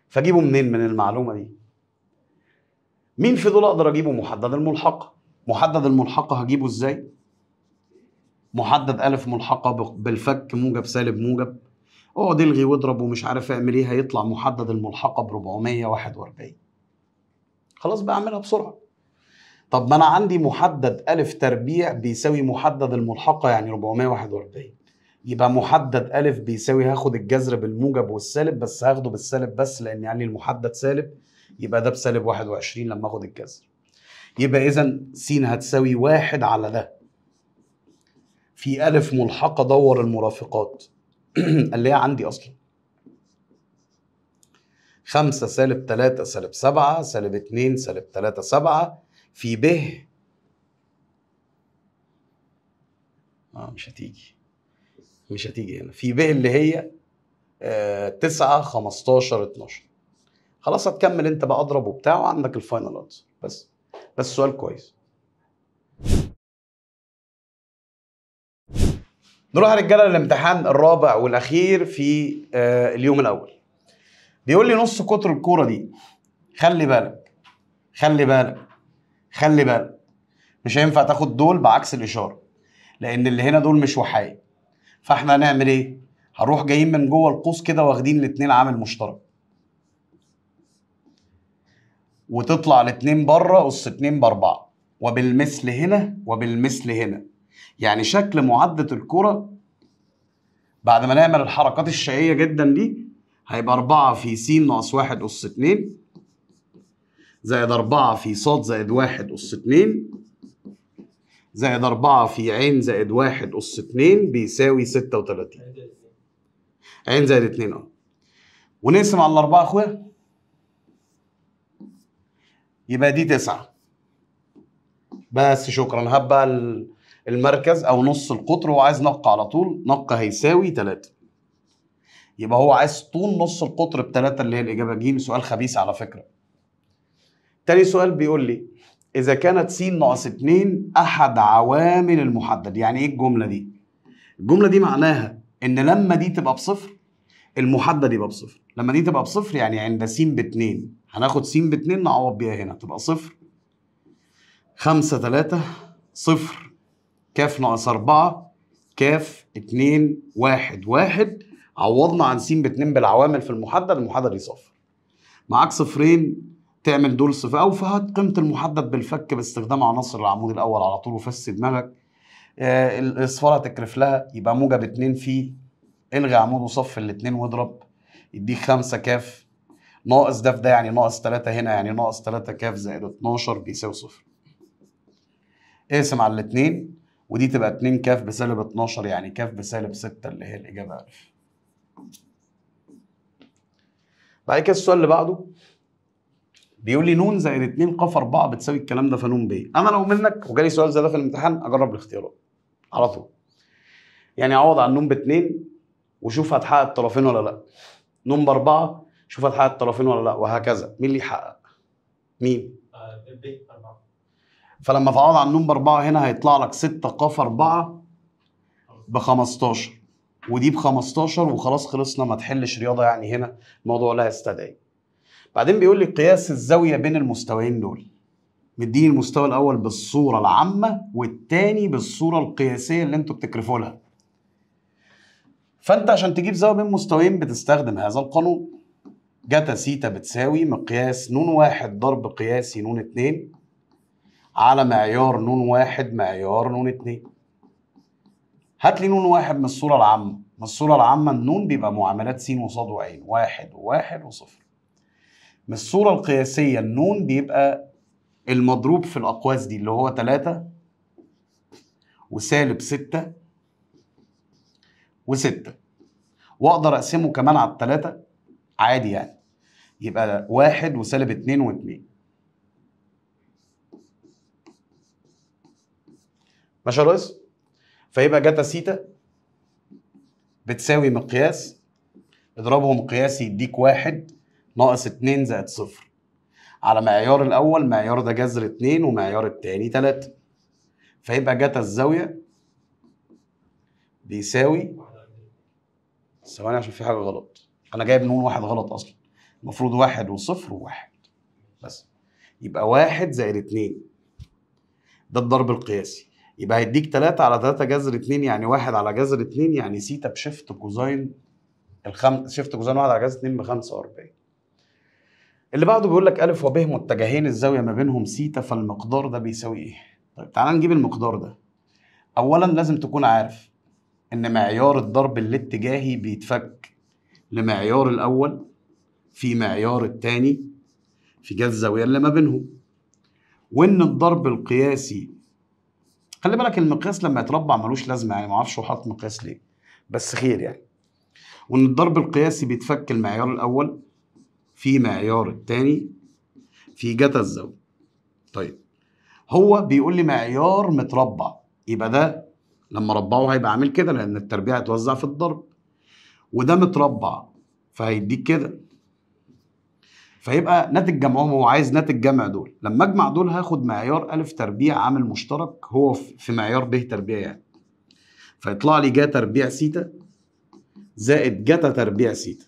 فأجيبه منين من المعلومة دي؟ مين في دول أقدر أجيبه؟ محدد الملحقة محدد الملحقة هجيبه إزاي؟ محدد ألف ملحقة بالفك موجب سالب موجب اقعد الغي واضرب ومش عارف اعمل ايه هيطلع محدد الملحقه ب 441 خلاص بعملها بسرعه طب ما انا عندي محدد الف تربيع بيساوي محدد الملحقه يعني 441 يبقى محدد الف بيساوي هاخد الجذر بالموجب والسالب بس هاخده بالسالب بس لان يعني المحدد سالب يبقى ده بسالب 21 لما اخد الجذر يبقى اذا س هتساوي واحد على ده في الف ملحقه دور المرافقات اللي هي عندي اصلا 5 سالب 3 سالب 7 سالب 2 سالب 3 7 في ب اه مش هتيجي مش هتيجي هنا في ب اللي هي 9 15 12 خلاص هتكمل انت بقى اضرب وبتاع وعندك الفاينل انسر بس بس سؤال كويس نروح يا رجاله للامتحان الرابع والاخير في آه، اليوم الاول بيقول لي نص قطر الكوره دي خلي بالك خلي بالك خلي بالك مش هينفع تاخد دول بعكس الاشاره لان اللي هنا دول مش وحايد فاحنا هنعمل ايه هروح جايين من جوه القوس كده واخدين الاتنين عامل مشترك وتطلع الاتنين بره قص اتنين باربعه وبالمثل هنا وبالمثل هنا يعني شكل معادله الكره بعد ما نعمل الحركات الشقيه جدا دي هيبقى 4 في س ناقص 1 أس 2 زائد 4 في ص زائد 1 أس 2 زائد 4 في ع زائد 1 أس 2 بيساوي 36 ع زائد 2 اه ونقسم على الأربعة يا أخويا يبقى دي 9 بس شكرا هبقى المركز أو نص القطر وعايز نقة على طول نقة هيساوي 3 يبقى هو عايز طول نص القطر بثلاثة اللي هي الإجابة جيم سؤال خبيث على فكرة تاني سؤال بيقول لي إذا كانت س ناقص 2 أحد عوامل المحدد يعني إيه الجملة دي؟ الجملة دي معناها إن لما دي تبقى بصفر المحدد يبقى بصفر لما دي تبقى بصفر يعني عند س باتنين هناخد س باتنين نعوض بيها هنا تبقى صفر خمسة تلاتة صفر كاف ناقص أربعة كاف اتنين واحد واحد عوضنا عن س ب2 بالعوامل في المحدد المحدد يصفر معاك صفرين تعمل دول صفر او فهات قيمه المحدد بالفك باستخدام عناصر العمود الاول على طول وفس دماغك آه، الاصفار هتكرف لها يبقى موجب 2 في الغي عمود وصف الاثنين واضرب يديك 5 كاف ناقص ده في ده يعني ناقص 3 هنا يعني ناقص 3 كاف زائد 12 بيساوي صفر اقسم على الاثنين ودي تبقى 2 كاف بسالب 12 يعني كاف بسالب 6 اللي هي الاجابه الف بعد كده السؤال اللي بعده بيقول لي نون زائد 2 ق 4 بتساوي الكلام ده فنون ب انا لو منك وجالي سؤال زي ده في الامتحان اجرب الاختيارات على طول يعني اعوض عن نون باتنين وشوف هتحقق الطرفين ولا لا نون باربعه شوف هتحقق الطرفين ولا لا وهكذا مين اللي يحقق مين فلما تعوض عن نون باربعه هنا هيطلع لك 6 ق 4 ب 15 ودي ب 15 وخلاص خلصنا ما تحلش رياضه يعني هنا الموضوع لا يستدعي بعدين بيقول لي قياس الزاويه بين المستويين دول مديني المستوى الاول بالصوره العامه والتاني بالصوره القياسيه اللي انتوا بتكرفوا لها فانت عشان تجيب زاويه بين مستويين بتستخدم هذا القانون جتا سيتا بتساوي مقياس نون واحد ضرب قياسي نون اتنين على معيار نون واحد معيار نون اتنين هات لي نون واحد من الصورة العامة من الصورة العامة النون بيبقى معاملات س وص وع واحد وواحد وصفر من الصورة القياسية النون بيبقى المضروب في الأقواس دي اللي هو تلاتة وسالب ستة وستة وأقدر أقسمه كمان على التلاتة عادي يعني يبقى واحد وسالب اتنين واتنين ماشي يا فيبقى جتا سيتا بتساوي مقياس اضربه مقياس يديك واحد ناقص اتنين زائد صفر على معيار الأول معيار ده جذر اتنين ومعيار التاني تلاتة فيبقى جتا الزاوية بيساوي ثواني عشان في حاجة غلط أنا جايب نون واحد غلط أصلا المفروض واحد وصفر وواحد بس يبقى واحد زائد اتنين ده الضرب القياسي يبقى هيديك 3 على 3 جذر 2 يعني 1 على جذر 2 يعني سيتا بشيفت كوزاين الخم... شيفت كوزاين 1 على جذر 2 ب 45 اللي بعده بيقول لك أ وب متجهين الزاوية ما بينهم سيتا فالمقدار ده بيساوي إيه؟ طيب تعالى نجيب المقدار ده أولا لازم تكون عارف إن معيار الضرب الاتجاهي بيتفك لمعيار الأول في معيار الثاني في جذر الزاوية اللي ما بينهم وإن الضرب القياسي خلي بالك المقياس لما يتربع ملوش لازمه يعني ما اعرفش هو حاطط مقياس ليه بس خير يعني وان الضرب القياسي بيتفك المعيار الاول في معيار الثاني في جتا الزاويه طيب هو بيقول لي معيار متربع يبقى ده لما ربعه هيبقى عامل كده لان التربيع هيتوزع في الضرب وده متربع فهيديك كده فيبقى ناتج جمعهم هو عايز ناتج جمع دول لما اجمع دول هاخد معيار ألف تربيع عامل مشترك هو في معيار ب تربيع يعني فيطلع لي جا تربيع سيتا زائد جتا تربيع سيتا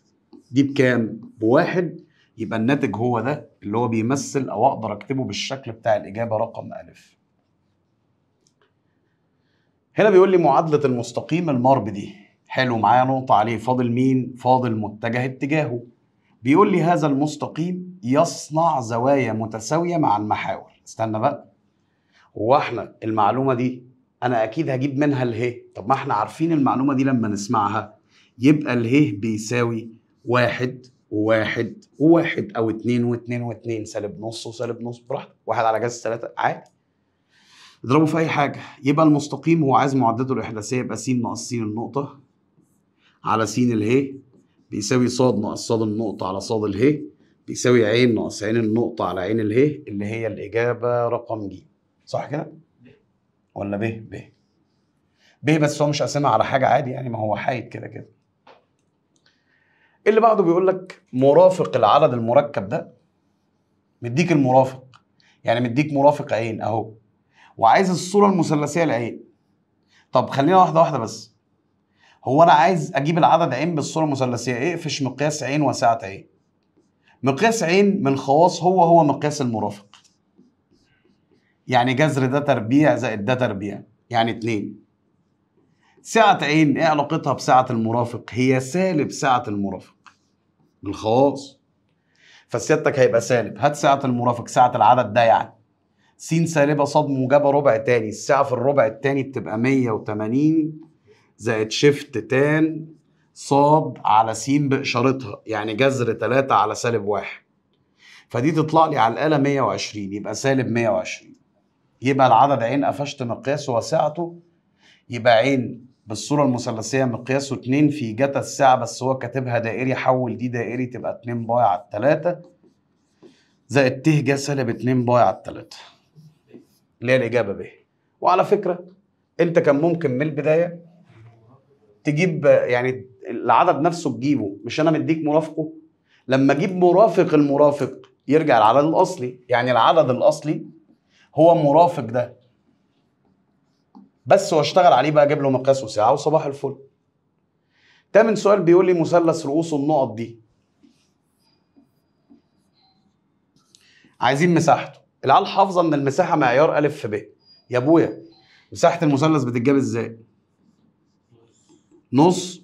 دي بكام؟ بواحد يبقى الناتج هو ده اللي هو بيمثل او اقدر اكتبه بالشكل بتاع الاجابه رقم الف. هنا بيقول لي معادله المستقيم المرب دي حلو معايا نقطه عليه فاضل مين؟ فاضل متجه اتجاهه بيقول لي هذا المستقيم يصنع زوايا متساوية مع المحاور استنى بقى هو احنا المعلومة دي انا اكيد هجيب منها اله طب ما احنا عارفين المعلومة دي لما نسمعها يبقى اله بيساوي واحد وواحد وواحد او اتنين واتنين واتنين سالب نص وسالب نص براحتك واحد على جاز تلاتة عادي اضربه في اي حاجة يبقى المستقيم هو عايز معدته الاحداثية يبقى س ناقص س النقطة على س اله بيساوي صاد ناقص صاد النقطة على صاد اله بيساوي عين ناقص عين النقطة على عين اله اللي هي الإجابة رقم ج صح كده؟ ولا ب ب ب بس هو مش قاسمها على حاجة عادي يعني ما هو حايد كده كده اللي بعده بيقول لك مرافق العدد المركب ده مديك المرافق يعني مديك مرافق عين اهو وعايز الصورة المثلثية لعين طب خلينا واحدة واحدة بس هو انا عايز اجيب العدد عين بالصوره المثلثيه اقفش إيه؟ مقياس عين وسعه عين مقياس عين من خواص هو هو مقياس المرافق يعني جذر ده تربيع زائد ده تربيع يعني اتنين سعة عين ايه علاقتها بسعة المرافق؟ هي سالب سعة المرافق من خواص فسيادتك هيبقى سالب هات سعة المرافق سعة العدد ده يعني س سالبة صاد موجبة ربع تاني السعة في الربع التاني بتبقى 180 زائد شيفت تان ص على س بإشارتها يعني جذر 3 على سالب 1 فدي تطلع لي على الآلة 120 يبقى سالب 120 يبقى العدد عين قفشت مقياسه وسعته يبقى عين بالصورة المثلثية مقياسه 2 في جتا الساعة بس هو كاتبها دائري حول دي دائري تبقى 2 باي على 3 زائد ت جا سالب 2 باي على 3 اللي هي الإجابة ب وعلى فكرة أنت كان ممكن من البداية تجيب يعني العدد نفسه تجيبه مش انا مديك مرافقه لما اجيب مرافق المرافق يرجع العدد الاصلي يعني العدد الاصلي هو مرافق ده بس واشتغل عليه بقى اجيب له مقاس وساعه وصباح الفل تامن سؤال بيقول لي مثلث رؤوس النقط دي عايزين مساحته العيال حافظه ان المساحه معيار ا في ب يا ابويا مساحه المثلث بتتجاب ازاي نص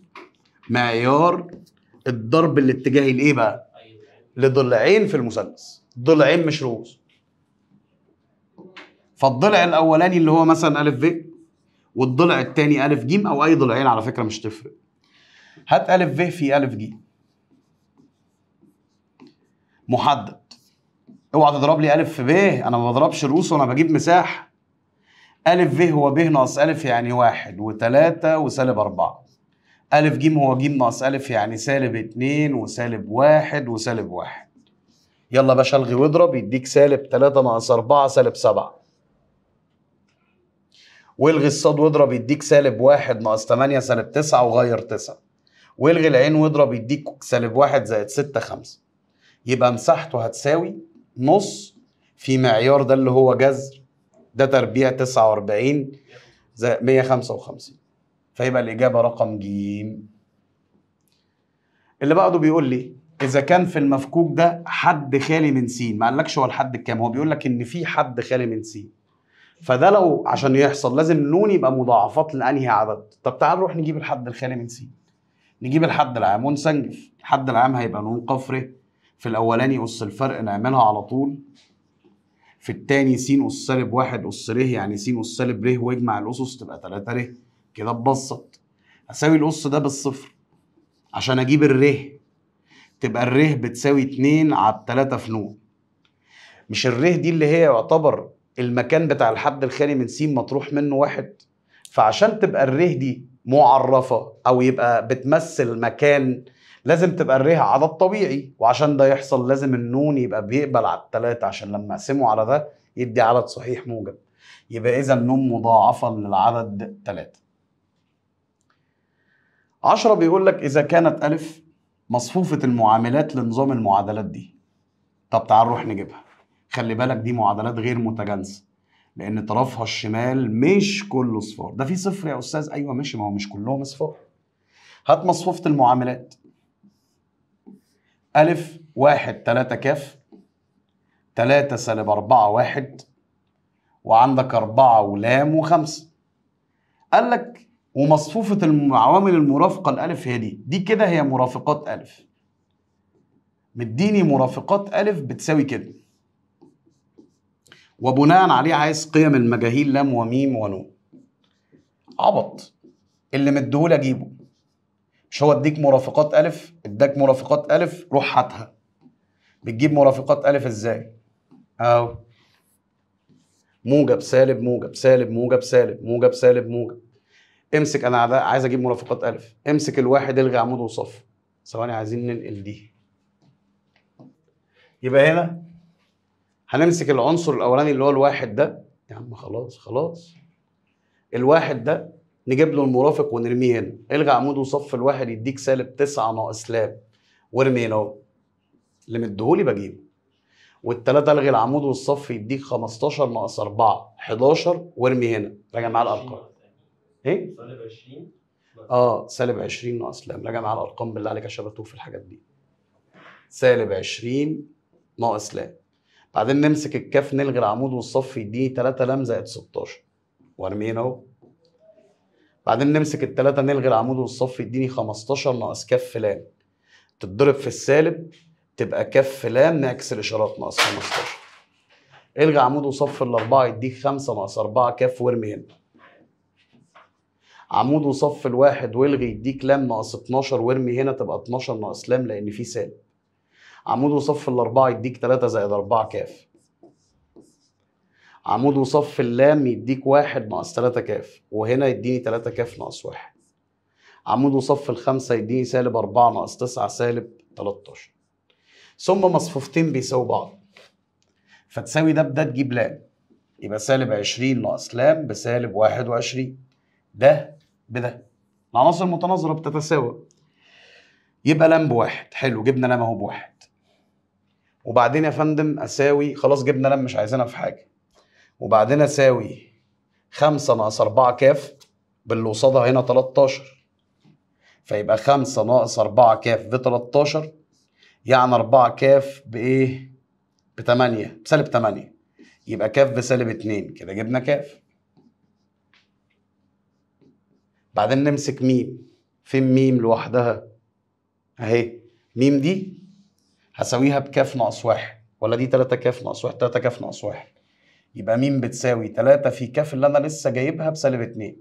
معيار الضرب الاتجاهي لايه بقى؟ لضلعين في المثلث ضلعين مش رؤوس فالضلع الاولاني اللي هو مثلا الف ب والضلع الثاني الف ج او اي ضلعين على فكره مش تفرق هات الف ب في الف ج محدد اوعى تضرب لي الف في ب انا ما بضربش رؤوس وانا بجيب مساحه الف ب هو ب ناقص الف يعني واحد وثلاثة وسالب أربعة أ ج هو ج ناقص أ يعني سالب اتنين وسالب واحد وسالب واحد يلا يا باشا الغي واضرب يديك سالب تلاتة ناقص أربعة سالب سبعة والغي الصاد واضرب يديك سالب واحد ناقص تمانية سالب تسعة وغير تسعة والغي العين واضرب يديك سالب واحد زائد ستة خمسة يبقى مساحته هتساوي نص في معيار ده اللي هو جذر ده تربيع تسعة وأربعين زائد مية خمسة وخمسين فيبقى الإجابة رقم جيم اللي بعده بيقول لي إذا كان في المفكوك ده حد خالي من سين ما قالكش هو الحد الكام هو بيقول لك إن في حد خالي من سين فده لو عشان يحصل لازم نون يبقى مضاعفات لأنهي عدد طب تعال نروح نجيب الحد الخالي من سين نجيب الحد العام ونسنجف الحد العام هيبقى نون قفره في الاولاني قص الفرق نعملها على طول في التاني س قص سالب واحد قص ر يعني س قص سالب ر واجمع الاسس تبقى 3 ر كده اتبسط اساوي القص ده بالصفر عشان اجيب الره تبقى الره بتساوي 2 على 3 في نون مش الره دي اللي هي يعتبر المكان بتاع الحد الخالي من س مطروح منه واحد فعشان تبقى الره دي معرفه او يبقى بتمثل مكان لازم تبقى الره عدد طبيعي وعشان ده يحصل لازم النون يبقى بيقبل على التلاتة عشان لما اقسمه على ده يدي عدد صحيح موجب يبقى اذا نون مضاعفه للعدد تلاتة عشرة بيقول لك إذا كانت ألف مصفوفة المعاملات لنظام المعادلات دي طب تعال نروح نجيبها خلي بالك دي معادلات غير متجانسة لأن طرفها الشمال مش كله صفار ده في صفر يا أستاذ أيوة ماشي ما هو مش كلهم صفار هات مصفوفة المعاملات ألف واحد تلاتة كاف تلاتة سالب أربعة واحد وعندك أربعة ولام وخمسة قال لك ومصفوفة العوامل المرافقة لألف هي دي دي كده هي مرافقات ألف مديني مرافقات ألف بتساوي كده وبناء عليه عايز قيم المجاهيل لام وميم ونون عبط اللي مديهولي اجيبه مش هو اديك مرافقات الف اداك مرافقات الف روح هاتها بتجيب مرافقات الف ازاي اهو موجب سالب موجب سالب موجب سالب موجب سالب موجب امسك انا عايز اجيب مرافقات الف امسك الواحد الغي عمود وصف ثواني عايزين ننقل دي يبقى هنا هنمسك العنصر الاولاني اللي هو الواحد ده يا عم خلاص خلاص الواحد ده نجيب له المرافق ونرميه هنا الغي عمود وصف الواحد يديك سالب 9 ناقص لاب وارمي هنا اهو اللي مديهولي بجيبه والتلاتة الغي العمود والصف يديك 15 ناقص 4 11 وارمي هنا راجع معايا الارقام ايه؟ سالب 20 اه سالب 20 ناقص لام لا يا جماعه الارقام بالله عليك عشان بتوه في الحاجات دي سالب 20 ناقص لام بعدين نمسك الكاف نلغي العمود والصف يديني 3 لام زائد 16 وارميه هنا اهو بعدين نمسك الثلاثة نلغي العمود والصف يديني 15 ناقص كف لام تتضرب في السالب تبقى كف لام نعكس الإشارات ناقص 15 الغي عمود وصف الأربعة يديك 5 ناقص 4 كف وارمي هنا عمود وصف الواحد والغي يديك لام ناقص 12 وارمي هنا تبقى 12 ناقص لام لان في سالب عمود وصف الاربعه يديك 3 زائد 4 كاف عمود وصف اللام يديك 1 ناقص 3 كاف وهنا يديني 3 كاف ناقص 1 عمود وصف الخمسة يديني سالب 4 ناقص 9 سالب 13 ثم مصفوفتين بيساوي بعض فتساوي ده بده تجيب لام يبقى سالب 20 ناقص لام بسالب 21 ده بده العناصر المتناظره بتتساوى يبقى لام بواحد حلو جبنا لم اهو بواحد وبعدين يا فندم اساوي خلاص جبنا لم مش عايزينها في حاجه وبعدين اساوي 5 ناقص 4 كاف باللي قصادها هنا 13 فيبقى 5 ناقص 4 كاف ب 13 يعني 4 كاف بايه؟ ب 8 إيه؟ بسالب 8 يبقى كاف بسالب 2 كده جبنا كاف بعدين نمسك ميم فين ميم لوحدها اهي ميم دي هساويها بكاف ناقص واحد ولا دي 3 كاف ناقص واحد 3 كاف ناقص واحد يبقى ميم بتساوي 3 في كاف اللي انا لسه جايبها بسالب 2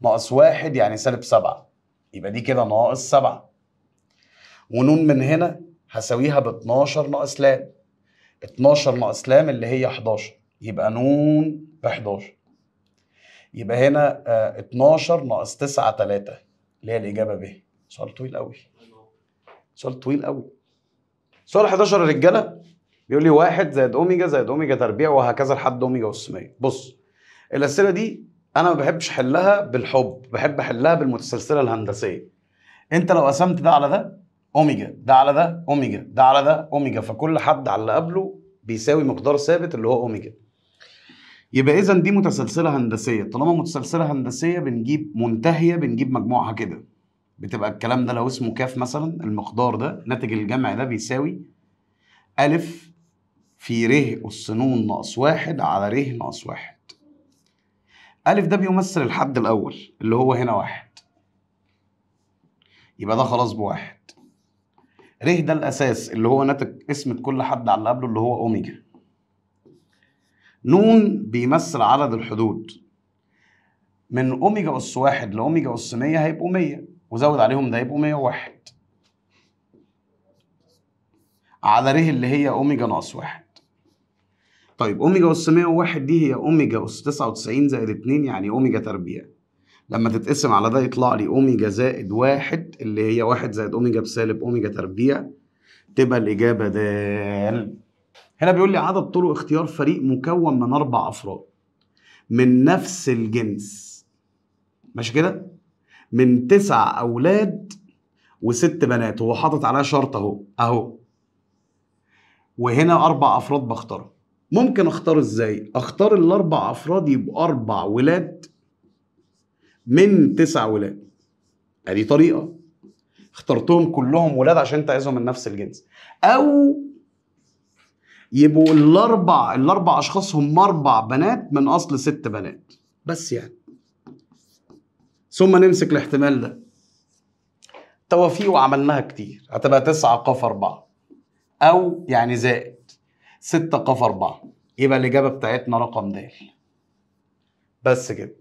ناقص واحد يعني سالب 7 يبقى دي كده ناقص 7 ونون من هنا هساويها ب 12 ناقص لام 12 ناقص لام اللي هي 11 يبقى نون ب 11 يبقى هنا 12 آه، ناقص 9 3 اللي هي الاجابه ب سؤال طويل قوي سؤال طويل قوي سؤال 11 رجاله بيقول لي 1 زائد اوميجا زائد اوميجا تربيع وهكذا لحد اوميجا اس 100 بص الاسئله دي انا ما بحبش احلها بالحب بحب احلها بالمتسلسله الهندسيه انت لو قسمت ده على ده اوميجا ده على ده اوميجا ده على ده اوميجا فكل حد على اللي قبله بيساوي مقدار ثابت اللي هو اوميجا يبقى اذا دي متسلسله هندسيه طالما متسلسله هندسيه بنجيب منتهيه بنجيب مجموعها كده بتبقى الكلام ده لو اسمه كاف مثلا المقدار ده ناتج الجمع ده بيساوي ألف في ر أس ن ناقص واحد على ر ناقص واحد ألف ده بيمثل الحد الأول اللي هو هنا واحد يبقى ده خلاص بواحد ر ده الأساس اللي هو ناتج اسم كل حد على اللي قبله اللي هو أوميجا نون بيمثل عدد الحدود من اوميجا اس واحد لاوميجا اس 100 هيبقوا 100 وزود عليهم ده هيبقوا 101 على ر اللي هي اوميجا ناقص 1 طيب اوميجا اس 101 دي هي اوميجا اس 99 زائد 2 يعني اوميجا تربيع لما تتقسم على ده يطلع لي اوميجا زائد 1 اللي هي 1 زائد اوميجا بسالب اوميجا تربيع تبقى الاجابه دال هنا بيقول لي عدد طرق اختيار فريق مكون من أربع أفراد من نفس الجنس ماشي كده من تسع أولاد وست بنات هو حاطط عليها شرط أهو أهو وهنا أربع أفراد بختارهم ممكن أختار إزاي؟ أختار الأربع أفراد يبقوا أربع ولاد من تسع ولاد ادي طريقه اخترتهم كلهم ولاد عشان انت عايزهم من نفس الجنس او يبقوا الاربع الاربع اشخاص هم اربع بنات من اصل ست بنات بس يعني ثم نمسك الاحتمال ده توافيق وعملناها كتير هتبقى تسعة قاف أربعة أو يعني زائد ستة قاف أربعة يبقى الإجابة بتاعتنا رقم د بس كده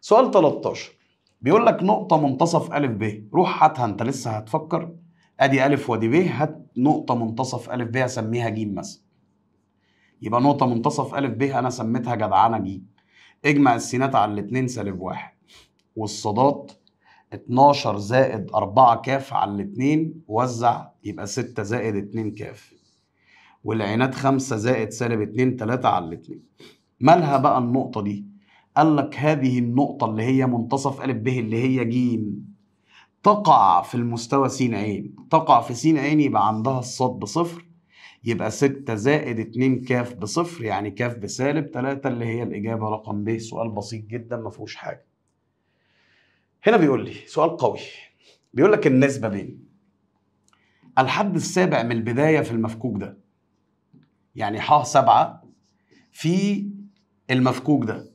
سؤال 13 بيقول لك نقطة منتصف أ ب روح هاتها أنت لسه هتفكر ادي الف وادي ب هات نقطه منتصف الف ب اسميها ج مثلا يبقى نقطه منتصف الف ب انا سميتها جدعانه ج اجمع السينات على الاتنين سالب واحد والصادات 12 زائد 4 كاف على الاتنين وزع يبقى 6 زائد 2 كاف والعينات 5 زائد سالب 2 3 على الاتنين مالها بقى النقطة دي؟ قال لك هذه النقطة اللي هي منتصف أ ب اللي هي ج تقع في المستوى س ع تقع في س ع يبقى عندها الصاد بصفر يبقى 6 زائد 2 كاف بصفر يعني كاف بسالب 3 اللي هي الإجابة رقم ب سؤال بسيط جدا ما فيهوش حاجة هنا بيقول لي سؤال قوي بيقول لك النسبة بين الحد السابع من البداية في المفكوك ده يعني ح 7 في المفكوك ده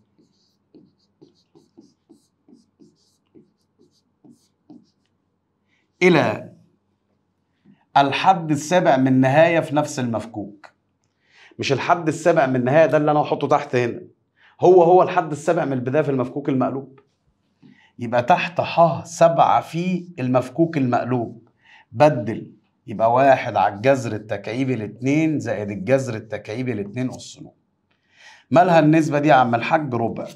إلى الحد السابع من نهاية في نفس المفكوك مش الحد السابع من نهاية ده اللي أنا هحطه تحت هنا هو هو الحد السابع من البداية في المفكوك المقلوب يبقى تحت ح سبعة في المفكوك المقلوب بدل يبقى واحد على الجذر التكعيبي لاتنين زائد الجذر التكعيبي لاتنين أس نون مالها النسبة دي يا عم الحاج ربع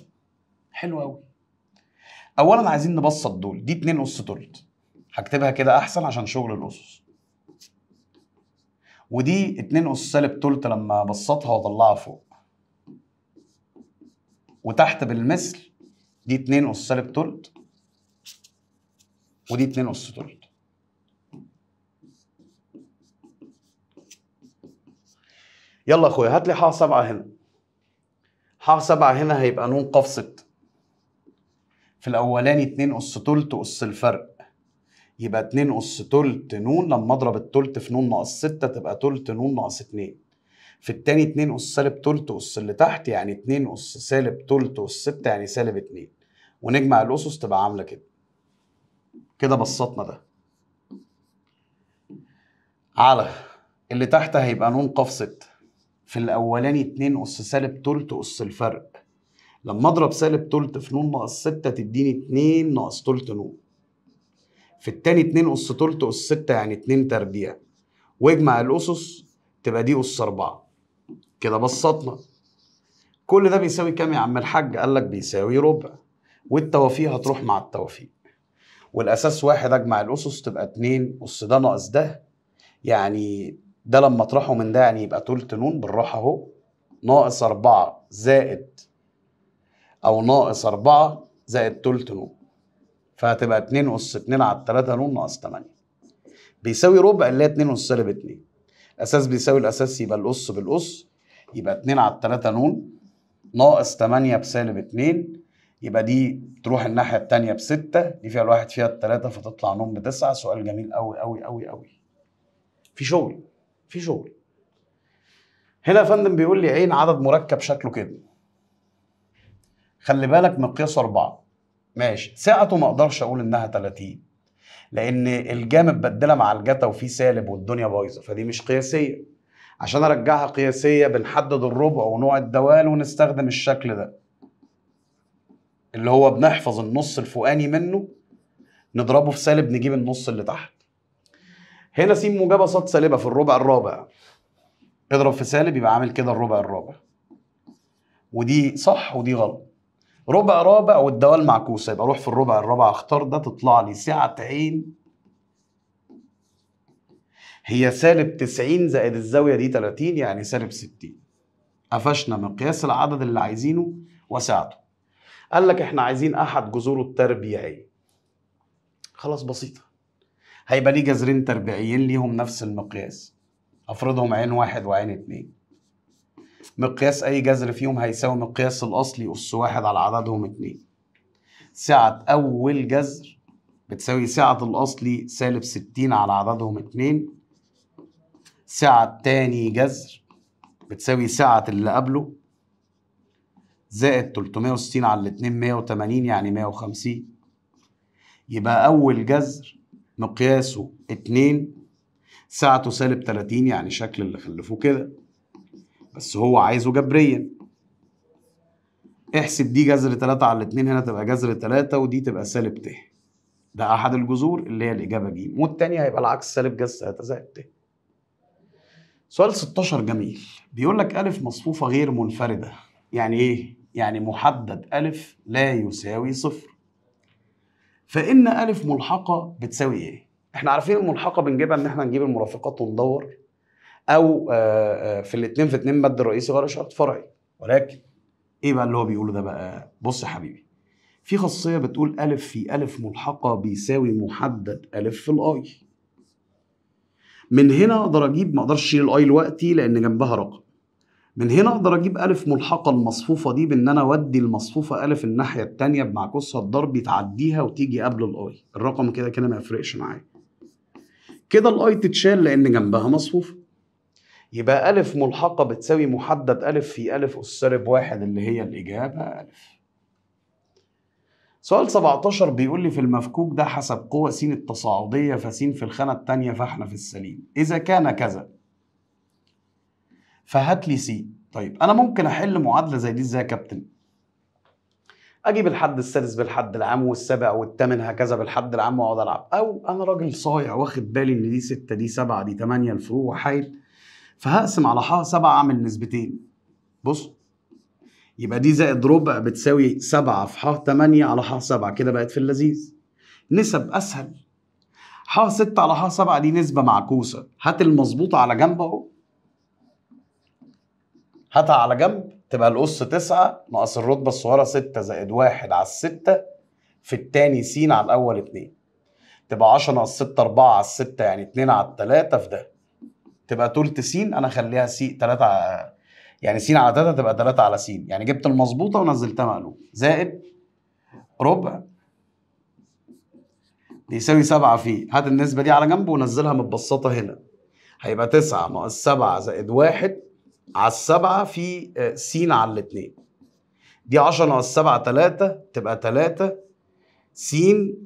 حلو أوي أولا عايزين نبسط دول دي اتنين أس تلت هكتبها كده احسن عشان شغل الاسس ودي اتنين اس سالب تلت لما بسطها واطلعها فوق وتحت بالمثل دي اتنين اس سالب تلت ودي اتنين اس تلت يلا اخويا هات لي ح سبعة هنا ح سبعة هنا هيبقى نون قفص في الاولاني اتنين اس تلت اس الفرق يبقى 2 أس تلت نون لما أضرب التلت في نون ناقص 6 تبقى تلت نون ناقص 2 في التاني 2 أس سالب تلت أس اللي تحت يعني 2 أس سالب تلت أس 6 يعني سالب 2 ونجمع الأسس تبقى عاملة كده كده بسطنا ده على اللي تحت هيبقى نون ق 6 في الاولاني 2 اس سالب تلت اس الفرق لما اضرب سالب تلت في نون ناقص 6 تديني 2 ناقص تلت نون في التاني اتنين اس تلت اس ستة يعني اتنين تربيع واجمع الاسس تبقى دي اس اربعة كده بسطنا كل ده بيساوي كام يا عم الحاج قال لك بيساوي ربع والتوافيق هتروح مع التوافيق والاساس واحد اجمع الاسس تبقى اتنين اس ده ناقص ده يعني ده لما اطرحه من ده يعني يبقى تلت نون بالراحه اهو ناقص اربعة زائد او ناقص اربعة زائد تلت نون فهتبقى 2 اس 2 على 3 نون ناقص 8 بيساوي ربع اللي هي 2 اس سالب 2 اساس بيساوي الاساس يبقى الاس بالاس يبقى 2 على 3 نون ناقص 8 بسالب 2 يبقى دي تروح الناحيه الثانيه ب 6 دي فيها الواحد فيها الثلاثه فتطلع نون ب 9 سؤال جميل قوي قوي قوي قوي في شغل في شغل هنا يا فندم بيقول لي عين عدد مركب شكله كده خلي بالك مقياسه اربعه ماشي سعته ما اقدرش اقول انها 30 لان الجام متبدله مع الجتا وفي سالب والدنيا بايظه فدي مش قياسيه عشان ارجعها قياسيه بنحدد الربع ونوع الدوال ونستخدم الشكل ده اللي هو بنحفظ النص الفوقاني منه نضربه في سالب نجيب النص اللي تحت هنا س موجبه ص سالبه في الربع الرابع اضرب في سالب يبقى عامل كده الربع الرابع ودي صح ودي غلط ربع رابع والدوال معكوسه يبقى اروح في الربع الرابع اختار ده تطلع لي سعه عين هي سالب 90 زائد الزاويه دي 30 يعني سالب 60 قفشنا مقياس العدد اللي عايزينه وسعته قال لك احنا عايزين احد جذوره التربيعيه خلاص بسيطه هيبقى ليه جذرين تربيعيين ليهم نفس المقياس افرضهم عين واحد وعين اتنين مقياس أي جذر فيهم هيساوي مقياس الأصلي أس واحد على عددهم اتنين سعة أول جذر بتساوي سعة الأصلي سالب ستين على عددهم اتنين سعة تاني جذر بتساوي سعة اللي قبله زائد 360 على الاتنين 180 يعني 150 يبقى أول جذر مقياسه اتنين سعته سالب 30 يعني شكل اللي خلفوه كده بس هو عايزه جبريا احسب دي جذر 3 على 2 هنا تبقى جذر 3 ودي تبقى سالب ت ده احد الجذور اللي هي الاجابه ج والثانيه هيبقى العكس سالب جذر 3 زائد ت سؤال 16 جميل بيقول لك ألف مصفوفة غير منفردة يعني إيه؟ يعني محدد ألف لا يساوي صفر فإن ألف ملحقة بتساوي إيه؟ إحنا عارفين الملحقة بنجيبها إن إحنا نجيب المرافقات وندور او آه، آه، في الاثنين في اثنين مد الرئيسي غير شرط فرعي ولكن ايه بقى اللي هو بيقوله ده بقى بص يا حبيبي في خاصيه بتقول الف في الف ملحقه بيساوي محدد الف في الاي من هنا اقدر اجيب ما اقدرش اشيل الاي دلوقتي لان جنبها رقم من هنا اقدر اجيب الف ملحقه المصفوفه دي بان انا اودي المصفوفه الف الناحيه الثانيه بمعكوسها الضرب يتعديها وتيجي قبل الاي الرقم كده كده ما يفرقش معايا كده الاي تتشال لان جنبها مصفوفه يبقى ألف ملحقة بتساوي محدد ألف في ألف أس سالب واحد اللي هي الإجابة ألف سؤال 17 بيقول لي في المفكوك ده حسب قوة س التصاعدية فس في الخانة التانية فاحنا في السليم إذا كان كذا فهات لي س طيب أنا ممكن أحل معادلة زي دي إزاي يا كابتن؟ أجيب الحد السادس بالحد العام والسابع والثامن هكذا بالحد العام وأقعد ألعب أو أنا راجل صايع واخد بالي إن دي ستة دي سبعة دي تمانية الفروع حايل فهقسم على ح 7 اعمل نسبتين بص يبقى دي زائد ربع بتساوي 7 في ح 8 على ح 7 كده بقت في اللذيذ نسب اسهل ح 6 على ح 7 دي نسبه معكوسه هات المظبوطه على جنب اهو هاتها على جنب تبقى الأس 9 ناقص الرتبة الصغيرة 6 زائد 1 على الستة في التاني س على الأول 2 تبقى 10 ناقص 6 4 على الستة يعني 2 على التلاتة في ده تبقى تلت س انا اخليها س 3 يعني س على 3 تبقى 3 على س يعني جبت المظبوطه ونزلتها مقلوب زائد ربع بيساوي 7 في هات النسبه دي على جنب ونزلها متبسطه هنا هيبقى 9 ناقص 7 زائد 1 على 7 في آه، س على 2 دي 10 ناقص 7 3 تبقى 3 س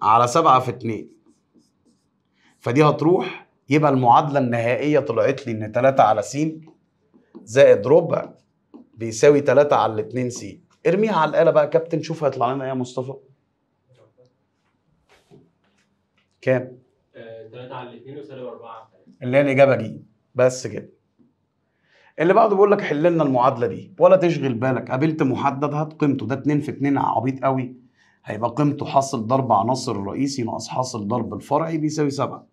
على 7 في 2 فدي هتروح يبقى المعادله النهائيه طلعت لي ان 3 على س زائد ربع بيساوي 3 على 2 س ارميها على الاله بقى يا كابتن شوف هيطلع لنا ايه يا مصطفى كام 3 آه، على 2 يساوي 4 على 3 اللي هي الاجابه دي بس كده اللي بعده بيقول لك حل لنا المعادله دي ولا تشغل بالك قابلت محدد هات قيمته ده 2 في 2 عبيط قوي هيبقى قيمته حاصل ضرب عناصر الرئيسي ناقص حاصل ضرب الفرعي بيساوي 7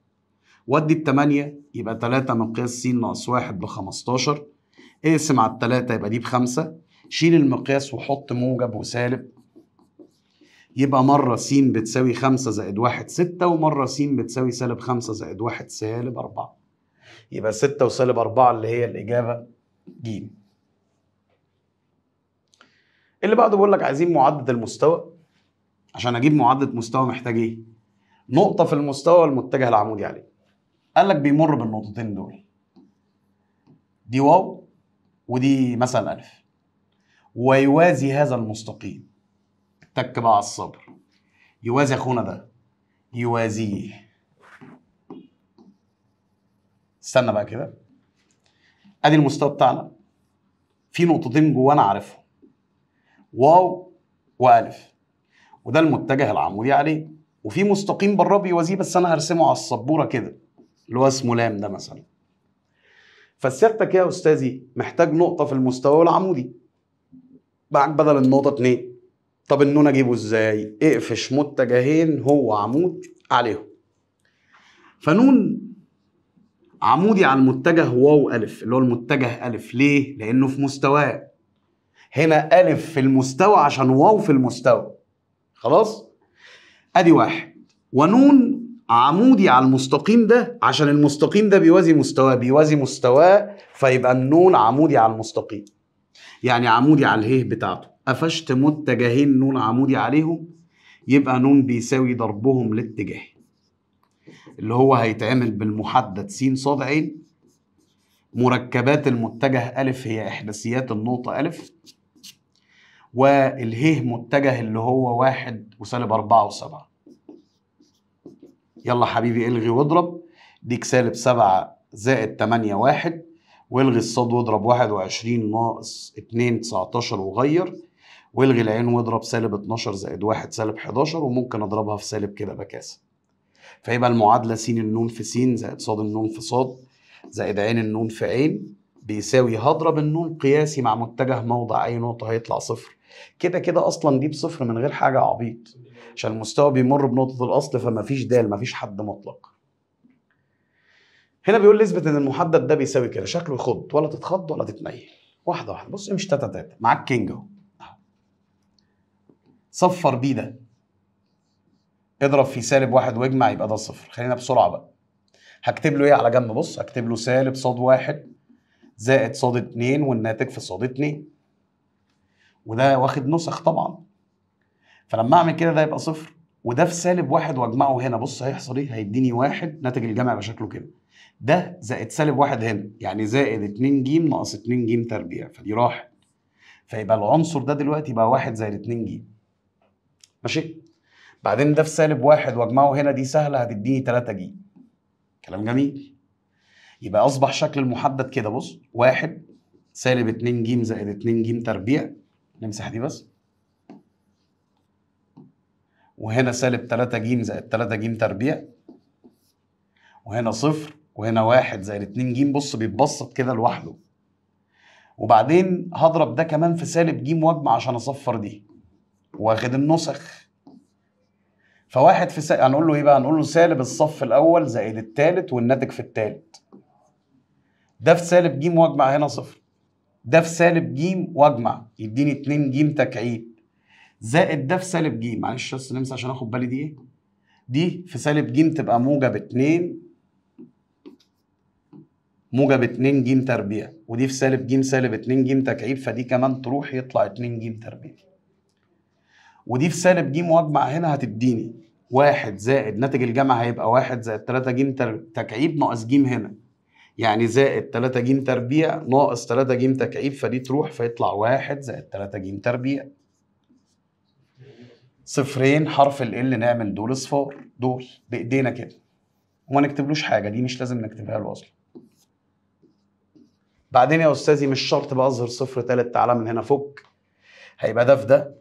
ودي التمانية يبقى تلاتة من قياس س ناقص واحد بخمستاشر اقسم على التلاتة يبقى دي بخمسة شيل المقياس وحط موجب وسالب يبقى مرة س بتساوي خمسة زائد واحد ستة ومرة س بتساوي سالب خمسة زائد واحد سالب أربعة يبقى ستة وسالب أربعة اللي هي الإجابة ج اللي بعده بيقول لك عايزين معدد المستوى عشان أجيب معدد مستوى محتاج إيه؟ نقطة في المستوى المتجه العمودي عليه قال لك بيمر بالنقطتين دول دي واو ودي مثلا ألف ويوازي هذا المستقيم اتك بقى على الصبر يوازي أخونا ده يوازيه استنى بقى كده ادي المستوى بتاعنا في نقطتين جوانا عارفهم واو والف وده المتجه العمودي عليه وفي مستقيم بره بيوازيه بس انا هرسمه على السبوره كده اللي هو اسمه لام ده مثلا فسيادتك يا استاذي محتاج نقطه في المستوى العمودي بعد بدل النقطه اتنين طب النون اجيبه ازاي اقفش متجهين هو عمود عليهم فنون عمودي على المتجه واو الف اللي هو المتجه الف ليه لانه في مستواه هنا الف في المستوى عشان واو في المستوى خلاص ادي واحد ونون عمودي على المستقيم ده عشان المستقيم ده بيوازي مستواه بيوازي مستواه فيبقى النون عمودي على المستقيم يعني عمودي على اله بتاعته قفشت متجهين نون عمودي عليهم يبقى نون بيساوي ضربهم لاتجاه اللي هو هيتعمل بالمحدد س ص عين مركبات المتجه أ هي إحداثيات النقطة أ والهيه متجه اللي هو واحد وسالب أربعة وسبعة يلا حبيبي الغي واضرب ديك سالب سبعة زائد تمانية واحد والغي الصاد واضرب واحد وعشرين ناقص اتنين تسعتاشر وغير والغي العين واضرب سالب اتناشر زائد واحد سالب حداشر وممكن اضربها في سالب كده بكاسة فيبقى المعادلة س النون في س زائد ص النون في ص زائد عين النون في عين بيساوي هضرب النون قياسي مع متجه موضع اي نقطة هيطلع صفر كده كده اصلا دي بصفر من غير حاجة عبيط عشان المستوى بيمر بنقطه الاصل فما فيش دال ما فيش حد مطلق هنا بيقول لي اثبت ان المحدد ده بيساوي كده شكله يخض ولا تتخض ولا تتميل واحده واحده بص مش تاتا تاتا معاك كينج اهو صفر بيه ده اضرب في سالب واحد واجمع يبقى ده صفر خلينا بسرعه بقى هكتب له ايه على جنب بص هكتب له سالب صاد واحد زائد صاد اتنين والناتج في صاد اتنين وده واخد نسخ طبعا فلما اعمل كده ده يبقى صفر وده في سالب واحد واجمعه هنا بص هيحصل ايه هيديني واحد ناتج الجمع يبقى شكله كده ده زائد سالب واحد هنا يعني زائد 2 ج ناقص 2 ج تربيع فدي راحت فيبقى العنصر ده دلوقتي بقى واحد زائد 2 ج ماشي بعدين ده في سالب واحد واجمعه هنا دي سهله هتديني 3 ج كلام جميل يبقى اصبح شكل المحدد كده بص واحد سالب 2 ج زائد 2 ج تربيع نمسح دي بس وهنا سالب 3 ج زائد 3 ج تربيع وهنا صفر وهنا واحد زائد 2 ج بص بيتبسط كده لوحده وبعدين هضرب ده كمان في سالب ج واجمع عشان اصفر دي واخد النسخ فواحد في سالب هنقول له ايه بقى هنقول له سالب الصف الاول زائد التالت والناتج في التالت ده في سالب ج واجمع هنا صفر ده في سالب ج واجمع يديني 2 ج تكعيب زائد ده في سالب ج معلش بس نمسح عشان اخد بالي دي ايه دي في سالب ج تبقى موجب 2 موجب 2 ج تربيع ودي في سالب ج سالب 2 ج تكعيب فدي كمان تروح يطلع 2 ج تربيع ودي في سالب ج واجمع هنا هتديني 1 زائد ناتج الجمع هيبقى 1 زائد 3 ج تكعيب ناقص ج هنا يعني زائد 3 ج تربيع ناقص 3 ج تكعيب فدي تروح فيطلع 1 زائد 3 ج تربيع صفرين حرف ال ال نعمل دول صفار دول بايدينا كده وما نكتبلوش حاجه دي مش لازم نكتبها له اصلا بعدين يا استاذي مش شرط بقى اظهر صفر تالت تعالى من هنا فك هيبقى ده في ده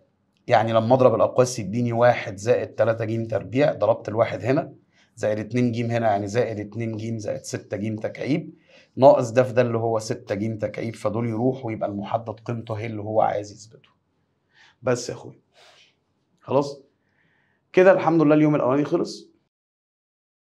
يعني لما اضرب الاقواس يديني واحد زائد 3 ج تربيع ضربت الواحد هنا زائد 2 ج هنا يعني زائد 2 ج زائد 6 ج تكعيب ناقص ده في ده اللي هو 6 ج تكعيب فدول يروحوا ويبقى المحدد قيمته هي اللي هو عايز يثبته بس يا اخويا خلاص كده الحمد لله اليوم الاولاني خلص